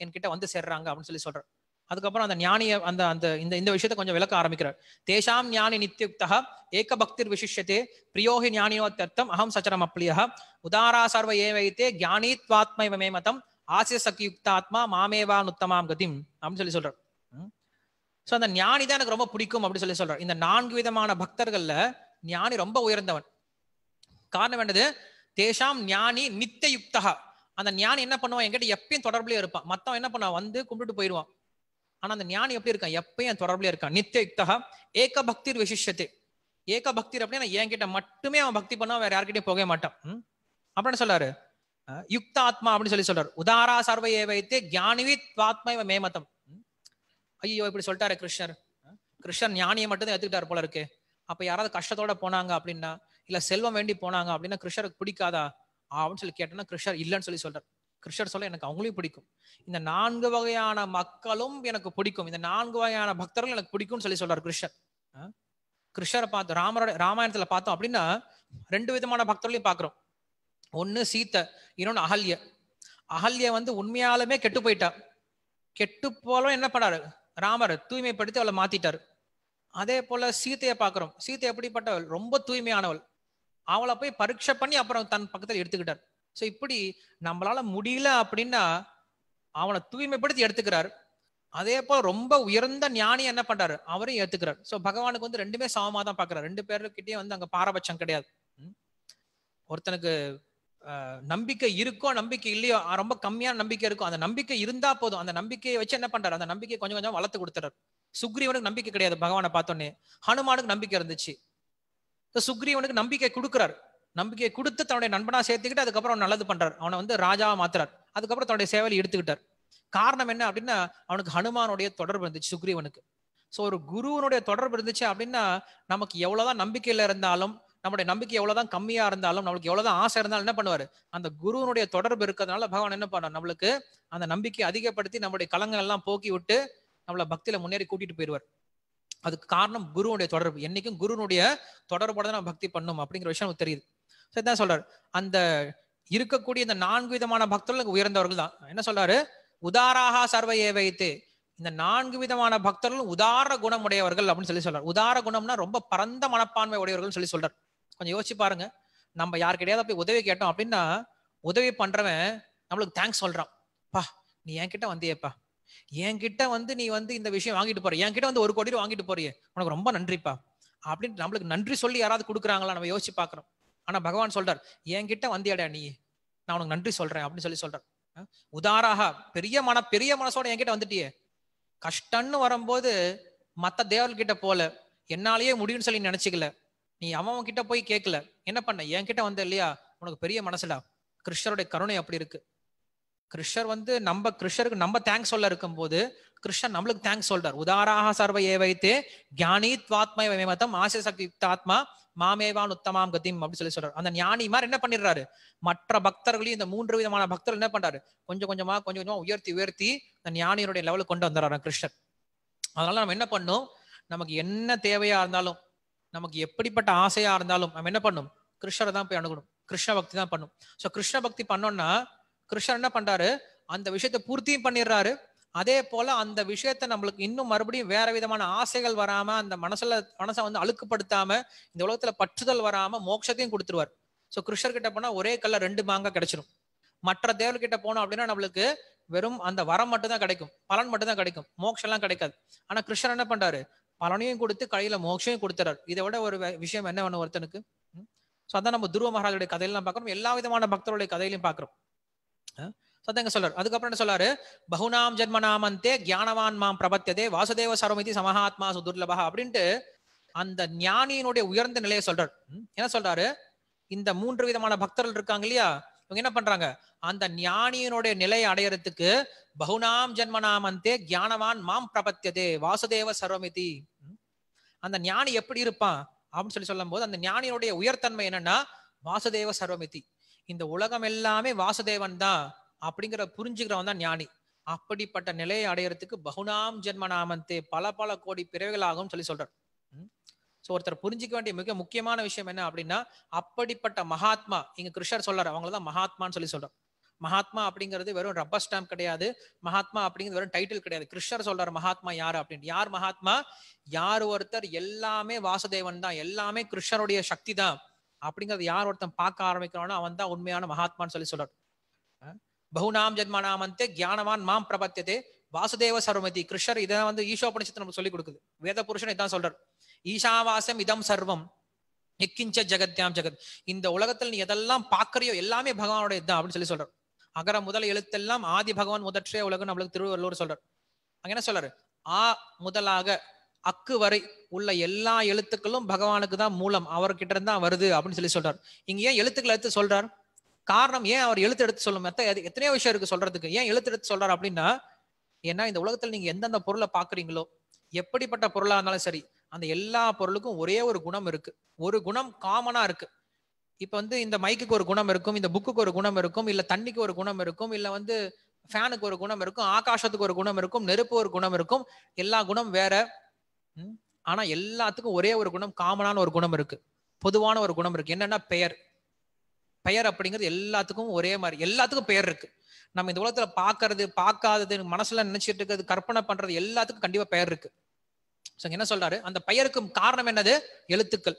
என்கிட்ட வந்து சேர்றாங்க அப்படின்னு சொல்லி சொல்றாரு அதுக்கப்புறம் அந்த ஞானிய அந்த அந்த இந்த இந்த விஷயத்த கொஞ்சம் விளக்க ஆரம்பிக்கிறார் தேஷாம் ஞானி நித்தியுக்தா ஏக பக்திர் விசிஷத்தே பிரியோகி ஞானியோத்தர்த்தம் அகம் சச்சரம் அப்ளியா உதாரா சர்வ ஏவைத்தே ஜானித்வாத்ம இவமே மதம் ஆசிய சக்தியுக்தாத்மா மாமேவா நுத்தமாம் கதிம் அப்படின்னு சொல்லி சொல்றார் ஸோ அந்த ஞானி தான் எனக்கு ரொம்ப பிடிக்கும் அப்படின்னு சொல்லி சொல்றார் இந்த நான்கு விதமான பக்தர்கள்ல ஞானி ரொம்ப உயர்ந்தவன் காரணம் என்னது தேஷாம் ஞானி நித்தியுக்தா அந்த ஞானி என்ன பண்ணுவான் என்கிட்ட எப்பயும் தொடர்புலயே இருப்பான் மத்தவன் என்ன பண்ணுவான் வந்து கும்பிட்டு போயிடுவான் ஆனா அந்த ஞானி எப்படி இருக்கான் எப்பயும் தொடர்புல இருக்கான் நித்திய யுக்தா ஏக பக்திர் விசிஷத்தே ஏக பக்திர் அப்படின்னா கிட்ட மட்டுமே அவன் பக்தி பண்ணா வேற யார்கிட்டயும் போகவே மாட்டான் அப்படின்னு சொல்றாரு யுக்த ஆத்மா அப்படின்னு சொல்லி சொல்றாரு உதாரா ஏ வைத்து ஜானிவி துவாத்மா இவன் மேமத்தம் ஐயோ இப்படி சொல்லிட்டாரு கிருஷ்ணர் கிருஷ்ணர் ஞானியை மட்டும் தான் எடுத்துக்கிட்டாரு போல இருக்கு அப்ப யாராவது கஷ்டத்தோட போனாங்க அப்படின்னா இல்ல செல்வம் வேண்டி போனாங்க அப்படின்னா கிருஷ்ணருக்கு பிடிக்காதா அப்படின்னு சொல்லி கேட்டோம்னா கிருஷ்ணர் இல்லைன்னு சொல்லி சொல்றாரு கிருஷ்ணர் சொல்ல எனக்கு அவங்களையும் பிடிக்கும் இந்த நான்கு வகையான மக்களும் எனக்கு பிடிக்கும் இந்த நான்கு வகையான பக்தர்கள் எனக்கு பிடிக்கும்னு சொல்லி சொல்றார் கிருஷ்ணர் கிருஷ்ணரை பார்த்தோம் ராமரோட ராமாயணத்துல பார்த்தோம் அப்படின்னா ரெண்டு விதமான பக்தர்களையும் பாக்குறோம் ஒன்னு சீத்தை இன்னொன்னு அகல்ய அகல்ய வந்து உண்மையாலுமே கெட்டு போயிட்டா கெட்டு போலும் என்ன பண்ணாரு ராமர் தூய்மைப்படுத்தி அவளை மாத்திட்டாரு அதே போல சீத்தையை பார்க்குறோம் சீத்தை எப்படிப்பட்டவள் ரொம்ப தூய்மையானவள் அவளை போய் பரீட்சை பண்ணி அப்புறம் தன் பக்கத்தில் எடுத்துக்கிட்டார் ஸோ இப்படி நம்மளால முடியல அப்படின்னா அவனை தூய்மைப்படுத்தி எடுத்துக்கிறார் அதே போல ரொம்ப உயர்ந்த ஞானி என்ன பண்றாரு அவரையும் ஏத்துக்கிறார் ஸோ பகவானுக்கு வந்து ரெண்டுமே சமமா தான் பாக்குறாரு ரெண்டு பேருக்கிட்டே வந்து அங்க பாரபட்சம் கிடையாது ஒருத்தனுக்கு நம்பிக்கை இருக்கோ நம்பிக்கை இல்லையோ ரொம்ப கம்மியான நம்பிக்கை இருக்கும் அந்த நம்பிக்கை இருந்தா போதும் அந்த நம்பிக்கையை வச்சு என்ன பண்றாரு அந்த நம்பிக்கையை கொஞ்சம் கொஞ்சம் வளர்த்து கொடுத்துறாரு சுக்ரீவனுக்கு நம்பிக்கை கிடையாது பகவானை பார்த்தோன்னே ஹனுமானுக்கு நம்பிக்கை இருந்துச்சு சுக்ரீவனுக்கு நம்பிக்கை கொடுக்குறாரு நம்பிக்கையை கொடுத்து தன்னுடைய நண்பனா சேர்த்துக்கிட்டு அதுக்கப்புறம் நல்லது பண்றார் அவனை வந்து ராஜாவா மாத்துறார் அதுக்கப்புறம் தன்னுடைய சேவையில் எடுத்துக்கிட்டார் காரணம் என்ன அப்படின்னா அவனுக்கு ஹனுமானுடைய தொடர்பு இருந்துச்சு சுக்ரீவனுக்கு ஸோ ஒரு குருவனுடைய தொடர்பு இருந்துச்சு அப்படின்னா நமக்கு எவ்வளவுதான் நம்பிக்கையில இருந்தாலும் நம்முடைய நம்பிக்கை எவ்வளவுதான் கம்மியா இருந்தாலும் நம்மளுக்கு எவ்வளவுதான் ஆசை இருந்தாலும் என்ன பண்ணுவாரு அந்த குருவனுடைய தொடர்பு இருக்கிறதுனால பகவான் என்ன பண்ணார் நம்மளுக்கு அந்த நம்பிக்கையை அதிகப்படுத்தி நம்மளுடைய கலங்கள் எல்லாம் போக்கி விட்டு நம்மளை பக்தியில முன்னேறி கூட்டிட்டு போயிடுவார் அதுக்கு காரணம் குருவனுடைய தொடர்பு என்னைக்கும் குருவனுடைய தொடர்போட நம்ம பக்தி பண்ணும் அப்படிங்கிற விஷயம் நமக்கு தெரியுது ஸோ இதான் சொல்றாரு அந்த இருக்கக்கூடிய இந்த நான்கு விதமான பக்தர்கள் உயர்ந்தவர்கள் தான் என்ன சொல்றாரு உதாராக சர்வ ஏவைத்து இந்த நான்கு விதமான பக்தர்கள் உதார குணம் உடையவர்கள் அப்படின்னு சொல்லி சொல்றாரு உதார குணம்னா ரொம்ப பரந்த மனப்பான்மை உடையவர்கள் சொல்லி சொல்றாரு கொஞ்சம் யோசிச்சு பாருங்க நம்ம யாருக்கிடையாத போய் உதவி கேட்டோம் அப்படின்னா உதவி பண்றவன் நம்மளுக்கு தேங்க்ஸ் சொல்றான் பா நீ என்கிட்ட வந்தியப்பா என்கிட்ட வந்து நீ வந்து இந்த விஷயம் வாங்கிட்டு போற என்கிட்ட வந்து ஒரு கோடி வாங்கிட்டு போறியே உனக்கு ரொம்ப நன்றிப்பா அப்படின்னு நம்மளுக்கு நன்றி சொல்லி யாராவது கொடுக்குறாங்களா நம்ம யோசிச்சு பாக்குறோம் ஆனா பகவான் சொல்றார் என்கிட்ட வந்தியடா நீ நான் உனக்கு நன்றி சொல்றேன் அப்படின்னு சொல்லி சொல்றார் உதாராக பெரிய மன பெரிய மனசோட என்கிட்ட வந்துட்டியே கஷ்டம்னு வரும்போது மற்ற தேவர்கிட்ட போல என்னாலேயே முடியும்னு சொல்லி நினைச்சுக்கல நீ அவன் கிட்ட போய் கேட்கல என்ன பண்ண என்கிட்ட வந்த இல்லையா உனக்கு பெரிய மனசுடா கிருஷ்ணருடைய கருணை அப்படி இருக்கு கிருஷ்ணர் வந்து நம்ம கிருஷ்ணருக்கு நம்ம தேங்க்ஸ் சொல்ல இருக்கும் போது கிருஷ்ணர் நம்மளுக்கு தேங்க்ஸ் சொல்றார் உதாராக சர்வ வைத்து ஜானி துவாத்ம மதம் ஆசை சக்தி ஆத்மா மாமேவான் உத்தமாம் கதிம் அப்படின்னு சொல்லி சொல்றாரு அந்த ஞானி மாதிரி என்ன பண்ணிடுறாரு மற்ற பக்தர்களையும் இந்த மூன்று விதமான பக்தர்கள் என்ன பண்றாரு கொஞ்சம் கொஞ்சமா கொஞ்சம் கொஞ்சமா உயர்த்தி உயர்த்தி அந்த ஞானியனுடைய லெவலுக்கு கொண்டு வந்துடுறாரு கிருஷ்ணர் அதனால நம்ம என்ன பண்ணும் நமக்கு என்ன தேவையா இருந்தாலும் நமக்கு எப்படிப்பட்ட ஆசையா இருந்தாலும் நம்ம என்ன பண்ணும் கிருஷ்ணரை தான் போய் அணுகணும் கிருஷ்ண பக்தி தான் பண்ணும் ஸோ கிருஷ்ண பக்தி பண்ணோம்னா கிருஷ்ணர் என்ன பண்றாரு அந்த விஷயத்த பூர்த்தியும் பண்ணிடுறாரு அதே போல அந்த விஷயத்த நம்மளுக்கு இன்னும் மறுபடியும் வேற விதமான ஆசைகள் வராம அந்த மனசுல மனசை வந்து அழுக்குப்படுத்தாம இந்த உலகத்துல பற்றுதல் வராம மோட்சத்தையும் கொடுத்துருவார் ஸோ கிருஷ்ணர் கிட்ட போனா ஒரே கல்ல ரெண்டு மாங்க கிடைச்சிடும் மற்ற தேவர்கிட்ட போனோம் அப்படின்னா நம்மளுக்கு வெறும் அந்த வரம் மட்டும்தான் கிடைக்கும் பலன் மட்டும்தான் கிடைக்கும் மோட்சம் எல்லாம் கிடைக்காது ஆனா கிருஷ்ணர் என்ன பண்றாரு பலனையும் கொடுத்து கையில மோட்சையும் கொடுத்துறாரு இதை விட ஒரு விஷயம் என்ன வேணும் ஒருத்தனுக்கு ஸோ அதான் நம்ம துருவ மகாராஜுடைய கதையெல்லாம் பார்க்குறோம் எல்லா விதமான பக்தருடைய கதையிலையும் பார்க்குறோம் சத்தங்க சொல்றாரு அதுக்கப்புறம் என்ன சொல்றாரு பகுனாம் ஜென்மனாமந்தே ஜானவான் மாம் பிரபத்தியதே வாசுதேவ சர்வமிதி சமஹாத்மா சுதுர்லபா அப்படின்ட்டு அந்த ஞானியினுடைய உயர்ந்த நிலையை சொல்றாரு என்ன சொல்றாரு இந்த மூன்று விதமான பக்தர்கள் இருக்காங்க இல்லையா இவங்க என்ன பண்றாங்க அந்த ஞானியினுடைய நிலை அடையறதுக்கு பகுனாம் ஜென்மனாமந்தே ஜானவான் மாம் பிரபத்தியதே வாசுதேவ சர்வமிதி அந்த ஞானி எப்படி இருப்பான் அப்படின்னு சொல்லி சொல்லும் போது அந்த ஞானியினுடைய உயர்த்தன்மை என்னன்னா வாசுதேவ சர்வமிதி இந்த உலகம் எல்லாமே வாசுதேவன் தான் அப்படிங்கிற புரிஞ்சுக்கிறவன் தான் ஞானி அப்படிப்பட்ட நிலையை அடையறதுக்கு பகுனாம் ஜென்ம நாமந்தே பல பல கோடி பிறவைகள் ஆகும் சொல்லி சொல்றார் ஸோ ஒருத்தர் புரிஞ்சிக்க வேண்டிய மிக முக்கியமான விஷயம் என்ன அப்படின்னா அப்படிப்பட்ட மகாத்மா இங்க கிருஷ்ணர் சொல்றாரு அவங்கள தான் மகாத்மான்னு சொல்லி சொல்றோம் மகாத்மா அப்படிங்கிறது வெறும் ரப்பர் ஸ்டாம்ப் கிடையாது மகாத்மா அப்படிங்கிறது வெறும் டைட்டில் கிடையாது கிருஷ்ணர் சொல்றாரு மகாத்மா யார் அப்படின்னு யார் மகாத்மா யார் ஒருத்தர் எல்லாமே வாசுதேவன் தான் எல்லாமே கிருஷ்ணருடைய சக்தி தான் அப்படிங்கறது யார் ஒருத்தன் பார்க்க ஆரம்பிக்கிறானோ அவன் தான் உண்மையான மகாத்மான்னு சொல்லி சொல்றான் பகுநாம் ஜென்மனாமந்தே ஞானவான் மாம் பிரபத்தியதே வாசுதேவ சர்வமதி கிருஷ்ணர் இதை வந்து ஈஷோ ஈஷோபனிஷத்து நம்ம சொல்லிக் கொடுக்குது வேத புருஷன் இதான் சொல்றார் ஈஷாவாசம் இதம் சர்வம் எக்கிஞ்ச ஜெகத்யாம் ஜெகத் இந்த உலகத்துல நீ எதெல்லாம் பாக்குறியோ எல்லாமே பகவானோட இதான் அப்படின்னு சொல்லி சொல்றாரு அகர முதல் எழுத்தெல்லாம் ஆதி பகவான் முதற்றே உலகம் நம்மளுக்கு திருவள்ளுவர் சொல்றார் அங்க என்ன சொல்றாரு ஆ முதலாக அக்கு வரை உள்ள எல்லா எழுத்துக்களும் பகவானுக்கு தான் மூலம் அவர்கிட்ட இருந்தா தான் வருது அப்படின்னு சொல்லி சொல்றாரு இங்க ஏன் எழுத்துக்களை எடுத்து சொல்றார் காரணம் ஏன் அவர் எழுத்து எடுத்து சொல்லும் எத்தனையோ விஷயம் இருக்கு சொல்றதுக்கு ஏன் எழுத்து எடுத்து சொல்றாரு அப்படின்னா ஏன்னா இந்த உலகத்துல நீங்க எந்தெந்த பொருளை பாக்குறீங்களோ எப்படிப்பட்ட பொருளா இருந்தாலும் சரி அந்த எல்லா பொருளுக்கும் ஒரே ஒரு குணம் இருக்கு ஒரு குணம் காமனா இருக்கு இப்ப வந்து இந்த மைக்குக்கு ஒரு குணம் இருக்கும் இந்த புக்குக்கு ஒரு குணம் இருக்கும் இல்ல தண்ணிக்கு ஒரு குணம் இருக்கும் இல்ல வந்து ஃபேனுக்கு ஒரு குணம் இருக்கும் ஆகாசத்துக்கு ஒரு குணம் இருக்கும் நெருப்பு ஒரு குணம் இருக்கும் எல்லா குணம் வேற ஆனா எல்லாத்துக்கும் ஒரே ஒரு குணம் காமனான ஒரு குணம் இருக்கு பொதுவான ஒரு குணம் இருக்கு என்னன்னா பெயர் பெயர் அப்படிங்கிறது எல்லாத்துக்கும் ஒரே மாதிரி எல்லாத்துக்கும் பெயர் இருக்கு நம்ம இந்த உலகத்துல பாக்குறது பார்க்காதது மனசுல நினைச்சிட்டு இருக்கிறது கற்பனை பண்றது எல்லாத்துக்கும் கண்டிப்பா பெயர் இருக்கு என்ன சொல்றாரு அந்த பெயருக்கு காரணம் என்னது எழுத்துக்கள்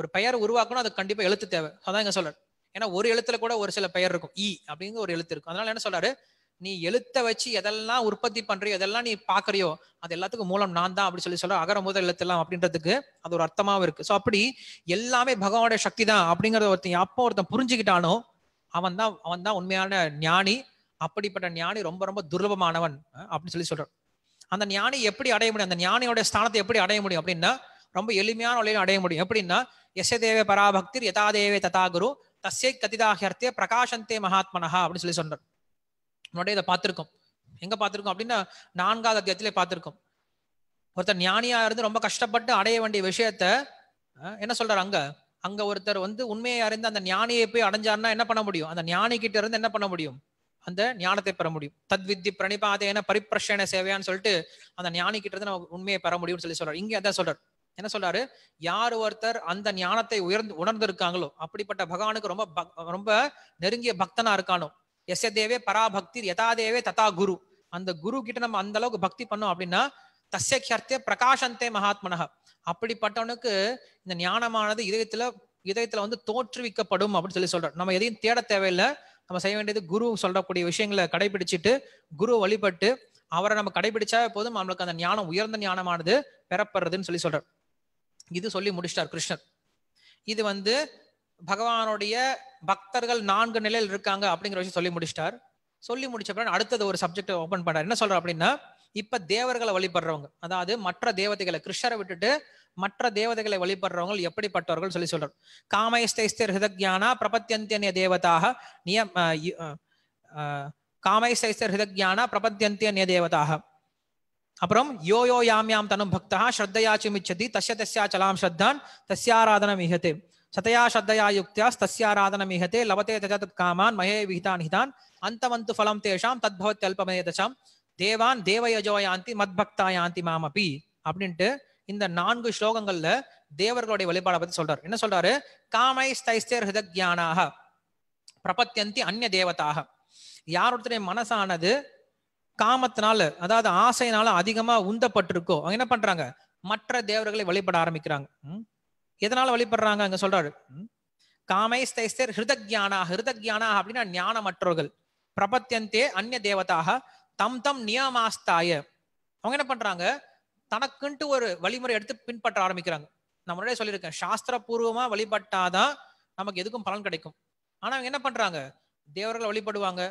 ஒரு பெயர் உருவாக்கணும் அதுக்கு கண்டிப்பா எழுத்து தேவை அதான் இங்க சொல்றாரு ஏன்னா ஒரு எழுத்துல கூட ஒரு சில பெயர் இருக்கும் இ அப்படிங்கிற ஒரு எழுத்து இருக்கும் அதனால என்ன சொல்றாரு நீ எழுத்த வச்சு எதெல்லாம் உற்பத்தி பண்றியோ எதெல்லாம் நீ பாக்குறியோ அது எல்லாத்துக்கும் மூலம் நான் தான் அப்படி சொல்லி சொல்ல அகர முதல் எழுத்தெல்லாம் அப்படின்றதுக்கு அது ஒரு அர்த்தமாவும் இருக்கு ஸோ அப்படி எல்லாமே பகவானுடைய சக்தி தான் அப்படிங்கறத ஒருத்தன் அப்போ ஒருத்தன் புரிஞ்சுக்கிட்டானோ அவன் தான் அவன் தான் உண்மையான ஞானி அப்படிப்பட்ட ஞானி ரொம்ப ரொம்ப துர்லபமானவன் அப்படின்னு சொல்லி சொல்றான் அந்த ஞானி எப்படி அடைய முடியும் அந்த ஞானியோட ஸ்தானத்தை எப்படி அடைய முடியும் அப்படின்னா ரொம்ப எளிமையான வழியில் அடைய முடியும் எப்படின்னா பராபக்தி யதா யதாதேவே ததா குரு தஸ்யை கதிதாகியர்த்தே பிரகாசந்தே மகாத்மனஹா அப்படின்னு சொல்லி சொல்றார் முன்னாடியே இதை பார்த்துருக்கோம் எங்க பார்த்துருக்கோம் அப்படின்னா நான்காவது அத்தியத்திலே பார்த்துருக்கோம் ஒருத்தர் ஞானியா இருந்து ரொம்ப கஷ்டப்பட்டு அடைய வேண்டிய விஷயத்த என்ன சொல்றாரு அங்க அங்க ஒருத்தர் வந்து உண்மையை அறிந்து அந்த ஞானியை போய் அடைஞ்சாருன்னா என்ன பண்ண முடியும் அந்த ஞானி கிட்ட இருந்து என்ன பண்ண முடியும் அந்த ஞானத்தை பெற முடியும் தத்வித்தி பிரணிபாதையான பரிப்பிரஷன சேவையான்னு சொல்லிட்டு அந்த ஞானி கிட்ட இருந்து நம்ம உண்மையை பெற முடியும்னு சொல்லி சொல்றாரு இங்கே அதான் சொல்றாரு என்ன சொல்றாரு யார் ஒருத்தர் அந்த ஞானத்தை உயர்ந்து உணர்ந்திருக்காங்களோ அப்படிப்பட்ட பகவானுக்கு ரொம்ப ரொம்ப நெருங்கிய பக்தனா இருக்கானோ எஸ்ய தேவே பராபக்தி யதா தேவே ததா குரு அந்த குரு கிட்ட நம்ம அந்த அளவுக்கு பக்தி பண்ணோம் அப்படின்னா தசிய கியர்த்தே பிரகாஷந்தே மகாத்மனக அப்படிப்பட்டவனுக்கு இந்த ஞானமானது இதயத்துல இதயத்துல வந்து தோற்றுவிக்கப்படும் அப்படின்னு சொல்லி சொல்றோம் நம்ம எதையும் தேட தேவையில்லை நம்ம செய்ய வேண்டியது குரு சொல்லக்கூடிய விஷயங்களை கடைபிடிச்சிட்டு குரு வழிபட்டு அவரை நம்ம கடைபிடிச்சா போதும் நம்மளுக்கு அந்த ஞானம் உயர்ந்த ஞானமானது பெறப்படுறதுன்னு சொல்லி சொல்றார் இது சொல்லி முடிச்சிட்டார் கிருஷ்ணர் இது வந்து பகவானுடைய பக்தர்கள் நான்கு நிலையில் இருக்காங்க அப்படிங்கிற விஷயம் சொல்லி முடிச்சிட்டார் சொல்லி முடிச்ச பிறகு அடுத்தது ஒரு சப்ஜெக்ட் ஓபன் பண்ணார் என்ன சொல்றார் அப்படின்னா இப்ப தேவர்களை வழிபடுறவங்க அதாவது மற்ற தேவதைகளை கிருஷ்ணரை விட்டுட்டு மற்ற தேவதைகளை வழிபடுறவங்க எப்படிப்பட்டவர்கள் சொல்லி சொல்றார் காமயஸ்தைஸ்திர் ஹிதஜானா பிரபத்தியந்திய தேவதாக நியம் காமயஸ்தைஸ்திர் ஹிதஜானா பிரபத்தியந்திய தேவதாக அப்புறம் யோ யோ யாம் யாம் தனும் பக்தா ஸ்ரத்தையாச்சுமிச்சதி தஸ்ய தஸ்யா சலாம் ஸ்ரத்தான் தஸ்யாராதனம் மிகத்தே சதயா ஸ்ரத்தையா யுக்தியா ஸ்தஸ்யாராதன மிகதே லவத்தே தத் காமான் மகே விஹிதான் ஹிதான் அந்தவந்து ஃபலம் தேஷாம் அல்பமே தசாம் தேவான் தேவயஜோ யாந்தி மத்பக்தா யாந்தி மாமபி அப்படின்ட்டு இந்த நான்கு ஸ்லோகங்கள்ல தேவர்களுடைய வழிபாடை பத்தி சொல்றாரு என்ன சொல்றாரு காமை ஸ்தைஸ்தேர் ஹிதக்யானாக பிரபத்தியந்தி அந்நிய தேவதாக யாருடைய மனசானது காமத்தினால அதாவது ஆசையினால அதிகமா உந்தப்பட்டிருக்கோ அவங்க என்ன பண்றாங்க மற்ற தேவர்களை வழிபட ஆரம்பிக்கிறாங்க எதனால வழிபடுறாங்க அங்க சொல்றாரு காமைஸ்தைஸ்தர் ஹிருதக்யானா ஹிருதக்யானா அப்படின்னா ஞானமற்றோர்கள் பிரபத்தியந்தே அந்நிய தேவதாக தம் தம் நியமாஸ்தாய அவங்க என்ன பண்றாங்க தனக்குன்ட்டு ஒரு வழிமுறை எடுத்து பின்பற்ற ஆரம்பிக்கிறாங்க நம்ம முன்னாடியே சொல்லியிருக்கேன் சாஸ்திர பூர்வமா வழிபட்டாதான் நமக்கு எதுக்கும் பலன் கிடைக்கும் ஆனா அவங்க என்ன பண்றாங்க தேவர்களை வழிபடுவாங்க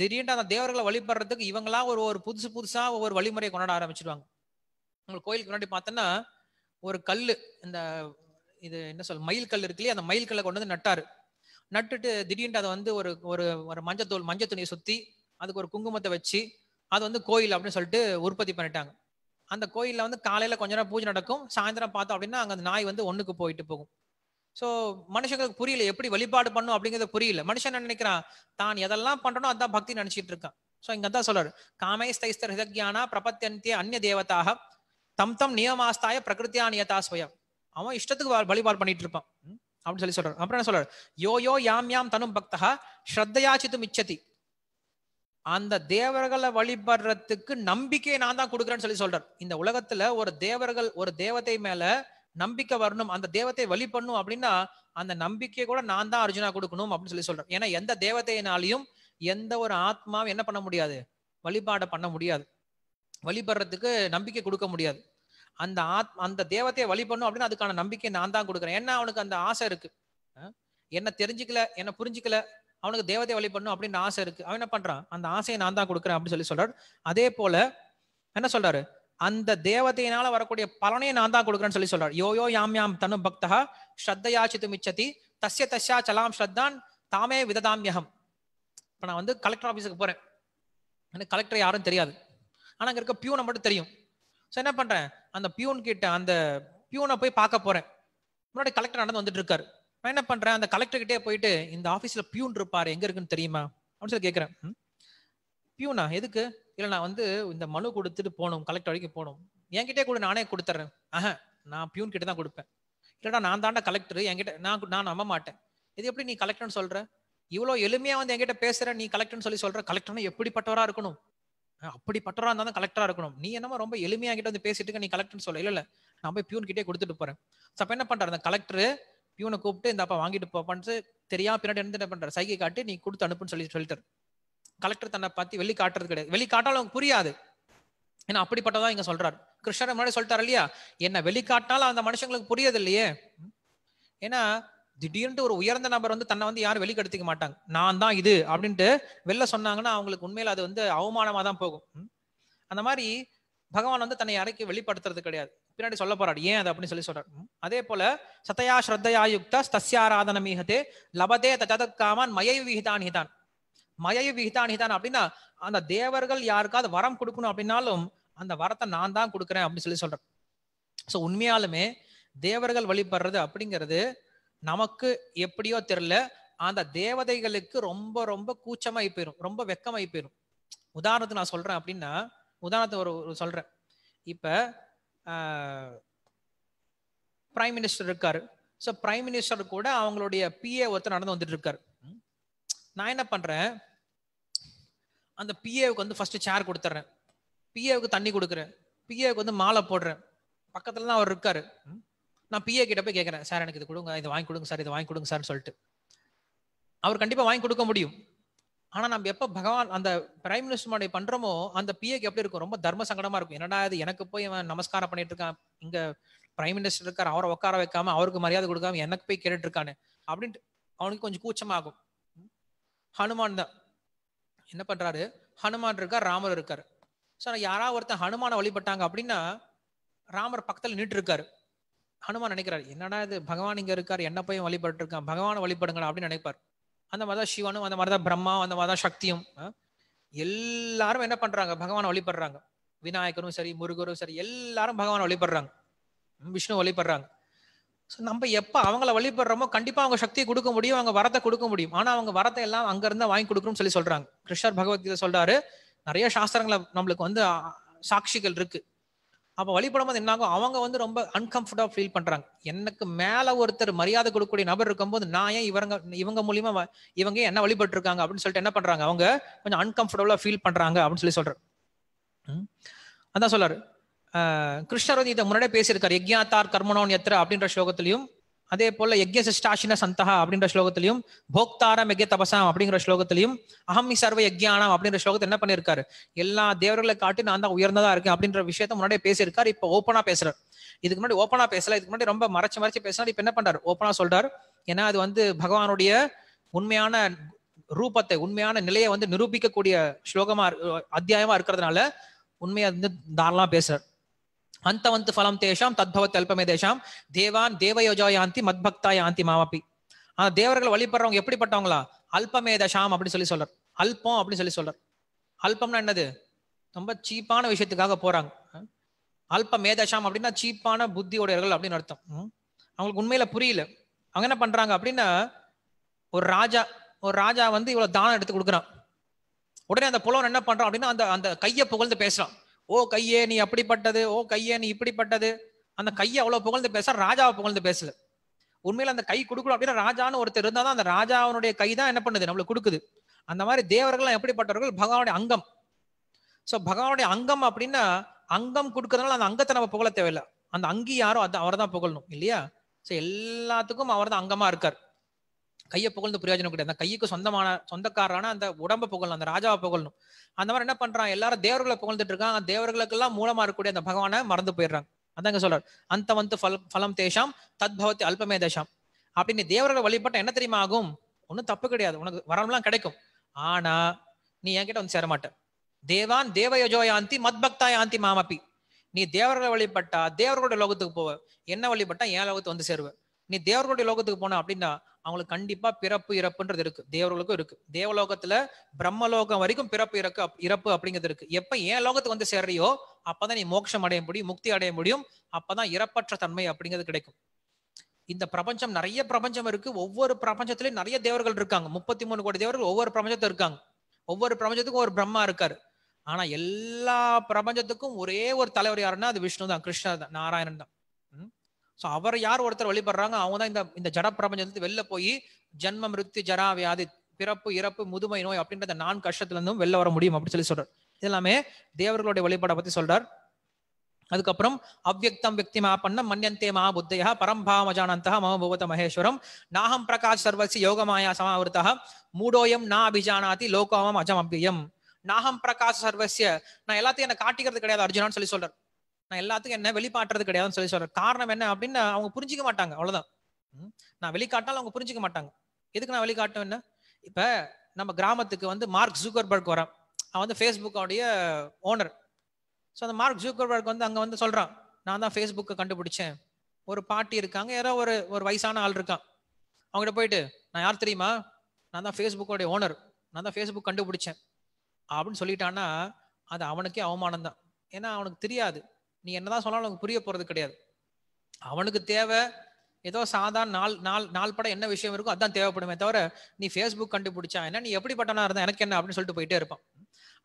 திடீர்னு அந்த தேவர்களை வழிபடுறதுக்கு இவங்களா ஒரு ஒரு புதுசு புதுசா ஒவ்வொரு வழிமுறையை கொண்டாட ஆரம்பிச்சிடுவாங்க உங்களுக்கு கோயிலுக்கு முன்னாடி பார்த்தோன்னா ஒரு கல் இந்த இது என்ன சொல் மயில் கல் இருக்குல்லையே அந்த மயில் கல்லை கொண்டு வந்து நட்டாரு நட்டுட்டு திடீர்னு அதை வந்து ஒரு ஒரு ஒரு மஞ்சத்தோல் மஞ்சள் துணியை சுற்றி அதுக்கு ஒரு குங்குமத்தை வச்சு அது வந்து கோயில் அப்படின்னு சொல்லிட்டு உற்பத்தி பண்ணிட்டாங்க அந்த கோயிலில் வந்து காலையில் கொஞ்ச நேரம் பூஜை நடக்கும் சாயந்தரம் பார்த்தோம் அப்படின்னா அங்கே அந்த நாய் வந்து ஒன்றுக்கு போயிட்டு போகும் ஸோ மனுஷங்களுக்கு புரியல எப்படி வழிபாடு பண்ணும் அப்படிங்கிறது புரியல மனுஷன் நினைக்கிறான் தான் எதெல்லாம் பண்ணுறனோ அதான் பக்தி நினைச்சிட்டு இருக்கான் ஸோ இங்கே தான் சொல்றாரு காமேஸ்தைஸ்தர் ஸ்தைஸ்தர் ஹிதக்யானா பிரபத்தியந்திய அந்நிய தேவதாக தம் தம் நியமாஸ்தாய பிரகிருத்தியானியதா நியதா ஸ்வயம் அவன் இஷ்டத்துக்கு வழிபாடு பண்ணிட்டு இருப்பான் அப்படின்னு சொல்லி சொல்றாரு அப்புறம் என்ன சொல்றாரு யோ யோ யாம் யாம் தனும் பக்தா ஸ்ரத்தையாச்சித்தும் இச்சதி அந்த தேவர்களை வழிபடுறதுக்கு நம்பிக்கையை நான் தான் கொடுக்குறேன்னு சொல்லி சொல்றார் இந்த உலகத்துல ஒரு தேவர்கள் ஒரு தேவத்தை மேல நம்பிக்கை வரணும் அந்த தேவத்தை வழிபடணும் அப்படின்னா அந்த நம்பிக்கையை கூட நான் தான் அர்ஜுனா கொடுக்கணும் அப்படின்னு சொல்லி சொல்றேன் ஏன்னா எந்த தேவத்தையினாலையும் எந்த ஒரு ஆத்மாவும் என்ன பண்ண முடியாது வழிபாடை பண்ண முடியாது வழிபடுறதுக்கு நம்பிக்கை கொடுக்க முடியாது அந்த ஆத் அந்த தேவத்தையை வழிபடணும் அப்படின்னு அதுக்கான நம்பிக்கை நான் தான் கொடுக்குறேன் ஏன்னா அவனுக்கு அந்த ஆசை இருக்கு என்ன தெரிஞ்சுக்கல என்ன புரிஞ்சுக்கல அவனுக்கு வழி வழிபடணும் அப்படின்னு ஆசை இருக்கு அவன் என்ன பண்றான் அந்த ஆசையை நான் தான் கொடுக்குறேன் அப்படின்னு சொல்லி சொல்றாரு அதே போல என்ன சொல்றாரு அந்த தேவதையினால வரக்கூடிய பலனையும் நான் தான் கொடுக்குறேன்னு சொல்லி சொல்றாரு யோ யாம் யாம் தனு பக்தா ஸ்ரத்தையாச்சித்து மிச்சதி தஸ்ய தஸ்யா சலாம் ஸ்ரத்தான் தாமே விததாமியகம் இப்போ நான் வந்து கலெக்டர் ஆஃபீஸுக்கு போறேன் எனக்கு கலெக்டர் யாரும் தெரியாது ஆனால் அங்கே இருக்க பியூனை மட்டும் தெரியும் ஸோ என்ன பண்றேன் அந்த பியூன் கிட்ட அந்த பியூனை போய் பார்க்க போறேன் முன்னாடி கலெக்டர் நடந்து வந்துட்டு இருக்காரு நான் என்ன பண்றேன் அந்த கலெக்டர் கிட்டே போயிட்டு இந்த ஆஃபீஸ்ல பியூன் இருப்பாரு எங்க இருக்குன்னு தெரியுமா அப்படின்னு சொல்லி கேட்கிறேன் பியூனா எதுக்கு இல்லை நான் வந்து இந்த மனு கொடுத்துட்டு போகணும் கலெக்டர் வரைக்கும் போகணும் என்கிட்டே கூட நானே கொடுத்துட்றேன் ஆஹ நான் பியூன் கிட்ட தான் கொடுப்பேன் இல்லைடா நான் தாண்டா கலெக்டர் என்கிட்ட நான் நான் நம்ப மாட்டேன் இது எப்படி நீ கலெக்டர்னு சொல்ற இவ்வளோ எளிமையா வந்து என்கிட்ட பேசுற நீ கலெக்டர்னு சொல்லி சொல்ற கலெக்டர்னா எப்படிப்பட்டவரா இருக்கணும் அப்படி பட்டரா இருந்தா தான் கலெக்டரா இருக்கணும் நீ என்னமோ ரொம்ப எளிமையா கிட்ட வந்து பேசிட்டு நீ கலெக்டர்னு சொல்ல இல்ல இல்ல நான் போய் பியூன் கிட்டே கொடுத்துட்டு போறேன் அப்ப என்ன பண்றாரு அந்த கலெக்டர் பியூனை கூப்பிட்டு இந்த அப்பா வாங்கிட்டு போப்பான்னு தெரியாம பின்னாடி இருந்து என்ன பண்ற சைகை காட்டி நீ கொடுத்து அனுப்புன்னு சொல்லி சொல்லிட்டாரு கலெக்டர் தன்னை பார்த்து வெளி காட்டுறது கிடையாது வெளி காட்டாலும் புரியாது ஏன்னா அப்படிப்பட்டதான் இங்க சொல்றாரு கிருஷ்ணர் முன்னாடி சொல்லிட்டாரு இல்லையா என்ன வெளிக்காட்டாலும் அந்த மனுஷங்களுக்கு புரியாது இல்லையே ஏன்னா திடீர்னு ஒரு உயர்ந்த நபர் வந்து தன்னை வந்து யாரும் வெளிக்கெடுத்துக்க மாட்டாங்க நான் தான் இது அப்படின்ட்டு வெளில சொன்னாங்கன்னா அவங்களுக்கு உண்மையில அது வந்து அவமானமா தான் போகும் அந்த மாதிரி பகவான் வந்து தன்னை யாரைக்கும் வெளிப்படுத்துறது கிடையாது பின்னாடி சொல்ல போறாரு ஏன் அது அப்படின்னு சொல்லி சொல்றாரு அதே போல சத்தையா ஸ்ரத்தையா யுக்த ஸ்தஸ்யாராதன மீகதே லபதே ததத்காமான் மயை விகிதான் ஹிதான் மயை விகிதான் ஹிதான் அப்படின்னா அந்த தேவர்கள் யாருக்காவது வரம் கொடுக்கணும் அப்படின்னாலும் அந்த வரத்தை நான் தான் கொடுக்குறேன் அப்படின்னு சொல்லி சொல்றேன் ஸோ உண்மையாலுமே தேவர்கள் வழிபடுறது அப்படிங்கிறது நமக்கு எப்படியோ தெரில அந்த தேவதைகளுக்கு ரொம்ப ரொம்ப கூச்சமாய் போயிடும் ரொம்ப வெக்கமாய் போயிடும் உதாரணத்துக்கு நான் சொல்றேன் அப்படின்னா உதாரணத்தை ஒரு சொல்றேன் இப்ப பிரைம் மினிஸ்டர் இருக்காரு ஸோ பிரைம் மினிஸ்டர் கூட அவங்களுடைய பிஏ ஒருத்தர் நடந்து வந்துட்டு இருக்காரு நான் என்ன பண்றேன் அந்த பிஏவுக்கு வந்து ஃபர்ஸ்ட் சேர் கொடுத்துட்றேன் பிஏவுக்கு தண்ணி கொடுக்குறேன் பிஏவுக்கு வந்து மாலை போடுறேன் பக்கத்துல தான் அவர் இருக்காரு நான் பிஏ கிட்ட போய் கேட்குறேன் சார் எனக்கு இது கொடுங்க இதை வாங்கி கொடுங்க சார் இதை வாங்கி கொடுங்க சார்னு சொல்லிட்டு அவர் கண்டிப்பாக வாங்கி கொடுக்க முடியும் ஆனால் நம்ம எப்போ பகவான் அந்த பிரைம் மினிஸ்டர் மாதிரி பண்ணுறோமோ அந்த பிஏக்கு எப்படி இருக்கும் ரொம்ப தர்ம சங்கடமாக இருக்கும் என்னடா அது எனக்கு போய் அவன் நமஸ்காரம் பண்ணிட்டு இருக்கான் இங்கே பிரைம் மினிஸ்டர் இருக்கார் அவரை உட்கார வைக்காம அவருக்கு மரியாதை கொடுக்காம எனக்கு போய் கேட்டுட்டு அப்படின்ட்டு அவனுக்கு கொஞ்சம் கூச்சமாகும் ஹனுமான் தான் என்ன பண்ணுறாரு ஹனுமான் இருக்கார் ராமர் இருக்கார் ஸோ யாராவது ஒருத்தன் ஹனுமானை வழிபட்டாங்க அப்படின்னா ராமர் பக்கத்தில் நின்றுட்டு இருக்காரு ஹனுமான் நினைக்கிறார் என்னடா இது பகவான் இங்க இருக்கார் என்ன போய் வழிபட்டு இருக்கான் பகவான் வழிபடுங்க அப்படின்னு நினைப்பார் அந்த மாதிரி தான் சிவனும் அந்த மாதிரி தான் பிரம்மா அந்த மாதிரி தான் சக்தியும் எல்லாரும் என்ன பண்றாங்க பகவானை வழிபடுறாங்க விநாயகரும் சரி முருகரும் சரி எல்லாரும் பகவானை வழிபடுறாங்க விஷ்ணு வழிபடுறாங்க ஸோ நம்ம எப்போ அவங்கள வழிபடுறோமோ கண்டிப்பாக அவங்க சக்தியை கொடுக்க முடியும் அவங்க வரத்தை கொடுக்க முடியும் ஆனால் அவங்க வரத்தை எல்லாம் அங்கேருந்து வாங்கி கொடுக்கணும்னு சொல்லி சொல்றாங்க கிருஷ்ணர் பகவத்கீதை சொல்றாரு நிறைய சாஸ்திரங்களை நம்மளுக்கு வந்து சாட்சிகள் இருக்கு அப்போ வழிபடும் போது என்னாகும் அவங்க வந்து ரொம்ப அன்கம்ஃபர்டபுள் ஃபீல் பண்றாங்க எனக்கு மேல ஒருத்தர் மரியாதை கொடுக்கக்கூடிய நபர் இருக்கும்போது நான் ஏன் இவங்க இவங்க மூலியமா இவங்க என்ன வழிபட்டு இருக்காங்க அப்படின்னு சொல்லிட்டு என்ன பண்றாங்க அவங்க கொஞ்சம் அன்கம்ஃபர்டபுளா ஃபீல் பண்றாங்க அப்படின்னு சொல்லி சொல்றாரு அதான் சொல்றாரு கிருஷ்ணர் வந்து இதை முன்னாடியே பேசியிருக்காரு யக்ஞாத்தார் கர்மனோன் எத்திர அப்படின்ற ஸ்லோகத்திலையும் அதே போல யஜ்யசிஷ்டாசின சந்தா அப்படின்ற ஸ்லோகத்திலையும் போக்தாரம் யஜ்ய தபசாம் அப்படிங்கிற ஸ்லோகத்திலையும் அகம் சர்வ யஜானம் அப்படின்ற ஸ்லோகத்தை என்ன பண்ணியிருக்காரு எல்லா தேவர்களை காட்டி நான் தான் உயர்ந்ததா இருக்கேன் அப்படின்ற விஷயத்த முன்னாடியே பேசியிருக்காரு இப்போ ஓப்பனா பேசுறாரு இதுக்கு முன்னாடி ஓப்பனா பேசல இதுக்கு முன்னாடி ரொம்ப மறைச்சு மறைச்சு பேசினா இப்ப என்ன பண்றாரு ஓப்பனா சொல்றாரு ஏன்னா அது வந்து பகவானுடைய உண்மையான ரூபத்தை உண்மையான நிலையை வந்து நிரூபிக்கக்கூடிய ஸ்லோகமா அத்தியாயமா இருக்கிறதுனால உண்மையை வந்து தாராளமா பேசுறாரு அந்தவந்து ஃபலம் தேஷாம் தத்பவத் அல்பமே தேஷாம் தேவான் தேவயோஜா யாந்தி மத்பக்தா யாந்தி மாமப்பி ஆனா தேவர்கள் வழிபடுறவங்க எப்படிப்பட்டவங்களா அல்பமே தஷாம் அப்படின்னு சொல்லி சொல்றார் அல்பம் அப்படின்னு சொல்லி சொல்றார் அல்பம்னா என்னது ரொம்ப சீப்பான விஷயத்துக்காக போறாங்க அல்ப மேதசாம் அப்படின்னா சீப்பான புத்தி உடையவர்கள் அப்படின்னு அர்த்தம் அவங்களுக்கு உண்மையில புரியல அவங்க என்ன பண்றாங்க அப்படின்னா ஒரு ராஜா ஒரு ராஜா வந்து இவ்வளவு தானம் எடுத்து கொடுக்குறான் உடனே அந்த புலவன் என்ன பண்றான் அப்படின்னா அந்த அந்த கையை புகழ்ந்து பேசுறான் ஓ கையே நீ அப்படிப்பட்டது ஓ கையே நீ இப்படிப்பட்டது அந்த கையை அவ்வளவு புகழ்ந்து பேச ராஜாவை புகழ்ந்து பேசல உண்மையில அந்த கை கொடுக்கணும் அப்படின்னா ராஜான்னு ஒருத்தர் இருந்தா தான் அந்த ராஜாவனுடைய கை தான் என்ன பண்ணுது நம்மளுக்கு கொடுக்குது அந்த மாதிரி தேவர்கள் எப்படிப்பட்டவர்கள் பகவானுடைய அங்கம் ஸோ பகவானுடைய அங்கம் அப்படின்னா அங்கம் கொடுக்கறதுனால அந்த அங்கத்தை நம்ம புகழ தேவையில்லை அந்த அங்கி யாரோ அது அவர் தான் புகழணும் இல்லையா ஸோ எல்லாத்துக்கும் அவர் தான் அங்கமா இருக்கார் கையை புகழ்ந்து பிரயோஜனம் கிடையாது அந்த கைக்கு சொந்தமான சொந்தக்காரான அந்த உடம்பை புகழணும் அந்த ராஜாவை புகழணும் அந்த மாதிரி என்ன பண்றான் எல்லாரும் தேவர்களை புகழ்ந்துட்டு இருக்காங்க தேவர்களுக்கெல்லாம் மூலமா இருக்கக்கூடிய அந்த பகவானை மறந்து போயிடுறாங்க அதாங்க சொல்றாரு அந்த வந்து பலம் தேஷாம் தத்பவத்தி அல்பமே தேஷாம் அப்படின்னு தேவர்களை வழிபட்ட என்ன தெரியுமா ஆகும் ஒன்றும் தப்பு கிடையாது உனக்கு வரம்லாம் கிடைக்கும் ஆனா நீ என்கிட்ட வந்து சேரமாட்ட தேவான் தேவயோஜோயாந்தி பக்தா யாந்தி மாமப்பி நீ தேவர்களை வழிபட்டா தேவர்களுடைய லோகத்துக்கு போவ என்ன வழிபட்டா என் லோகத்துக்கு வந்து சேருவ நீ தேவர்களுடைய லோகத்துக்கு போன அப்படின்னா அவங்களுக்கு கண்டிப்பா பிறப்பு இறப்புன்றது இருக்கு தேவர்களுக்கும் இருக்கு தேவலோகத்துல பிரம்மலோகம் வரைக்கும் பிறப்பு இறக்கு இறப்பு அப்படிங்கிறது இருக்கு எப்ப ஏன் லோகத்துக்கு வந்து சேர்றியோ அப்பதான் நீ மோட்சம் அடைய முடியும் முக்தி அடைய முடியும் அப்பதான் இறப்பற்ற தன்மை அப்படிங்கிறது கிடைக்கும் இந்த பிரபஞ்சம் நிறைய பிரபஞ்சம் இருக்கு ஒவ்வொரு பிரபஞ்சத்திலயும் நிறைய தேவர்கள் இருக்காங்க முப்பத்தி மூணு கோடி தேவர்கள் ஒவ்வொரு பிரபஞ்சத்தில் இருக்காங்க ஒவ்வொரு பிரபஞ்சத்துக்கும் ஒரு பிரம்மா இருக்காரு ஆனா எல்லா பிரபஞ்சத்துக்கும் ஒரே ஒரு தலைவர் யாருன்னா அது விஷ்ணு தான் கிருஷ்ணர் தான் நாராயணன் தான் ஸோ அவர் யார் ஒருத்தர் வழிபடுறாங்க அவங்க தான் இந்த இந்த ஜட பிரபஞ்சத்துக்கு வெளில போய் ஜென்ம மிருத்தி ஜரா வியாதி பிறப்பு இறப்பு முதுமை நோய் அப்படின்ற நான் கஷ்டத்துல இருந்தும் வெளில வர முடியும் அப்படின்னு சொல்லி சொல்றார் இதெல்லாமே தேவர்களுடைய வழிபாடை பத்தி சொல்றார் அதுக்கப்புறம் அவ்வக்தம் வக்தி மா பண்ண மன்னியந்தே மா புத்தையா பரம்பாமஜானந்தா மம பூவத மகேஸ்வரம் நாகம் பிரகாஷ் சர்வசி யோகமாயா சமாவிருத்தா மூடோயம் நா அபிஜானாதி லோகோமம் அஜம் அபியம் நாகம் பிரகாஷ் சர்வசிய நான் எல்லாத்தையும் என்ன காட்டிக்கிறது கிடையாது அர்ஜுனான்னு சொல்லி சொல்றேன் நான் எல்லாத்துக்கும் என்ன வெளிப்பாட்டுறது கிடையாதுன்னு சொல்லி சொல்றேன் காரணம் என்ன அப்படின்னு அவங்க புரிஞ்சிக்க மாட்டாங்க அவ்வளவுதான் நான் வெளிக்காட்டாலும் அவங்க புரிஞ்சிக்க மாட்டாங்க எதுக்கு நான் வெளிக்காட்டும் என்ன இப்ப நம்ம கிராமத்துக்கு வந்து மார்க் ஜூக்கர்பர்க் வரான் அவன் வந்து ஃபேஸ்புக்கோடைய ஓனர் ஸோ அந்த மார்க் ஜூக்கர்பர்க் வந்து அங்கே வந்து சொல்கிறான் நான் தான் ஃபேஸ்புக்கை கண்டுபிடிச்சேன் ஒரு பாட்டி இருக்காங்க யாரோ ஒரு ஒரு வயசான ஆள் இருக்கான் அவங்ககிட்ட போயிட்டு நான் யார் தெரியுமா நான் தான் ஃபேஸ்புக்கோடைய ஓனர் நான் தான் ஃபேஸ்புக் கண்டுபிடிச்சேன் அப்படின்னு சொல்லிட்டான்னா அது அவனுக்கே அவமானம் தான் ஏன்னா அவனுக்கு தெரியாது நீ என்னதான் சொன்னாலும் அவனுக்கு புரிய போறது கிடையாது அவனுக்கு தேவை ஏதோ சாதாரண நாள் நாள் நாள் படம் என்ன விஷயம் இருக்கோ அதான் தேவைப்படுமே தவிர நீ ஃபேஸ்புக் கண்டுபிடிச்சா என்ன நீ எப்படிப்பட்டனா இருந்தா எனக்கு என்ன அப்படின்னு சொல்லிட்டு போயிட்டே இருப்பான்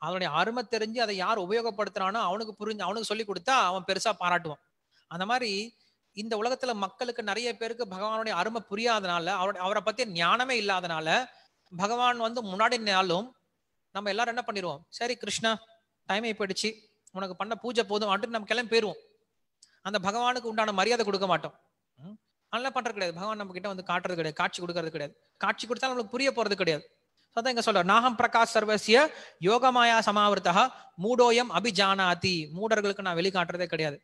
அதனுடைய அருமை தெரிஞ்சு அதை யார் உபயோகப்படுத்துறானோ அவனுக்கு புரிஞ்சு அவனுக்கு சொல்லி கொடுத்தா அவன் பெருசா பாராட்டுவான் அந்த மாதிரி இந்த உலகத்துல மக்களுக்கு நிறைய பேருக்கு பகவானுடைய அருமை புரியாதனால அவருடைய அவரை பத்தி ஞானமே இல்லாதனால பகவான் வந்து முன்னாடி நாளும் நம்ம எல்லாரும் என்ன பண்ணிடுவோம் சரி கிருஷ்ணா டைமே போயிடுச்சு உனக்கு பண்ண பூஜை போதும் அப்படின்னு நம்ம கிளம்பி போயிடுவோம் அந்த பகவானுக்கு உண்டான மரியாதை கொடுக்க மாட்டோம் அதெல்லாம் பண்றது கிடையாது பகவான் நம்ம கிட்ட வந்து காட்டுறது கிடையாது காட்சி கொடுக்கறது கிடையாது காட்சி கொடுத்தா நம்மளுக்கு புரிய போறது கிடையாது அதான் இங்க சொல்ற நாகம் பிரகாஷ் சர்வசிய யோகமாயா சமாவிருத்தா மூடோயம் அபிஜானாதி மூடர்களுக்கு நான் வெளிக்காட்டுறதே கிடையாது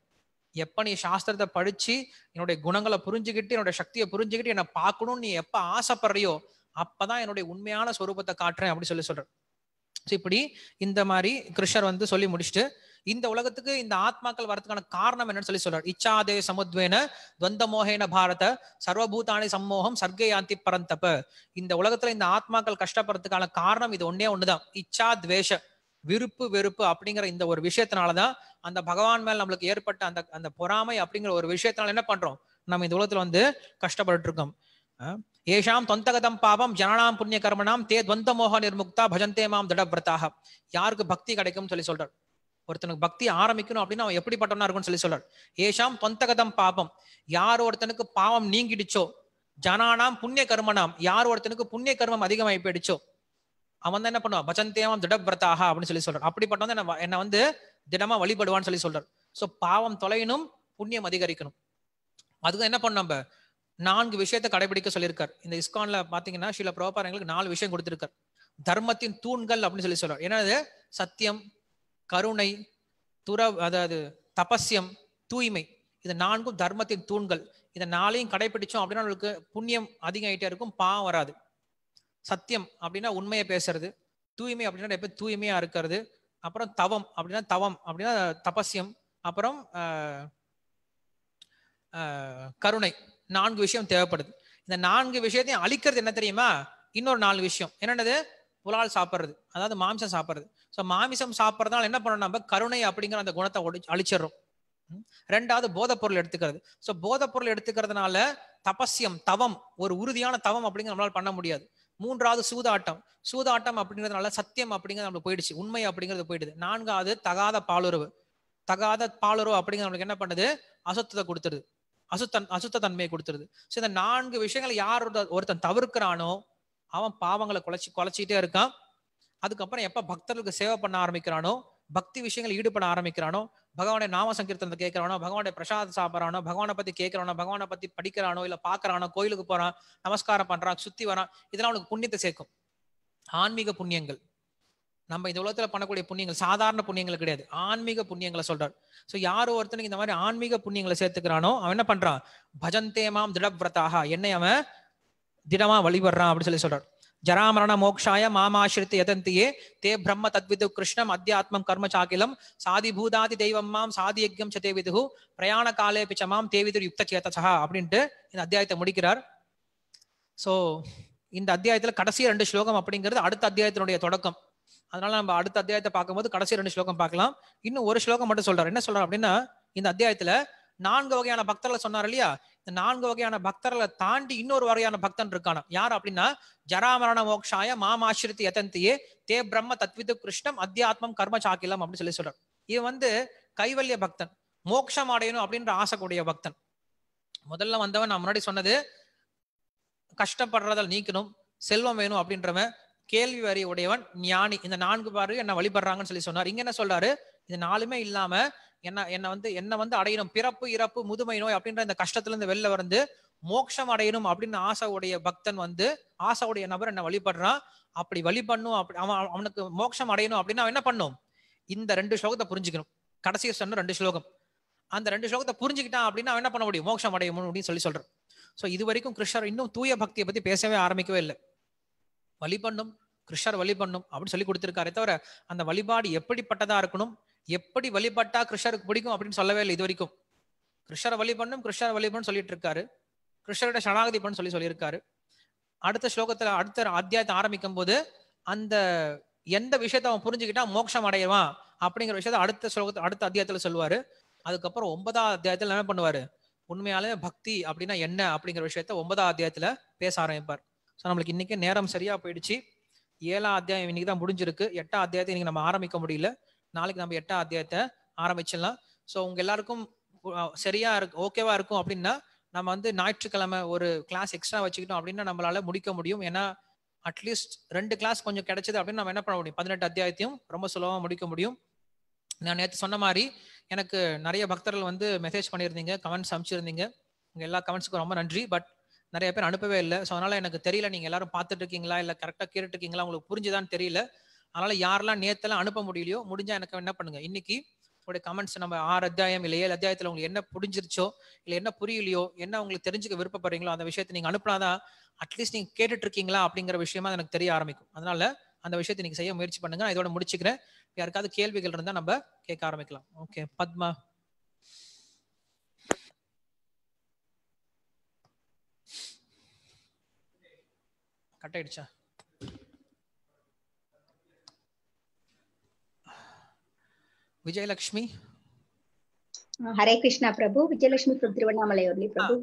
எப்ப நீ சாஸ்திரத்தை படிச்சு என்னுடைய குணங்களை புரிஞ்சுக்கிட்டு என்னுடைய சக்தியை புரிஞ்சுக்கிட்டு என்னை பார்க்கணும்னு நீ எப்ப ஆசைப்படுறியோ அப்பதான் என்னுடைய உண்மையான ஸ்வரூபத்தை காட்டுறேன் அப்படின்னு சொல்லி சொல்றேன் இப்படி இந்த மாதிரி கிருஷ்ணர் வந்து சொல்லி முடிச்சுட்டு இந்த உலகத்துக்கு இந்த ஆத்மாக்கள் வரதுக்கான காரணம் என்னன்னு சொல்லி சொல்றார் இச்சாதே சமுத்வேன துவந்த மோகேன பாரத சர்வபூதானி சம்மோகம் சர்க்கயாந்தி பரந்தப்ப இந்த உலகத்துல இந்த ஆத்மாக்கள் கஷ்டப்படுறதுக்கான காரணம் இது ஒன்னே ஒண்ணுதான் இச்சா துவேஷ விருப்பு வெறுப்பு அப்படிங்கிற இந்த ஒரு விஷயத்தினாலதான் அந்த பகவான் மேல் நம்மளுக்கு ஏற்பட்ட அந்த அந்த பொறாமை அப்படிங்கிற ஒரு விஷயத்தினால என்ன பண்றோம் நம்ம இந்த உலகத்துல வந்து கஷ்டப்பட்டு இருக்கோம் ஏஷாம் தொந்தகதம் பாபம் ஜனனாம் புண்ணிய கர்மனாம் தே துவந்த மோக நிர்முக்தா பஜந்தே மாம் திடபிரதாக யாருக்கு பக்தி கிடைக்கும் சொல்லி சொல்றாரு ஒருத்தனுக்கு பக்தி ஆரம்பிக்கணும் அப்படின்னு அவன் எப்படிப்பட்டவனா இருக்கும்னு சொல்லி சொல்றார் ஏஷாம் தொந்தகதம் பாபம் யார் ஒருத்தனுக்கு பாவம் நீங்கிடுச்சோ ஜனானாம் புண்ணிய கர்மனாம் யார் ஒருத்தனுக்கு புண்ணிய கர்மம் அதிகமாகி போயிடுச்சோ அவன் தான் என்ன பண்ணுவான் பஜந்தேமம் திடபிரதாகா அப்படின்னு சொல்லி சொல்றான் அப்படிப்பட்டவன் என்ன என்ன வந்து திடமா வழிபடுவான்னு சொல்லி சொல்றார் ஸோ பாவம் தொலையினும் புண்ணியம் அதிகரிக்கணும் அதுக்கு என்ன பண்ணும் நம்ம நான்கு விஷயத்தை கடைபிடிக்க சொல்லியிருக்கார் இந்த இஸ்கான்ல பாத்தீங்கன்னா சில பிரபாரங்களுக்கு நாலு விஷயம் கொடுத்திருக்காரு தர்மத்தின் தூண்கள் அப்படின்னு சொல்லி சொல்றாரு ஏன்னா சத்தியம் கருணை துற அதாவது தபஸ்யம் தூய்மை இது நான்கும் தர்மத்தின் தூண்கள் இதை நாளையும் கடைபிடிச்சோம் அப்படின்னா நம்மளுக்கு புண்ணியம் அதிகமாயிட்டே இருக்கும் பாவம் வராது சத்தியம் அப்படின்னா உண்மையை பேசுறது தூய்மை அப்படின்னா எப்போ தூய்மையா இருக்கிறது அப்புறம் தவம் அப்படின்னா தவம் அப்படின்னா தபஸ்யம் அப்புறம் கருணை நான்கு விஷயம் தேவைப்படுது இந்த நான்கு விஷயத்தையும் அழிக்கிறது என்ன தெரியுமா இன்னொரு நாலு விஷயம் என்னென்னது புலால் சாப்பிட்றது அதாவது மாம்சம் சாப்பிட்றது ஸோ மாமிசம் சாப்பிட்றதுனால என்ன பண்ணணும் நம்ம கருணை அப்படிங்கிற அந்த குணத்தை ஒடி அழிச்சிடுறோம் ரெண்டாவது போதைப்பொருள் எடுத்துக்கிறது ஸோ போதைப்பொருள் எடுத்துக்கிறதுனால தபஸ்யம் தவம் ஒரு உறுதியான தவம் அப்படிங்கிற நம்மளால் பண்ண முடியாது மூன்றாவது சூதாட்டம் சூதாட்டம் அப்படிங்கிறதுனால சத்தியம் அப்படிங்கிறது நம்மளுக்கு போயிடுச்சு உண்மை அப்படிங்கிறது போயிடுது நான்காவது தகாத பாலுறவு தகாத பாலுறவு அப்படிங்கிறது நம்மளுக்கு என்ன பண்ணுது அசுத்தத்தை கொடுத்துருது அசுத்தன் அசுத்த தன்மையை கொடுத்துருது ஸோ இந்த நான்கு விஷயங்களை யார் ஒருத்தன் தவிர்க்கிறானோ அவன் பாவங்களை குலைச்சி குலைச்சிட்டே இருக்கான் அதுக்கப்புறம் எப்போ பக்தர்களுக்கு சேவை பண்ண ஆரம்பிக்கிறானோ பக்தி விஷயங்கள் ஈடுபட ஆரம்பிக்கிறானோ பகவானுடைய நாம சங்கீர்த்தனத்தை கேட்கிறானோ பகவானுடைய பிரசாதம் சாப்பிட்றானோ பகவானை பத்தி கேட்கிறானோ பகவானை பத்தி படிக்கிறானோ இல்ல பாக்குறானோ கோயிலுக்கு போறான் நமஸ்காரம் பண்றான் சுத்தி வரான் இதெல்லாம் அவனுக்கு புண்ணியத்தை சேர்க்கும் ஆன்மீக புண்ணியங்கள் நம்ம இந்த உலகத்துல பண்ணக்கூடிய புண்ணியங்கள் சாதாரண புண்ணியங்கள் கிடையாது ஆன்மீக புண்ணியங்களை சொல்றாரு ஸோ யார் ஒருத்தனுக்கு இந்த மாதிரி ஆன்மீக புண்ணியங்களை சேர்த்துக்கிறானோ அவன் என்ன பண்றான் பஜந்தேமாம் திடவிரதாக என்னை அவன் தினமா வழிபடுறான் அப்படின்னு சொல்லி சொல்றாரு ஜராமரண மோக்ஷாய மாமாசிரித்து எதந்தியே தே பிரம்ம தத்விது கிருஷ்ணம் அத்தியாத்மம் கர்ம சாக்கிலம் சாதி பூதாதி தெய்வம் மாம் சாதி யஜ்யம் சதே விதுகு பிரயாண காலே பிச்சமாம் தேவிதர் யுக்த சேதசா அப்படின்ட்டு இந்த அத்தியாயத்தை முடிக்கிறார் ஸோ இந்த அத்தியாயத்தில் கடைசி ரெண்டு ஸ்லோகம் அப்படிங்கிறது அடுத்த அத்தியாயத்தினுடைய தொடக்கம் அதனால நம்ம அடுத்த அத்தியாயத்தை பார்க்கும்போது கடைசி ரெண்டு ஸ்லோகம் பார்க்கலாம் இன்னும் ஒரு ஸ்லோகம் மட்டும் சொல்றாரு என்ன சொல்றாரு அப்படின்னா இந்த அத்தியாயத்துல நான்கு வகையான பக்தர்களை சொன்னார் இல்லையா இந்த நான்கு வகையான பக்தர்களை தாண்டி இன்னொரு வகையான பக்தன் இருக்கானா யார் அப்படின்னா ஜராமரண மோக்ஷாய மாமாசிரித்து எதந்தியே தே பிரம்ம தத்விது கிருஷ்ணம் அத்தியாத்மம் கர்ம சாக்கிலம் அப்படின்னு சொல்லி சொல்றார் இது வந்து கைவல்ய பக்தன் மோட்சம் அடையணும் அப்படின்ற ஆசை கூடிய பக்தன் முதல்ல வந்தவன் நான் முன்னாடி சொன்னது கஷ்டப்படுறதால் நீக்கணும் செல்வம் வேணும் அப்படின்றவன் கேள்வி வரி உடையவன் ஞானி இந்த நான்கு பாரு என்ன வழிபடுறாங்கன்னு சொல்லி சொன்னார் இங்க என்ன சொல்றாரு இது நாலுமே இல்லாம என்ன என்ன வந்து என்ன வந்து அடையணும் பிறப்பு இறப்பு முதுமை நோய் அப்படின்ற இந்த கஷ்டத்துல இருந்து வெளில வந்து மோட்சம் அடையணும் அப்படின்னு ஆசையுடைய பக்தன் வந்து ஆசையுடைய நபர் என்ன வழிபடுறான் அப்படி வழி பண்ணும் அப்படி அவன் அவனுக்கு மோட்சம் அடையணும் அப்படின்னு அவன் என்ன பண்ணும் இந்த ரெண்டு ஸ்லோகத்தை புரிஞ்சுக்கணும் கடைசி சொன்ன ரெண்டு ஸ்லோகம் அந்த ரெண்டு ஸ்லோகத்தை புரிஞ்சுக்கிட்டான் அப்படின்னா அவன் என்ன பண்ண முடியும் மோட்சம் அடையணும் அப்படின்னு சொல்லி சொல்றான் ஸோ இது வரைக்கும் கிருஷ்ணர் இன்னும் தூய பக்தியை பத்தி பேசவே ஆரம்பிக்கவே இல்லை வழிபண்ணும் கிருஷ்ணர் வழிபண்ணும் அப்படின்னு சொல்லி கொடுத்துருக்காரு தவிர அந்த வழிபாடு எப்படிப்பட்டதா இருக்கணும் எப்படி வழிபட்டா கிருஷ்ணருக்கு பிடிக்கும் அப்படின்னு சொல்லவே இல்லை இது வரைக்கும் கிருஷ்ணரை வழிபண்ணும் கிருஷ்ணர் வழிபண்ணு சொல்லிட்டு இருக்காரு கிருஷ்ணர்கிட்ட சனாகதி பண்ணு சொல்லி சொல்லியிருக்காரு அடுத்த ஸ்லோகத்துல அடுத்த அத்தியாயத்தை ஆரம்பிக்கும் போது அந்த எந்த விஷயத்த அவன் புரிஞ்சுக்கிட்டா மோட்சம் அடையவான் அப்படிங்கிற விஷயத்த அடுத்த ஸ்லோகத்தை அடுத்த அத்தியாயத்துல சொல்லுவாரு அதுக்கப்புறம் ஒன்பதாவது அத்தியாயத்துல என்ன பண்ணுவாரு உண்மையாலே பக்தி அப்படின்னா என்ன அப்படிங்கிற விஷயத்த ஒன்பதாம் அத்தியாயத்துல பேச ஆரம்பிப்பார் ஸோ நம்மளுக்கு இன்னைக்கு நேரம் சரியா போயிடுச்சு ஏழாம் அத்தியாயம் இன்னைக்கு தான் முடிஞ்சிருக்கு எட்டாம் அத்தியாயத்தை இன்னைக்கு நம்ம ஆரம்பிக்க முடியல நாளைக்கு நம்ம எட்டாம் அத்தியாயத்தை ஆரம்பிச்சிடலாம் ஸோ உங்க எல்லாருக்கும் சரியா இருக்கு ஓகேவா இருக்கும் அப்படின்னா நம்ம வந்து ஞாயிற்றுக்கிழமை ஒரு கிளாஸ் எக்ஸ்ட்ரா வச்சுக்கிட்டோம் அப்படின்னா நம்மளால முடிக்க முடியும் ஏன்னா அட்லீஸ்ட் ரெண்டு கிளாஸ் கொஞ்சம் கிடைச்சது அப்படின்னு நம்ம என்ன பண்ண முடியும் பதினெட்டு அத்தியாயத்தையும் ரொம்ப சுலபமாக முடிக்க முடியும் நான் நேற்று சொன்ன மாதிரி எனக்கு நிறைய பக்தர்கள் வந்து மெசேஜ் பண்ணியிருந்தீங்க கமெண்ட்ஸ் அமைச்சிருந்தீங்க உங்கள் எல்லா கமெண்ட்ஸுக்கும் ரொம்ப நன்றி பட் நிறைய பேர் அனுப்பவே இல்லை ஸோ அதனால் எனக்கு தெரியல நீங்கள் எல்லாரும் பார்த்துட்டு இருக்கீங்களா இல்லை கரெக்டாக கேட்டுட்டு இருக்கீங்களா உங்களுக்கு புரிஞ்சுதான்னு தெரியல அதனால யாரெல்லாம் நேத்தெல்லாம் அனுப்ப முடியலையோ முடிஞ்சா எனக்கு என்ன பண்ணுங்க இன்னைக்கு உங்களுடைய கமெண்ட்ஸ் நம்ம ஆறு அத்தியாயம் இல்லை ஏழு அத்தியாயத்தில் உங்களுக்கு என்ன புரிஞ்சிருச்சோ இல்லை என்ன புரியலையோ என்ன உங்களுக்கு தெரிஞ்சுக்க விருப்பப்படுறீங்களோ அந்த விஷயத்தை நீங்கள் அனுப்பினாதான் அட்லீஸ்ட் நீங்கள் கேட்டுட்டு இருக்கீங்களா அப்படிங்கிற விஷயமா எனக்கு தெரிய ஆரம்பிக்கும் அதனால அந்த விஷயத்தை நீங்க செய்ய முயற்சி பண்ணுங்க நான் இதோட முடிச்சுக்கிறேன் யாருக்காவது கேள்விகள் இருந்தால் நம்ம கேட்க ஆரம்பிக்கலாம் ஓகே பத்மா கட் ஆயிடுச்சா விஜயலட்சுமி ஹரே கிருஷ்ணா பிரபு விஜயலட்சுமி பிரபு பிரபு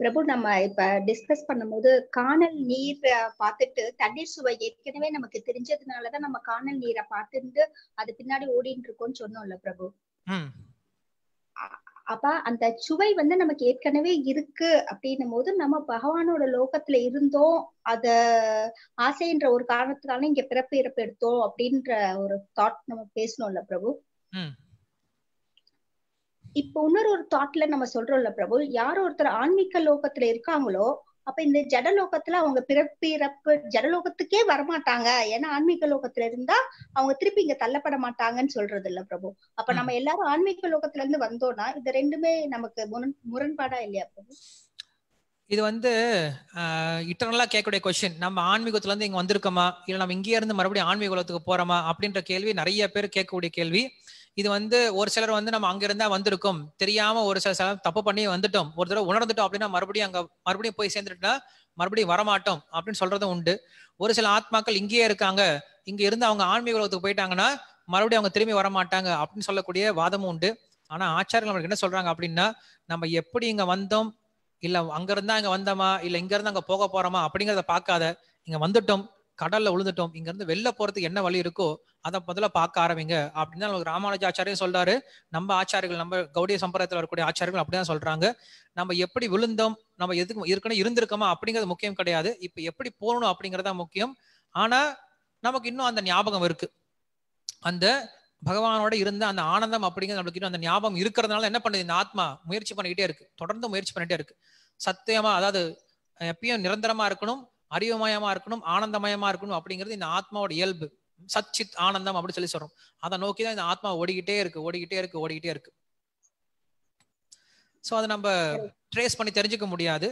பிரபு நம்ம இப்ப டிஸ்கஸ் பண்ணும்போது காணல் நீர் பார்த்துட்டு தண்ணீர் சுவை ஏற்கனவே நமக்கு தெரிஞ்சதுனாலதான் நம்ம காணல் நீரை பார்த்துட்டு அது பின்னாடி ஓடிட்டு இருக்கோம்னு சொன்னோம்ல பிரபு அப்ப அந்த சுவை வந்து நமக்கு ஏற்கனவே இருக்கு அப்படின்னும் போது நம்ம பகவானோட லோகத்துல இருந்தோம் அத ஆசைன்ற ஒரு காரணத்துக்கான இங்க பிறப்பு இறப்பு எடுத்தோம் அப்படின்ற ஒரு தாட் நம்ம பேசணும்ல பிரபு இப்போ இன்னொரு ஒரு தாட்ல நம்ம சொல்றோம்ல பிரபு யார் ஒருத்தர் ஆன்மீக லோகத்துல இருக்காங்களோ அப்ப இந்த ஜடலோகத்துல அவங்க பிறப்பிறப்பு ஜடலோகத்துக்கே வரமாட்டாங்க ஏன்னா ஆன்மீக லோகத்துல இருந்தா அவங்க திருப்பி இங்க தள்ளப்பட மாட்டாங்கன்னு சொல்றது இல்ல பிரபு அப்ப நம்ம எல்லாரும் ஆன்மீக லோகத்துல இருந்து வந்தோம்னா இது ரெண்டுமே நமக்கு முரண்பாடா இல்லையா பிரபு இது வந்து இட்டர்னலா கேட்கக்கூடிய கொஸ்டின் நம்ம ஆன்மீகத்துல இருந்து இங்க வந்திருக்கோமா இல்ல நம்ம இங்கே இருந்து மறுபடியும் ஆன்மீக உலகத்துக்கு போறோமா அப்படின்ற கேள்வி நிறைய பேர் கேட்கக்கூடிய கேள்வி இது வந்து ஒரு சிலர் வந்து நம்ம அங்க இருந்தா வந்திருக்கும் தெரியாம ஒரு சில சில தப்பு பண்ணி வந்துட்டோம் ஒரு தடவை உணர்ந்துட்டோம் அப்படின்னா மறுபடியும் அங்க மறுபடியும் போய் சேர்ந்துட்டா மறுபடியும் வரமாட்டோம் அப்படின்னு சொல்றதும் உண்டு ஒரு சில ஆத்மாக்கள் இங்கேயே இருக்காங்க இங்க இருந்து அவங்க ஆன்மீக உலகத்துக்கு போயிட்டாங்கன்னா மறுபடியும் அவங்க திரும்பி வரமாட்டாங்க அப்படின்னு சொல்லக்கூடிய வாதமும் உண்டு ஆனா ஆச்சாரங்கள் என்ன சொல்றாங்க அப்படின்னா நம்ம எப்படி இங்க வந்தோம் இல்ல அங்க இருந்தா இங்க வந்தோமா இல்ல இங்க இருந்து அங்க போக போறோமா அப்படிங்கறத பாக்காத இங்க வந்துட்டோம் கடல்ல விழுந்துட்டோம் இங்க இருந்து வெளில போறதுக்கு என்ன வழி இருக்கோ அதை முதல்ல பார்க்க ஆரம்பிங்க அப்படின்னு தான் ராமானுஜ ஆச்சாரியும் சொல்றாரு நம்ம ஆச்சாரிகள் நம்ம கௌடிய சம்பிரதாயத்தில் வரக்கூடிய ஆச்சாரிகள் அப்படிதான் சொல்றாங்க நம்ம எப்படி விழுந்தோம் நம்ம எதுக்கு ஏற்கனவே இருந்திருக்கோமா அப்படிங்கிறது முக்கியம் கிடையாது இப்போ எப்படி போகணும் அப்படிங்கிறதா முக்கியம் ஆனா நமக்கு இன்னும் அந்த ஞாபகம் இருக்கு அந்த பகவானோட இருந்த அந்த ஆனந்தம் அப்படிங்கிறது நம்மளுக்கு இன்னும் அந்த ஞாபகம் இருக்கிறதுனால என்ன பண்ணுது இந்த ஆத்மா முயற்சி பண்ணிக்கிட்டே இருக்கு தொடர்ந்து முயற்சி பண்ணிட்டே இருக்கு சத்தியமா அதாவது எப்பயும் நிரந்தரமா இருக்கணும் அறிவுமயமா இருக்கணும் ஆனந்தமயமா இருக்கணும் அப்படிங்கிறது இந்த ஆத்மாவோட இயல்பு சச்சித் ஆனந்தம் அப்படி சொல்லி சொல்றோம் அதை நோக்கி தான் இந்த ஆத்மா ஓடிக்கிட்டே இருக்கு ஓடிக்கிட்டே இருக்கு ஓடிக்கிட்டே இருக்கு ஸோ அதை நம்ம ட்ரேஸ் பண்ணி தெரிஞ்சுக்க முடியாது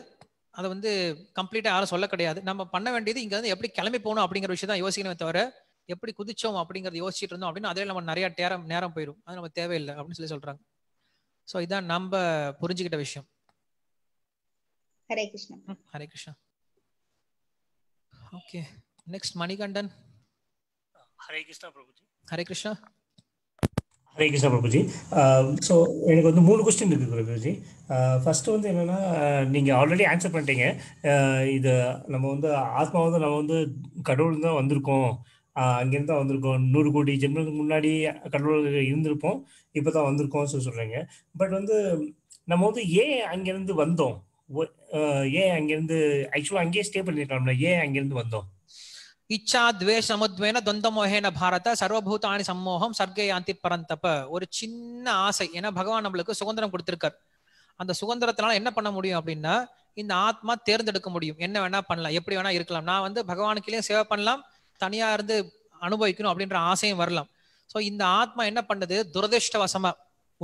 அதை வந்து கம்ப்ளீட்டாக யாரும் சொல்ல கிடையாது நம்ம பண்ண வேண்டியது இங்கே வந்து எப்படி கிளம்பி போகணும் அப்படிங்கிற விஷயம் தான் யோசிக்கணுமே தவிர எப்படி குதிச்சோம் அப்படிங்கிறத யோசிச்சுட்டு இருந்தோம் அப்படின்னு அதில் நம்ம நிறைய நேரம் நேரம் போயிடும் அது நம்ம தேவையில்லை அப்படின்னு சொல்லி சொல்கிறாங்க ஸோ இதுதான் நம்ம புரிஞ்சுக்கிட்ட விஷயம் Hare Krishna Hare Krishna okay next Manikandan Hare Krishna Prabhuji Hare Krishna Hare Krishna Prabhuji so எனக்கு வந்து மூணு கொஸ்டின் இருக்குது பிரபுஜி ஃபஸ்ட்டு வந்து என்னென்னா நீங்கள் ஆல்ரெடி ஆன்சர் பண்ணிட்டீங்க இது நம்ம வந்து ஆத்மா வந்து நம்ம வந்து கடவுள் தான் வந்திருக்கோம் அங்கேருந்து தான் வந்திருக்கோம் நூறு கோடி ஜென்மத்துக்கு முன்னாடி கடவுள் இருந்திருப்போம் இப்போ தான் வந்திருக்கோம் சொல்லி சொல்கிறீங்க பட் வந்து நம்ம வந்து ஏன் அங்கேருந்து வந்தோம் ஏன் அங்கேருந்து ஆக்சுவலாக அங்கேயே ஸ்டே பண்ணியிருக்கலாம்ல ஏன் அங்கேருந்து வந்தோம் இச்சா துவேஷ் சமுத்வேன தொந்தமோகேன பாரத சர்வபூதானி சம்மோகம் சர்க்கேயாந்தி பரந்தப்ப ஒரு சின்ன ஆசை ஏன்னா பகவான் நம்மளுக்கு சுதந்திரம் கொடுத்திருக்கார் அந்த சுதந்திரத்தினால என்ன பண்ண முடியும் அப்படின்னா இந்த ஆத்மா தேர்ந்தெடுக்க முடியும் என்ன வேணா பண்ணலாம் எப்படி வேணா இருக்கலாம் நான் வந்து பகவானுக்குலேயும் சேவை பண்ணலாம் தனியா இருந்து அனுபவிக்கணும் அப்படின்ற ஆசையும் வரலாம் ஸோ இந்த ஆத்மா என்ன பண்ணது துரதிருஷ்டவசமா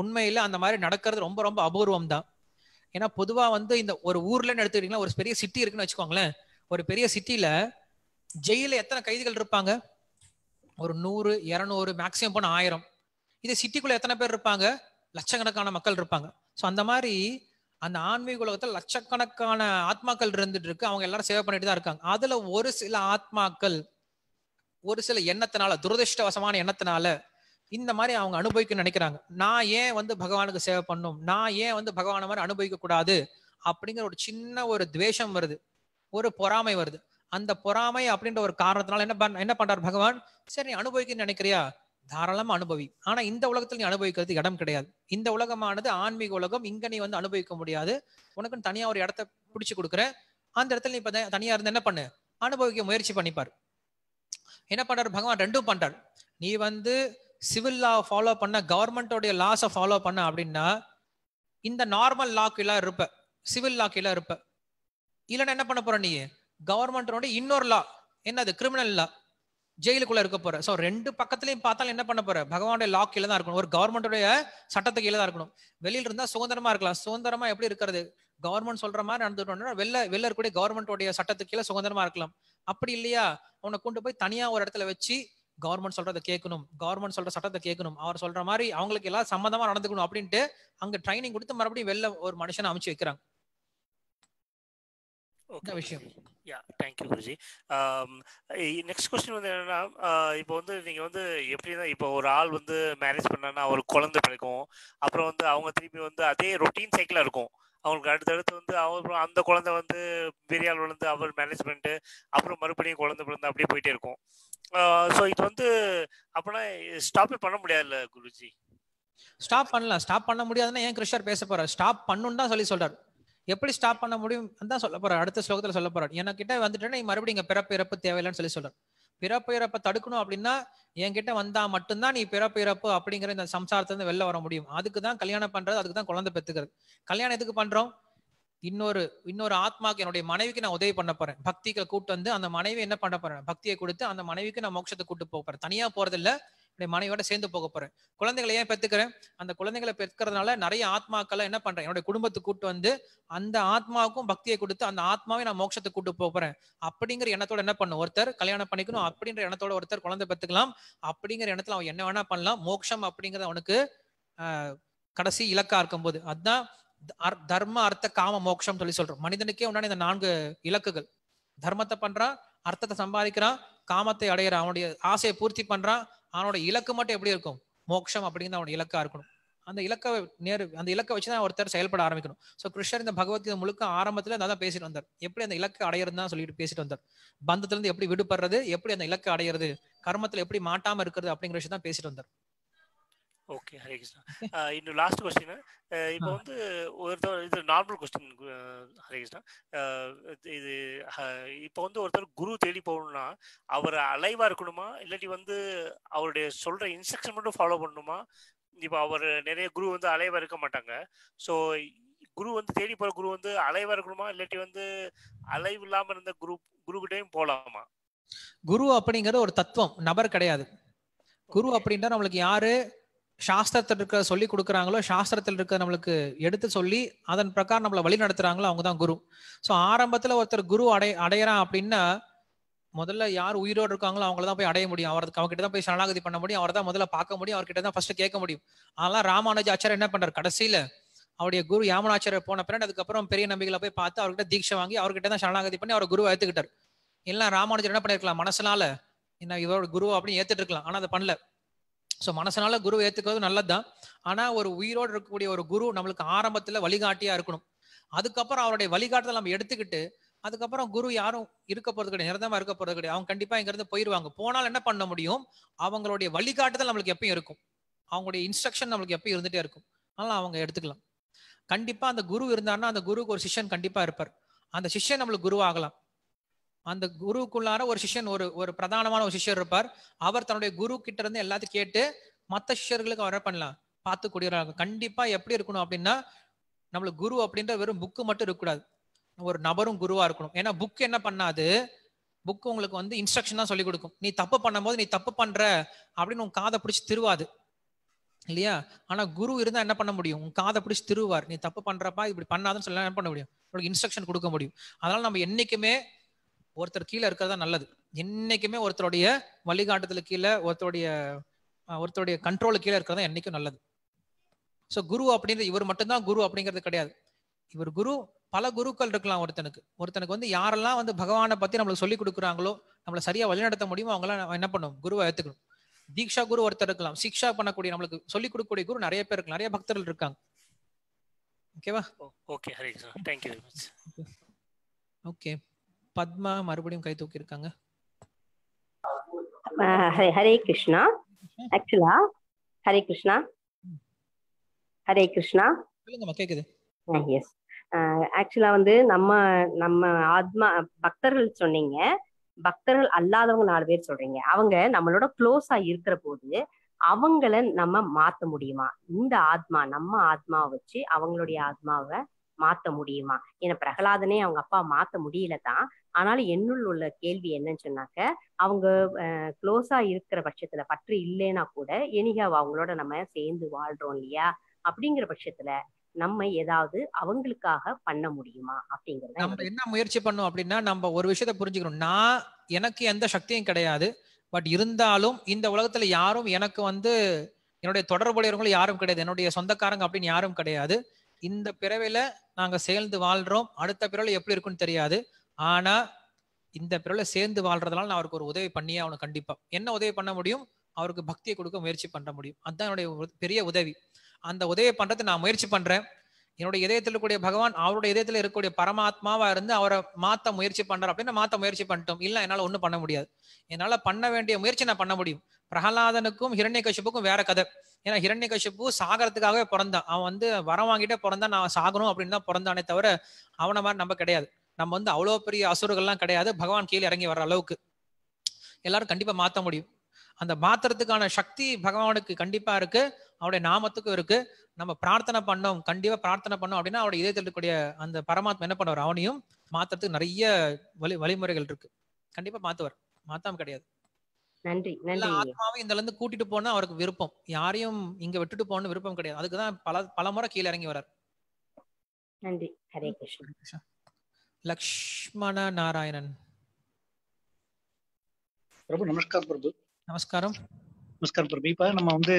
உண்மையில அந்த மாதிரி நடக்கிறது ரொம்ப ரொம்ப அபூர்வம் தான் ஏன்னா பொதுவா வந்து இந்த ஒரு ஊர்லன்னு எடுத்துக்கிட்டீங்கன்னா ஒரு பெரிய சிட்டி இருக்குன்னு வச்சுக்கோங்களேன் ஒரு பெரிய சிட்டியில ஜெயில எத்தனை கைதிகள் இருப்பாங்க ஒரு நூறு இரநூறு மேக்சிமம் போன ஆயிரம் இதே சிட்டிக்குள்ள எத்தனை பேர் இருப்பாங்க லட்சக்கணக்கான மக்கள் இருப்பாங்க ஸோ அந்த மாதிரி அந்த ஆன்மீக உலகத்தில் லட்சக்கணக்கான ஆத்மாக்கள் இருந்துட்டு இருக்கு அவங்க எல்லாரும் சேவை பண்ணிட்டு தான் இருக்காங்க அதுல ஒரு சில ஆத்மாக்கள் ஒரு சில எண்ணத்தினால துரதிருஷ்டவசமான எண்ணத்தினால இந்த மாதிரி அவங்க அனுபவிக்க நினைக்கிறாங்க நான் ஏன் வந்து பகவானுக்கு சேவை பண்ணும் நான் ஏன் வந்து பகவான மாதிரி அனுபவிக்க கூடாது அப்படிங்கிற ஒரு சின்ன ஒரு துவேஷம் வருது ஒரு பொறாமை வருது அந்த பொறாமை அப்படின்ற ஒரு காரணத்தினால என்ன என்ன பண்றார் பகவான் சரி நீ அனுபவிக்கன்னு நினைக்கிறியா தாராளமா அனுபவி ஆனா இந்த உலகத்துல நீ அனுபவிக்கிறதுக்கு இடம் கிடையாது இந்த உலகமானது ஆன்மீக உலகம் இங்க நீ வந்து அனுபவிக்க முடியாது உனக்குன்னு தனியா ஒரு இடத்த பிடிச்சு கொடுக்குற அந்த இடத்துல நீ இப்ப தனியா இருந்து என்ன பண்ணு அனுபவிக்க முயற்சி பண்ணிப்பார் என்ன பண்றாரு பகவான் ரெண்டும் பண்றார் நீ வந்து சிவில் லா ஃபாலோ பண்ண கவர்மெண்டோடைய லாஸை ஃபாலோ பண்ண அப்படின்னா இந்த நார்மல் லாக்கு எல்லாம் இருப்ப சிவில் லாக்கு எல்லாம் இருப்ப இல்லைன்னா என்ன பண்ண போற நீ கவர்மெண்ட்டோட இன்னொரு லா என்னது கிரிமினல் லா ஜெயிலுக்குள்ள இருக்க போற ஸோ ரெண்டு பக்கத்துலையும் பார்த்தாலும் என்ன பண்ண போற பகவானுடைய லா கீழே தான் இருக்கணும் ஒரு கவர்மெண்டோடைய சட்டத்துக்கு கீழே தான் இருக்கணும் வெளியில இருந்தா சுதந்திரமா இருக்கலாம் சுதந்திரமா எப்படி இருக்கிறது கவர்மெண்ட் சொல்ற மாதிரி நடந்துட்டோம்னா வெளில வெளில இருக்கக்கூடிய கவர்மெண்டோடைய சட்டத்துக்கு கீழே சுதந்திரமா இருக்கலாம் அப்படி இல்லையா அவனை கொண்டு போய் தனியா ஒரு இடத்துல வச்சு கவர்மெண்ட் சொல்றதை கேட்கணும் கவர்மெண்ட் சொல்ற சட்டத்தை கேட்கணும் அவர் சொல்ற மாதிரி அவங்களுக்கு எல்லாம் சம்மந்தமா நடந்துக்கணும் அப்படின்ட்டு அங்க ட்ரைனிங் கொடுத்து மறுபடியும் வெளில ஒரு மனுஷனை அமைச்சு வைக்கிறாங்க விஷயம் yeah thank you Guruji next question வந்து என்னன்னா இப்போ வந்து நீங்கள் வந்து எப்படின்னா இப்போ ஒரு ஆள் வந்து மேரேஜ் பண்ணனா ஒரு குழந்தை பிறக்கும் அப்புறம் வந்து அவங்க திருப்பி வந்து அதே ரொட்டீன் சைக்கிளாக இருக்கும் அவங்களுக்கு அடுத்தடுத்து வந்து அப்புறம் அந்த குழந்தை வந்து பெரிய ஆள் வளர்ந்து அவர் மேரேஜ் பண்ணிட்டு அப்புறம் மறுபடியும் குழந்தை பிறந்து அப்படியே போயிட்டே இருக்கும் ஸோ இது வந்து அப்படின்னா ஸ்டாப்பே பண்ண முடியாதுல்ல குருஜி ஸ்டாப் பண்ணலாம் ஸ்டாப் பண்ண முடியாதுன்னா ஏன் கிருஷ்ணர் பேச போறாரு ஸ்டாப் பண்ணுன்னு தான் சொல்லி சொல்றாரு எப்படி ஸ்டாப் பண்ண முடியும் தான் சொல்ல போறாரு அடுத்த ஸ்லோகத்துல சொல்ல போறாரு என்கிட்ட வந்துட்டேன்னா நீ மறுபடியும் இங்க பிறப்பு இறப்பு தேவையில்லைன்னு சொல்லி சொல்றாரு பிறப்பு இறப்ப தடுக்கணும் அப்படின்னா என்கிட்ட வந்தா மட்டும்தான் நீ பிறப்பு இறப்பு அப்படிங்கிற இந்த சம்சாரத்துல வெளில வர முடியும் அதுக்கு தான் கல்யாணம் பண்றது அதுக்கு தான் குழந்தை பெற்றுக்கிறது கல்யாணம் எதுக்கு பண்றோம் இன்னொரு இன்னொரு ஆத்மாக்கு என்னுடைய மனைவிக்கு நான் உதவி பண்ண போறேன் பக்திக்கு கூட்டு வந்து அந்த மனைவி என்ன பண்ண போறேன் பக்தியை கொடுத்து அந்த மனைவிக்கு நான் மோட்சத்தை கூட்டு போறேன் தனியா போறதில்லை இல்லை என்னுடைய மனைவியோட சேர்ந்து போக போறேன் குழந்தைகளை ஏன் பெற்றுக்கிறேன் அந்த குழந்தைகளை பெற்கிறதுனால நிறைய ஆத்மாக்கள்லாம் என்ன பண்றேன் என்னுடைய குடும்பத்தை கூட்டு வந்து அந்த ஆத்மாவுக்கும் பக்தியை கொடுத்து அந்த ஆத்மாவை நான் மோட்சத்தை கூட்டு போக போறேன் அப்படிங்கிற எண்ணத்தோட என்ன பண்ணும் ஒருத்தர் கல்யாணம் பண்ணிக்கணும் அப்படின்ற எண்ணத்தோட ஒருத்தர் குழந்தை பெற்றுக்கலாம் அப்படிங்கிற எண்ணத்துல அவன் என்ன வேணா பண்ணலாம் மோட்சம் அப்படிங்கிறத அவனுக்கு கடைசி இலக்கா இருக்கும்போது அதுதான் தர்ம அர்த்த காம மோட்சம் சொல்லி சொல்றோம் மனிதனுக்கே உண்டான இந்த நான்கு இலக்குகள் தர்மத்தை பண்றான் அர்த்தத்தை சம்பாதிக்கிறான் காமத்தை அடையிறான் அவனுடைய ஆசையை பூர்த்தி பண்றான் அவனோட இலக்கு மட்டும் எப்படி இருக்கும் மோட்சம் அப்படின்னு அவனோட இலக்கா இருக்கணும் அந்த இலக்கை நேரு அந்த இலக்கை வச்சு தான் ஒருத்தர் செயல்பட ஆரம்பிக்கணும் ஸோ கிருஷ்ணர் இந்த பகவத்கீதை முழுக்க ஆரம்பத்தில் அதான் பேசிட்டு வந்தார் எப்படி அந்த இலக்கை அடையிறது சொல்லிட்டு பேசிட்டு வந்தார் இருந்து எப்படி விடுபடுறது எப்படி அந்த இலக்கை அடையிறது கர்மத்தில் எப்படி மாட்டாம இருக்கிறது அப்படிங்கிற விஷயம் தான் பேசிட்டு வந்தார் ஓகே ஹரே கிருஷ்ணா இன்னும் லாஸ்ட் கொஸ்டின் இப்போ வந்து ஒருத்தர் இது நார்மல் கொஸ்டின் ஹரே கிருஷ்ணா இது uh, இப்போ வந்து ஒருத்தர் குரு தேடி போகணும்னா அவர் அலைவா இருக்கணுமா இல்லாட்டி வந்து அவருடைய சொல்ற இன்ஸ்ட்ரக்ஷன் மட்டும் ஃபாலோ பண்ணணுமா இப்போ அவர் நிறைய குரு வந்து அலைவா இருக்க மாட்டாங்க ஸோ குரு வந்து தேடி போற குரு வந்து அலைவா இருக்கணுமா இல்லாட்டி வந்து அலைவு இல்லாம இருந்த குரு குரு கிட்டையும் போலாமா குரு அப்படிங்கிறது ஒரு தத்துவம் நபர் கிடையாது குரு அப்படின்னா நம்மளுக்கு யாரு சாஸ்திரத்தில் இருக்க சொல்லி கொடுக்குறாங்களோ சாஸ்திரத்தில் இருக்க நம்மளுக்கு எடுத்து சொல்லி அதன் பிரகாரம் நம்மளை வழி நடத்துறாங்களோ அவங்க தான் குரு ஸோ ஆரம்பத்தில் ஒருத்தர் குரு அடை அடையிறான் அப்படின்னா முதல்ல யார் உயிரோடு இருக்காங்களோ அவங்கள தான் போய் அடைய முடியும் அவருக்கு அவர்கிட்ட தான் போய் சரணாகதி பண்ண முடியும் அவர் தான் முதல்ல பார்க்க முடியும் அவர்கிட்ட தான் ஃபர்ஸ்ட் கேட்க முடியும் அதெல்லாம் ராமானுஜ ஆச்சார் என்ன பண்றாரு கடைசியில் அவருடைய குரு யாமனாச்சாரியர் போன பிறகு அதுக்கப்புறம் பெரிய நம்பிக்கையில போய் பார்த்து அவர்கிட்ட தீட்சை வாங்கி அவர்கிட்ட தான் சரணாகதி பண்ணி அவர் குரு ஏற்றுக்கிட்டார் எல்லாம் ராமானுஜர் என்ன பண்ணிருக்கலாம் மனசனால என்ன இவரோட குரு அப்படின்னு ஏத்துட்டு இருக்கலாம் ஆனா அதை பண்ணல ஸோ மனசனால குரு நல்லது தான் ஆனால் ஒரு உயிரோடு இருக்கக்கூடிய ஒரு குரு நம்மளுக்கு ஆரம்பத்தில் வழிகாட்டியா இருக்கணும் அதுக்கப்புறம் அவருடைய வழிகாட்டுதல் நம்ம எடுத்துக்கிட்டு அதுக்கப்புறம் குரு யாரும் இருக்க போறது கிடையாது நிரந்தரமா இருக்க போறது கிடையாது அவங்க கண்டிப்பா இங்கேருந்து போயிருவாங்க போனால் என்ன பண்ண முடியும் அவங்களுடைய வழிகாட்டுதல் நம்மளுக்கு எப்பயும் இருக்கும் அவங்களுடைய இன்ஸ்ட்ரக்ஷன் நம்மளுக்கு எப்பயும் இருந்துட்டே இருக்கும் அதனால அவங்க எடுத்துக்கலாம் கண்டிப்பா அந்த குரு இருந்தாருன்னா அந்த குருக்கு ஒரு சிஷ்யன் கண்டிப்பா இருப்பார் அந்த சிஷ்யன் நம்மளுக்கு குருவாகலாம் அந்த குருக்குள்ளான ஒரு சிஷ்யன் ஒரு ஒரு பிரதானமான ஒரு சிஷ்யர் இருப்பார் அவர் தன்னுடைய குரு கிட்ட இருந்து எல்லாத்தையும் கேட்டு மற்ற சிஷ்யர்களுக்கு அவர் பண்ணலாம் பார்த்து கூடியவராக கண்டிப்பா எப்படி இருக்கணும் அப்படின்னா நம்மளுக்கு குரு அப்படின்ற வெறும் புக்கு மட்டும் இருக்கக்கூடாது ஒரு நபரும் குருவா இருக்கணும் ஏன்னா புக் என்ன பண்ணாது புக் உங்களுக்கு வந்து இன்ஸ்ட்ரக்ஷன் தான் சொல்லி கொடுக்கும் நீ தப்பு பண்ணும்போது நீ தப்பு பண்ற அப்படின்னு உன் காதை பிடிச்சி திருவாது இல்லையா ஆனா குரு இருந்தா என்ன பண்ண முடியும் உன் காதை பிடிச்சி திருவார் நீ தப்பு பண்றப்பா இப்படி பண்ணாதுன்னு சொல்ல என்ன பண்ண முடியும் உங்களுக்கு இன்ஸ்ட்ரக்ஷன் கொடுக்க முடியும் அதனால நம்ம என்னைக்குமே ஒருத்தர் கீழே இருக்கிறதா நல்லது என்னைக்குமே ஒருத்தருடைய வழிகாட்டுதல் கீழே ஒருத்தருடைய ஒருத்தருடைய கண்ட்ரோல் கீழே இருக்கிறதா என்னைக்கும் நல்லது ஸோ குரு அப்படின்றது இவர் மட்டும்தான் குரு அப்படிங்கிறது கிடையாது இவர் குரு பல குருக்கள் இருக்கலாம் ஒருத்தனுக்கு ஒருத்தனுக்கு வந்து யாரெல்லாம் வந்து பகவானை பத்தி நம்மளுக்கு சொல்லி கொடுக்குறாங்களோ நம்மளை சரியா வழிநடத்த முடியுமோ அவங்களாம் என்ன பண்ணும் குருவை ஏத்துக்கணும் தீக்ஷா குரு ஒருத்தர் இருக்கலாம் சிக்ஷா பண்ணக்கூடிய நம்மளுக்கு சொல்லிக் கொடுக்கக்கூடிய குரு நிறைய பேர் இருக்கு நிறைய பக்தர்கள் இருக்காங்க ஓகேவா okay Hari sir thank you very much okay Padma மறுபடியும் கை தூக்கி இருக்காங்க ஹரே கிருஷ்ணா ஆக்சுவலா ஹரே கிருஷ்ணா ஹரே கிருஷ்ணா கேக்குது எஸ் ஆக்சுவலா வந்து நம்ம நம்ம ஆத்மா பக்தர்கள் சொன்னீங்க பக்தர்கள் அல்லாதவங்க நாலு பேர் சொல்றீங்க அவங்க நம்மளோட க்ளோஸா இருக்கிற போது அவங்கள நம்ம மாத்த முடியுமா இந்த ஆத்மா நம்ம ஆத்மாவை வச்சு அவங்களுடைய ஆத்மாவை மாத்த முடியுமா ஏன்னா பிரகலாதனே அவங்க அப்பா மாத்த முடியல தான் ஆனாலும் என்னுள் உள்ள கேள்வி என்னன்னு சொன்னாக்க அவங்க க்ளோஸா இருக்கிற பட்சத்துல பற்று இல்லைன்னா கூட எனிகாவ் அவங்களோட நம்ம சேர்ந்து வாழ்றோம் இல்லையா அப்படிங்கிற பட்சத்துல நம்ம ஏதாவது அவங்களுக்காக பண்ண முடியுமா அப்படிங்கறத நம்ம என்ன முயற்சி பண்ணோம் அப்படின்னா நம்ம ஒரு விஷயத்த புரிஞ்சுக்கணும் நான் எனக்கு எந்த சக்தியும் கிடையாது பட் இருந்தாலும் இந்த உலகத்துல யாரும் எனக்கு வந்து என்னுடைய தொடர்புடையவங்களும் யாரும் கிடையாது என்னுடைய சொந்தக்காரங்க அப்படின்னு யாரும் கிடையாது இந்த பிறவில நாங்க சேர்ந்து வாழ்றோம் அடுத்த பிறவில எப்படி இருக்குன்னு தெரியாது ஆனா இந்த பிறவில சேர்ந்து வாழ்றதுனால நான் அவருக்கு ஒரு உதவி பண்ணியே அவனுக்கு கண்டிப்பா என்ன உதவி பண்ண முடியும் அவருக்கு பக்தியை கொடுக்க முயற்சி பண்ண முடியும் அதுதான் என்னுடைய பெரிய உதவி அந்த உதவியை பண்றது நான் முயற்சி பண்றேன் என்னுடைய இதயத்தில் இருக்கக்கூடிய பகவான் அவருடைய இதயத்தில் இருக்கக்கூடிய பரமாத்மாவா இருந்து அவரை மாத்த முயற்சி பண்றார் அப்படின்னு மாத்த முயற்சி பண்ணிட்டோம் இல்ல என்னால ஒண்ணும் பண்ண முடியாது என்னால பண்ண வேண்டிய முயற்சி நான் பண்ண முடியும் பிரகலாதனுக்கும் ஹிரண்ய கஷிப்புக்கும் வேற கதை ஏன்னா ஹிரண்ய கஷிப்பு சாகரத்துக்காகவே பிறந்தான் அவன் வந்து வரம் வாங்கிட்டே பிறந்தான் நான் சாகணும் அப்படின்னு தான் பிறந்தானே தவிர அவனை மாதிரி நம்ம கிடையாது நம்ம வந்து அவ்வளோ பெரிய அசுரர்கள்லாம் கிடையாது பகவான் கீழே இறங்கி வர்ற அளவுக்கு எல்லாரும் கண்டிப்பாக மாற்ற முடியும் அந்த மாத்துறதுக்கான சக்தி பகவானுக்கு கண்டிப்பாக இருக்கு அவருடைய நாமத்துக்கும் இருக்கு நம்ம பிரார்த்தனை பண்ணோம் கண்டிப்பாக பிரார்த்தனை பண்ணோம் அப்படின்னா அவருடைய இதயத்தில் இருக்கக்கூடிய அந்த பரமாத்மா என்ன பண்ணுவார் அவனையும் மாத்திரத்துக்கு நிறைய வழி வழிமுறைகள் இருக்கு கண்டிப்பாக மாத்துவார் மாத்தாம கிடையாது நன்றி ஆத்மாவை இதுல இருந்து கூட்டிட்டு போனா அவருக்கு விருப்பம் யாரையும் இங்க விட்டுட்டு போகணும் விருப்பம் கிடையாது அதுக்குதான் பல பல முறை கீழே இறங்கி வர்றார் நன்றி ஹரே கிருஷ்ணா லக்ஷ்மண நாராயணன் பிரபு நமஸ்கார் பிரபு நமஸ்காரம் நமஸ்கார் பிரபு இப்ப நம்ம வந்து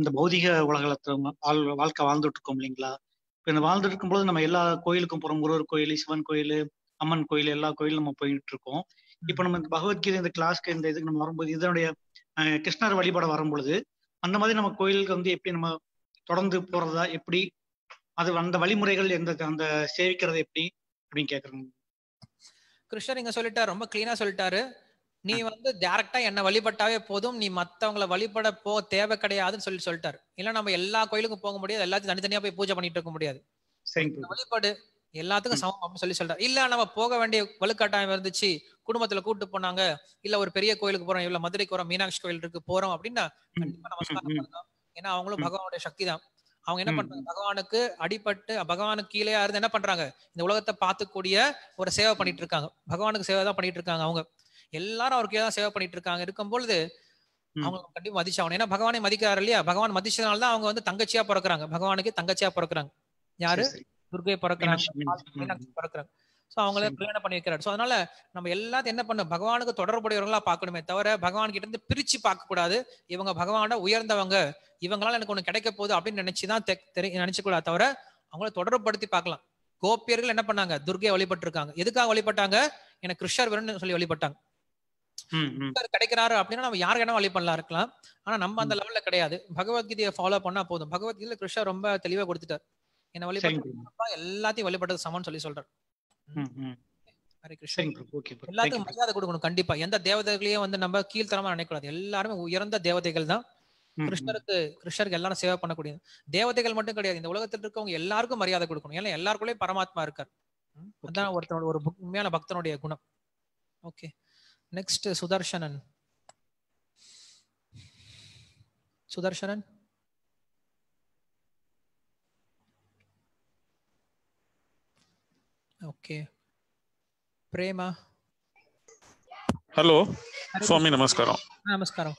இந்த பௌதிக உலகத்துல வாழ்க்கை வாழ்ந்துட்டு இருக்கோம் இல்லைங்களா இப்ப இந்த வாழ்ந்துட்டு இருக்கும்போது நம்ம எல்லா கோயிலுக்கும் போறோம் முருகர் கோயில் சிவன் கோயில் அம்மன் கோயில் எல்லா கோயிலும் நம்ம போயிட்டு இருக்கோம் இப்ப நம்ம இந்த பகவத்கீதை இந்த கிளாஸ்க்கு இந்த இதுக்கு நம்ம வரும்போது இதனுடைய கிருஷ்ணர் வழிபாடு வரும்பொழுது அந்த மாதிரி நம்ம கோயிலுக்கு வந்து எப்படி நம்ம தொடர்ந்து போறதா எப்படி அது அந்த வழிமுறைகள் எந்த அந்த சேவிக்கிறது எப்படி அப்படின்னு கேக்குறாங்க கிருஷ்ணர் இங்க சொல்லிட்டாரு ரொம்ப கிளீனா சொல்லிட்டாரு நீ வந்து டேரக்டா என்ன வழிபட்டாவே போதும் நீ மத்தவங்களை வழிபட போ தேவை கிடையாதுன்னு சொல்லி சொல்லிட்டாரு இல்ல நம்ம எல்லா கோயிலுக்கும் போக முடியாது எல்லாத்தையும் தனித்தனியா போய் பூஜை பண்ணிட்டு இருக்க முடியாது வழிபாடு எல்லாத்துக்கும் சமம் அப்படின்னு சொல்லி சொல்றாரு இல்ல நம்ம போக வேண்டிய வலுக்காட்டாயம் இருந்துச்சு குடும்பத்துல கூட்டு போனாங்க இல்ல ஒரு பெரிய கோயிலுக்கு போறோம் இவ்வளவு மதுரைக்கு போறோம் மீனாட்சி கோயில் இருக்கு போறோம் அப்படின்னா கண்டிப்பா நமஸ்காரம் ஏன்னா அவங்களும் பகவானுடைய சக்தி தான் அவங்க என்ன பண்றாங்க பகவானுக்கு அடிபட்டு பகவானுக்கு கீழே இருந்து என்ன பண்றாங்க இந்த உலகத்தை பார்த்துக்கூடிய ஒரு சேவை பண்ணிட்டு இருக்காங்க பகவானுக்கு சேவை தான் பண்ணிட்டு இருக்காங்க அவங்க எல்லாரும் அவருக்கு தான் சேவை பண்ணிட்டு இருக்காங்க இருக்கும் பொழுது அவங்க கண்டிப்பா மதிச்சாகணும் ஏன்னா பகவானை மதிக்கிறாரு இல்லையா பகவான் மதிச்சதுனால தான் அவங்க வந்து தங்கச்சியா பிறக்குறாங்க பகவானுக்கு தங்கச்சியா பிறக்குறாங்க யாரு துர்கை பிறக்குறாங்க பிறக்குறாங்க ஸோ அவங்கள பிரேரணை பண்ணி வைக்கிறார் ஸோ அதனால நம்ம எல்லாத்தையும் என்ன பண்ணும் பகவானுக்கு தொடர்புடையவர்களா பார்க்கணுமே தவிர பகவான் கிட்ட இருந்து பிரிச்சு பார்க்க கூடாது இவங்க பகவான உயர்ந்தவங்க இவங்களால எனக்கு ஒண்ணு கிடைக்க போகுது அப்படின்னு நினைச்சுதான் நினைச்சு கூடாது தவிர அவங்கள தொடர்புப்படுத்தி பார்க்கலாம் கோப்பியர்கள் என்ன பண்ணாங்க துர்கையை வழிபட்டு இருக்காங்க எதுக்காக வழிபட்டாங்க எனக்கு கிருஷ்ணர் வேணும்னு சொல்லி வழிபட்டாங்க கிடைக்கிறாரு அப்படின்னா நம்ம யாருக்கு என்ன வழி பண்ணலாம் இருக்கலாம் ஆனா நம்ம அந்த லெவல்ல கிடையாது பகவத்கீதையை ஃபாலோ பண்ணா போதும் பகவத்கீதையில கிருஷ்ணர் ரொம்ப தெளிவா கொடுத்துட்டார் என்ன வழிபட்டு எல்லாத்தையும் வழிபட்டது சமம்னு சொல்லி சொல்றாரு எல்லாத்துக்கும் மரியாதை கொடுக்கணும் கண்டிப்பா எந்த தேவதைகளையும் வந்து நம்ம கீழ்த்தரமா நினைக்கூடாது எல்லாருமே உயர்ந்த தேவதைகள் தான் கிருஷ்ணருக்கு கிருஷ்ணருக்கு எல்லாரும் சேவை பண்ணக்கூடிய தேவதைகள் மட்டும் கிடையாது இந்த உலகத்தில் இருக்கவங்க எல்லாருக்கும் மரியாதை கொடுக்கணும் ஏன்னா எல்லாருக்குள்ளேயும் பரமாத்மா இருக்கார் அதான் ஒருத்தனோட ஒரு உண்மையான பக்தனுடைய குணம் okay next Sudarshanan Sudarshanan okay Prema hello Swami நமஸ்காரம் நமஸ்காரம்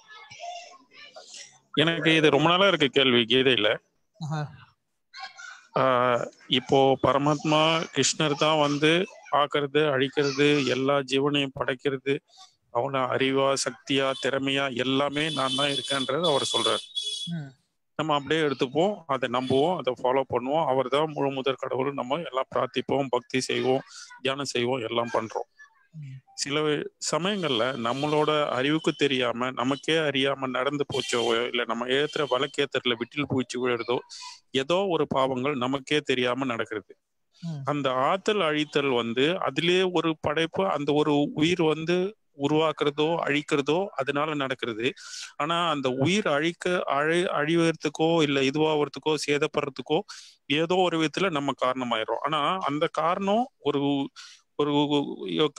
எனக்கு இது ரொம்ப நாளா இருக்கு கேள்வி கீதையில இப்போ பரமாத்மா கிருஷ்ணர் தான் வந்து பாக்குறது அழிக்கிறது எல்லா ஜீவனையும் படைக்கிறது அவன அறிவா சக்தியா திறமையா எல்லாமே நான் தான் இருக்கேன்றது அவர் சொல்றாரு நம்ம அப்படியே எடுத்துப்போம் அதை நம்புவோம் அதை ஃபாலோ பண்ணுவோம் அவர் தான் முழு முதற் கடவுள் நம்ம எல்லாம் பிரார்த்திப்போம் பக்தி செய்வோம் தியானம் செய்வோம் எல்லாம் பண்றோம் சில சமயங்கள்ல நம்மளோட அறிவுக்கு தெரியாம நமக்கே அறியாம நடந்து போச்சோ இல்ல நம்ம ஏத்துற வழக்கேத்தரில் விட்டில் பூச்சி விழுறதோ ஏதோ ஒரு பாவங்கள் நமக்கே தெரியாம நடக்கிறது அந்த ஆத்தல் அழித்தல் வந்து அதுலயே ஒரு படைப்பு அந்த ஒரு உயிர் வந்து உருவாக்குறதோ அழிக்கிறதோ அதனால நடக்கிறது ஆனா அந்த உயிர் அழிக்க அழி அழிவதுக்கோ இல்ல இதுவாகிறதுக்கோ சேதப்படுறதுக்கோ ஏதோ ஒரு விதத்துல நம்ம காரணமாயிரும் ஆனா அந்த காரணம் ஒரு ஒரு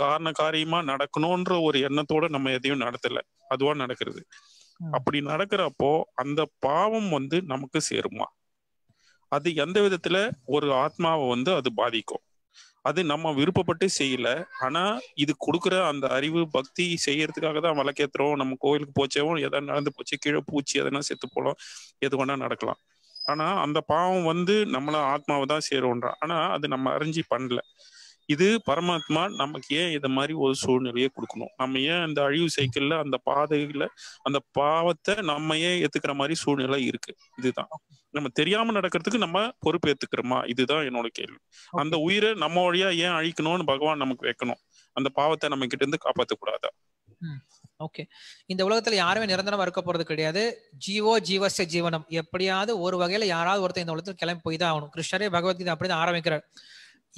காரண காரியமா நடக்கணும்ன்ற ஒரு எண்ணத்தோட நம்ம எதையும் நடத்தல அதுவா நடக்கிறது அப்படி நடக்கிறப்போ அந்த பாவம் வந்து நமக்கு சேருமா அது எந்த விதத்துல ஒரு ஆத்மாவை வந்து அது பாதிக்கும் அது நம்ம விருப்பப்பட்டு செய்யல ஆனா இது கொடுக்குற அந்த அறிவு பக்தி செய்யறதுக்காக தான் வழக்கேத்துறோம் நம்ம கோயிலுக்கு போச்சேவும் எதாவது நடந்து போச்சு கீழே பூச்சி எதனா செத்து போலாம் எது வேணா நடக்கலாம் ஆனா அந்த பாவம் வந்து நம்மள ஆத்மாவை தான் சேரும்ன்றா ஆனா அது நம்ம அறிஞ்சு பண்ணல இது பரமாத்மா நமக்கு ஏன் இதை மாதிரி ஒரு சூழ்நிலையை கொடுக்கணும் நம்ம ஏன் அந்த அழிவு சைக்கிள்ல அந்த பாதையில அந்த பாவத்தை நம்ம ஏன் ஏத்துக்கிற மாதிரி சூழ்நிலை இருக்கு இதுதான் நம்ம தெரியாம நடக்கிறதுக்கு நம்ம பொறுப்பேத்துக்கிறோமா இதுதான் என்னோட கேள்வி அந்த உயிரை நம்ம வழியா ஏன் அழிக்கணும்னு பகவான் நமக்கு வைக்கணும் அந்த பாவத்தை நம்ம கிட்ட இருந்து காப்பாத்த கூடாதா ஓகே இந்த உலகத்துல யாருமே நிரந்தரமா இருக்க போறது கிடையாது ஜீவோ ஜீவச ஜீவனம் எப்படியாவது ஒரு வகையில யாராவது ஒருத்தர் இந்த உலகத்துல கிளம்பி போய் தான் ஆகணும் கிருஷ்ணரே பகவத்கீதை அப்படிதான் ஆரம்பிக்கிறார்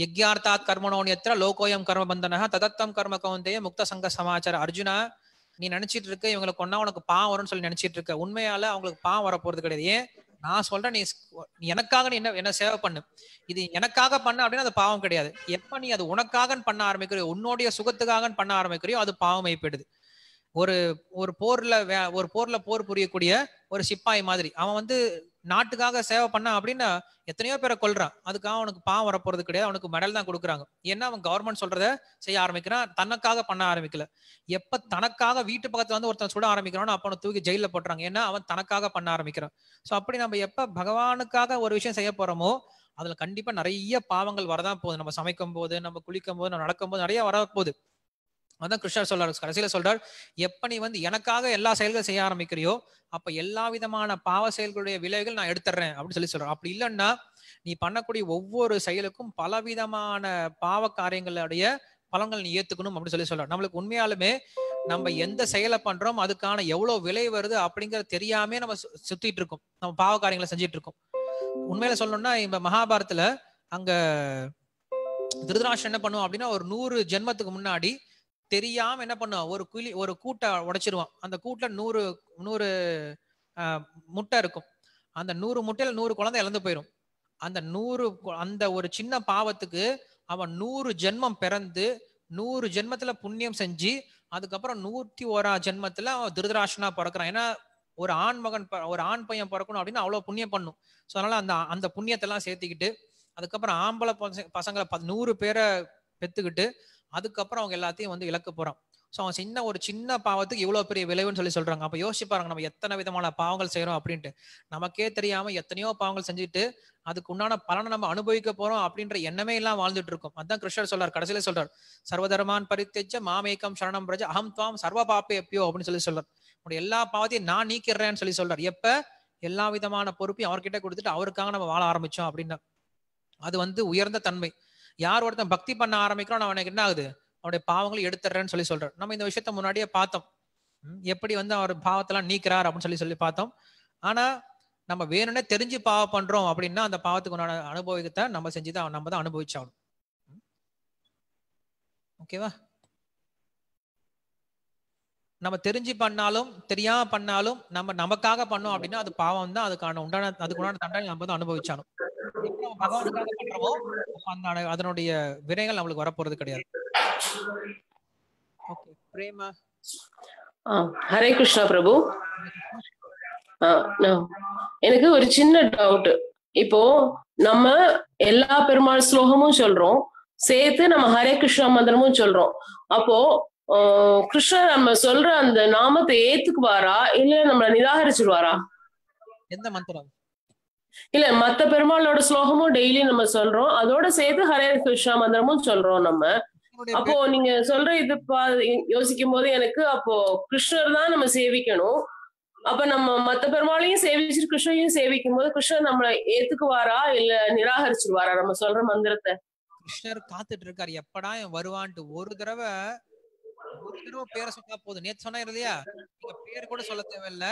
ಯಜ್ಞಾರ್ಥಾತ್ கர்மணோன்யத்திர லோகோயம் பந்தனா ததத்தம் கர்ம கவுந்தைய முக்த சங்க சமாச்சார அர்ஜுனா நீ நினைச்சிட்டு இருக்க இவங்களை ஒன்னா உனக்கு பா வரும்னு சொல்லி நினைச்சிட்டு இருக்க உண்மையால அவங்களுக்கு பா வர போறது கிடையாது ஏன் நான் சொல்றேன் நீ எனக்காக நீ என்ன என்ன சேவை பண்ணு இது எனக்காக பண்ண அப்படின்னா அது பாவம் கிடையாது எப்ப நீ அது உனக்காக பண்ண ஆரம்பிக்கிறியோ உன்னோடைய சுகத்துக்காக பண்ண ஆரம்பிக்கிறியோ அது பாவம் ஏற்படுது ஒரு ஒரு போர்ல ஒரு போர்ல போர் புரியக்கூடிய ஒரு சிப்பாய் மாதிரி அவன் வந்து நாட்டுக்காக சேவை பண்ணா அப்படின்னா எத்தனையோ பேரை கொள்றான் அதுக்காக அவனுக்கு பாவம் வரப்போறது கிடையாது அவனுக்கு மெடல் தான் கொடுக்குறாங்க ஏன்னா அவன் கவர்மெண்ட் சொல்றத செய்ய ஆரம்பிக்கிறான் தனக்காக பண்ண ஆரம்பிக்கல எப்ப தனக்காக வீட்டு பக்கத்துல வந்து ஒருத்தன் சுட ஆரம்பிக்கிறானோ அப்ப அவனை தூக்கி ஜெயில போட்டுறாங்க ஏன்னா அவன் தனக்காக பண்ண ஆரம்பிக்கிறான் ஸோ அப்படி நம்ம எப்ப பகவானுக்காக ஒரு விஷயம் செய்ய போறோமோ அதுல கண்டிப்பா நிறைய பாவங்கள் வரதான் போகுது நம்ம சமைக்கும் போது நம்ம குளிக்கும் போது நம்ம நடக்கும் போது நிறைய வரப்போகுது அதான் கிருஷ்ணர் சொல்றாரு கடைசியில சொல்றார் எப்ப நீ வந்து எனக்காக எல்லா செயல்களும் செய்ய ஆரம்பிக்கிறியோ அப்ப எல்லா விதமான பாவ செயல்களுடைய விளைவுகள் நான் எடுத்துறேன் அப்படின்னு சொல்லி சொல்றேன் அப்படி இல்லைன்னா நீ பண்ணக்கூடிய ஒவ்வொரு செயலுக்கும் பலவிதமான பாவ காரியங்களுடைய பலன்கள் நீ ஏத்துக்கணும் அப்படின்னு சொல்லி சொல்றோம் நம்மளுக்கு உண்மையாலுமே நம்ம எந்த செயலை பண்றோம் அதுக்கான எவ்வளவு விலை வருது அப்படிங்கறது தெரியாம நம்ம சுத்திட்டு இருக்கோம் நம்ம பாவ காரியங்களை செஞ்சிட்டு இருக்கோம் உண்மையில சொல்லணும்னா இந்த மகாபாரத்துல அங்க திருதராஷ் என்ன பண்ணுவோம் அப்படின்னா ஒரு நூறு ஜென்மத்துக்கு முன்னாடி தெரியாம என்ன பண்ணுவான் ஒரு குழி ஒரு கூட்டை உடைச்சிருவான் அந்த கூட்டில் நூறு நூறு முட்டை இருக்கும் அந்த நூறு முட்டையில நூறு குழந்தை இழந்து போயிடும் அந்த நூறு அந்த ஒரு சின்ன பாவத்துக்கு அவன் நூறு ஜென்மம் பிறந்து நூறு ஜென்மத்துல புண்ணியம் செஞ்சு அதுக்கப்புறம் நூத்தி ஓரா ஜென்மத்துல அவன் திருதராஷனா பிறக்கிறான் ஏன்னா ஒரு ஆண் மகன் ஒரு ஆண் பையன் பிறக்கணும் அப்படின்னு அவ்வளவு புண்ணியம் பண்ணும் ஸோ அதனால அந்த அந்த புண்ணியத்தெல்லாம் சேர்த்துக்கிட்டு அதுக்கப்புறம் ஆம்பளை பசங்களை நூறு பேரை பெத்துக்கிட்டு அதுக்கப்புறம் அவங்க எல்லாத்தையும் வந்து இழக்க போறான் ஸோ அவன் சின்ன ஒரு சின்ன பாவத்துக்கு இவ்வளோ பெரிய விளைவுன்னு சொல்லி சொல்றாங்க அப்போ யோசிச்சு பாருங்க நம்ம எத்தனை விதமான பாவங்கள் செய்யறோம் அப்படின்ட்டு நமக்கே தெரியாம எத்தனையோ பாவங்கள் செஞ்சுட்டு அதுக்கு உண்டான பலனை நம்ம அனுபவிக்க போறோம் அப்படின்ற எண்ணமே எல்லாம் வாழ்ந்துட்டு இருக்கும் அதுதான் கிருஷ்ணர் சொல்றார் கடைசியில சொல்றார் சர்வதர்மான் பரித்தெச்ச மாமேக்கம் சரணம் பிரஜ அகம் துவாம் சர்வ பாப்பே எப்பயோ அப்படின்னு சொல்லி சொல்றார் உன்னுடைய எல்லா பாவத்தையும் நான் நீக்கிறேன்னு சொல்லி சொல்றார் எப்ப எல்லா விதமான பொறுப்பையும் அவர்கிட்ட கொடுத்துட்டு அவருக்காக நம்ம வாழ ஆரம்பிச்சோம் அப்படின்னா அது வந்து உயர்ந்த தன்மை யார் ஒருத்தன் பக்தி பண்ண நான் அவனுக்கு என்ன ஆகுது அவனுடைய பாவங்களை எடுத்துட்றேன்னு சொல்லி சொல்றேன் நம்ம இந்த விஷயத்த முன்னாடியே பார்த்தோம் எப்படி வந்து அவர் பாவத்தெல்லாம் நீக்கிறார் அப்படின்னு சொல்லி சொல்லி பார்த்தோம் ஆனா நம்ம வேணும்னே தெரிஞ்சு பாவ பண்றோம் அப்படின்னா அந்த பாவத்துக்கு உண்டான அனுபவத்தை நம்ம செஞ்சுதான் நம்ம தான் அனுபவிச்சாலும் ஓகேவா நம்ம தெரிஞ்சு பண்ணாலும் தெரியாம பண்ணாலும் நம்ம நமக்காக பண்ணோம் அப்படின்னா அது பாவம் தான் அதுக்கான உண்டான அதுக்குண்டான தண்டனை நம்ம தான் அனுபவிச்சாலும் அதனுடைய விரைகள் நம்மளுக்கு வரப்போறது கிடையாது ஹரே கிருஷ்ணா பிரபு எனக்கு ஒரு சின்ன டவுட் இப்போ நம்ம எல்லா பெருமாள் ஸ்லோகமும் சொல்றோம் சேர்த்து நம்ம ஹரே கிருஷ்ணா மந்திரமும் சொல்றோம் அப்போ கிருஷ்ணர் நம்ம சொல்ற அந்த நாமத்தை ஏத்துக்குவாரா இல்ல நம்மள நிராகரிச்சிருவாரா எந்த மந்திரம் இல்ல மத்த பெருமாளோட ஸ்லோகமும் டெய்லி நம்ம சொல்றோம் அதோட சேர்த்து ஹரே கிருஷ்ணா மந்திரமும் சொல்றோம் நம்ம அப்போ நீங்க சொல்ற இது யோசிக்கும் போது எனக்கு அப்போ கிருஷ்ணர் தான் நம்ம சேவிக்கணும் அப்ப நம்ம மத்த பெருமாளையும் சேவிச்சுட்டு கிருஷ்ணையும் சேவிக்கும் போது கிருஷ்ணர் நம்மளை ஏத்துக்குவாரா இல்ல நிராகரிச்சிருவாரா நம்ம சொல்ற மந்திரத்தை கிருஷ்ணர் காத்துட்டு இருக்காரு எப்படா வருவான்ட்டு ஒரு தடவை ஒரு தடவை பேரை சொன்னா போதும் நேற்று சொன்னா இல்லையா நீங்க பேர் கூட சொல்ல தேவையில்ல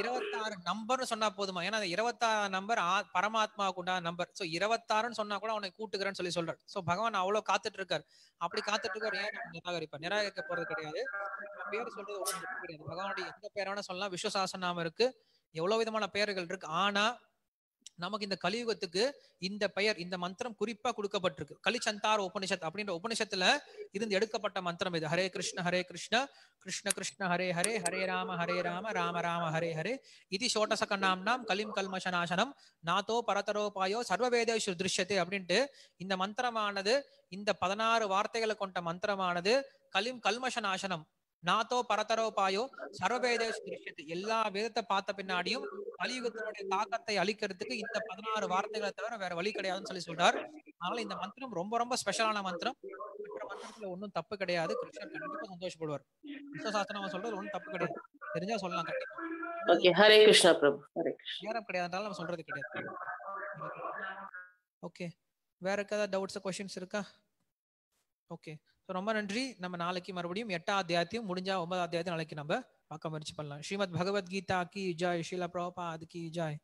இருபத்தாறு நம்பர்னு சொன்னா போதுமா ஏன்னா அந்த இருபத்தாறு நம்பர் பரமாத்மாவுக்கு உண்டான நம்பர் சோ இருபத்தாறுன்னு சொன்னா கூட அவனை கூட்டுக்கிறேன்னு சொல்லி சொல்றாரு சோ பகவான் அவ்வளவு காத்துட்டு இருக்காரு அப்படி காத்துட்டு இருக்காரு ஏன் நிராகரிப்பார் நிராகரிக்க போறது கிடையாது பேர் சொல்றது கிடையாது பகவானுடைய எந்த பேர் வேணா சொல்லலாம் விஸ்வசாச இருக்கு எவ்வளவு விதமான பெயர்கள் இருக்கு ஆனா நமக்கு இந்த கலியுகத்துக்கு இந்த பெயர் இந்த மந்திரம் குறிப்பா கொடுக்கப்பட்டிருக்கு கலிச்சந்தார் உபனிஷத் அப்படின்ற உபனிஷத்துல இருந்து எடுக்கப்பட்ட மந்திரம் இது ஹரே கிருஷ்ண ஹரே கிருஷ்ண கிருஷ்ண கிருஷ்ண ஹரே ஹரே ஹரே ராம ஹரே ராம ராம ராம ஹரே ஹரே இது சோட்டசக நாம் நாம் கலிம் கல்மஷநாசனம் நாத்தோ பரதரோபாயோ சர்வவேதேஷு திருஷ்யத்தை அப்படின்ட்டு இந்த மந்திரமானது இந்த பதினாறு வார்த்தைகளை கொண்ட மந்திரமானது கலிம் கல்மஷநாசனம் நாத்தோ பாயோ சர்வபேதேஷ் திருஷ்யத்து எல்லா வேதத்தை பார்த்த பின்னாடியும் கலியுகத்தினுடைய தாக்கத்தை அழிக்கிறதுக்கு இந்த பதினாறு வார்த்தைகளை தவிர வேற வழி கிடையாதுன்னு சொல்லி சொல்றார் அதனால இந்த மந்திரம் ரொம்ப ரொம்ப ஸ்பெஷலான மந்திரம் மற்ற மந்திரத்துல ஒன்னும் தப்பு கிடையாது கிருஷ்ணர் கண்டிப்பா சந்தோஷப்படுவார் கிருஷ்ணசாஸ்திரம் சாஸ்திரம் சொல்றது ஒன்னும் தப்பு கிடையாது தெரிஞ்சா சொல்லலாம் கண்டிப்பா ஓகே ஹரே கிருஷ்ணா பிரபு நேரம் கிடையாதுனால நம்ம சொல்றது கிடையாது ஓகே வேற ஏதாவது டவுட்ஸ் கொஸ்டின்ஸ் இருக்கா ஓகே ரொம்ப நன்றி நம்ம நாளைக்கு மறுபடியும் எட்டாம் அத்தியாயத்தையும் முடிஞ்சா ஒன்பதாம் அத்தியாயத்தையும் நாளைக்கு நம்ம பார்க்க முயற்சி பண்ணலாம் ஸ்ரீமத் பகவத்கீதா கி ஜாய் ஷீலா அது கி ஜாய்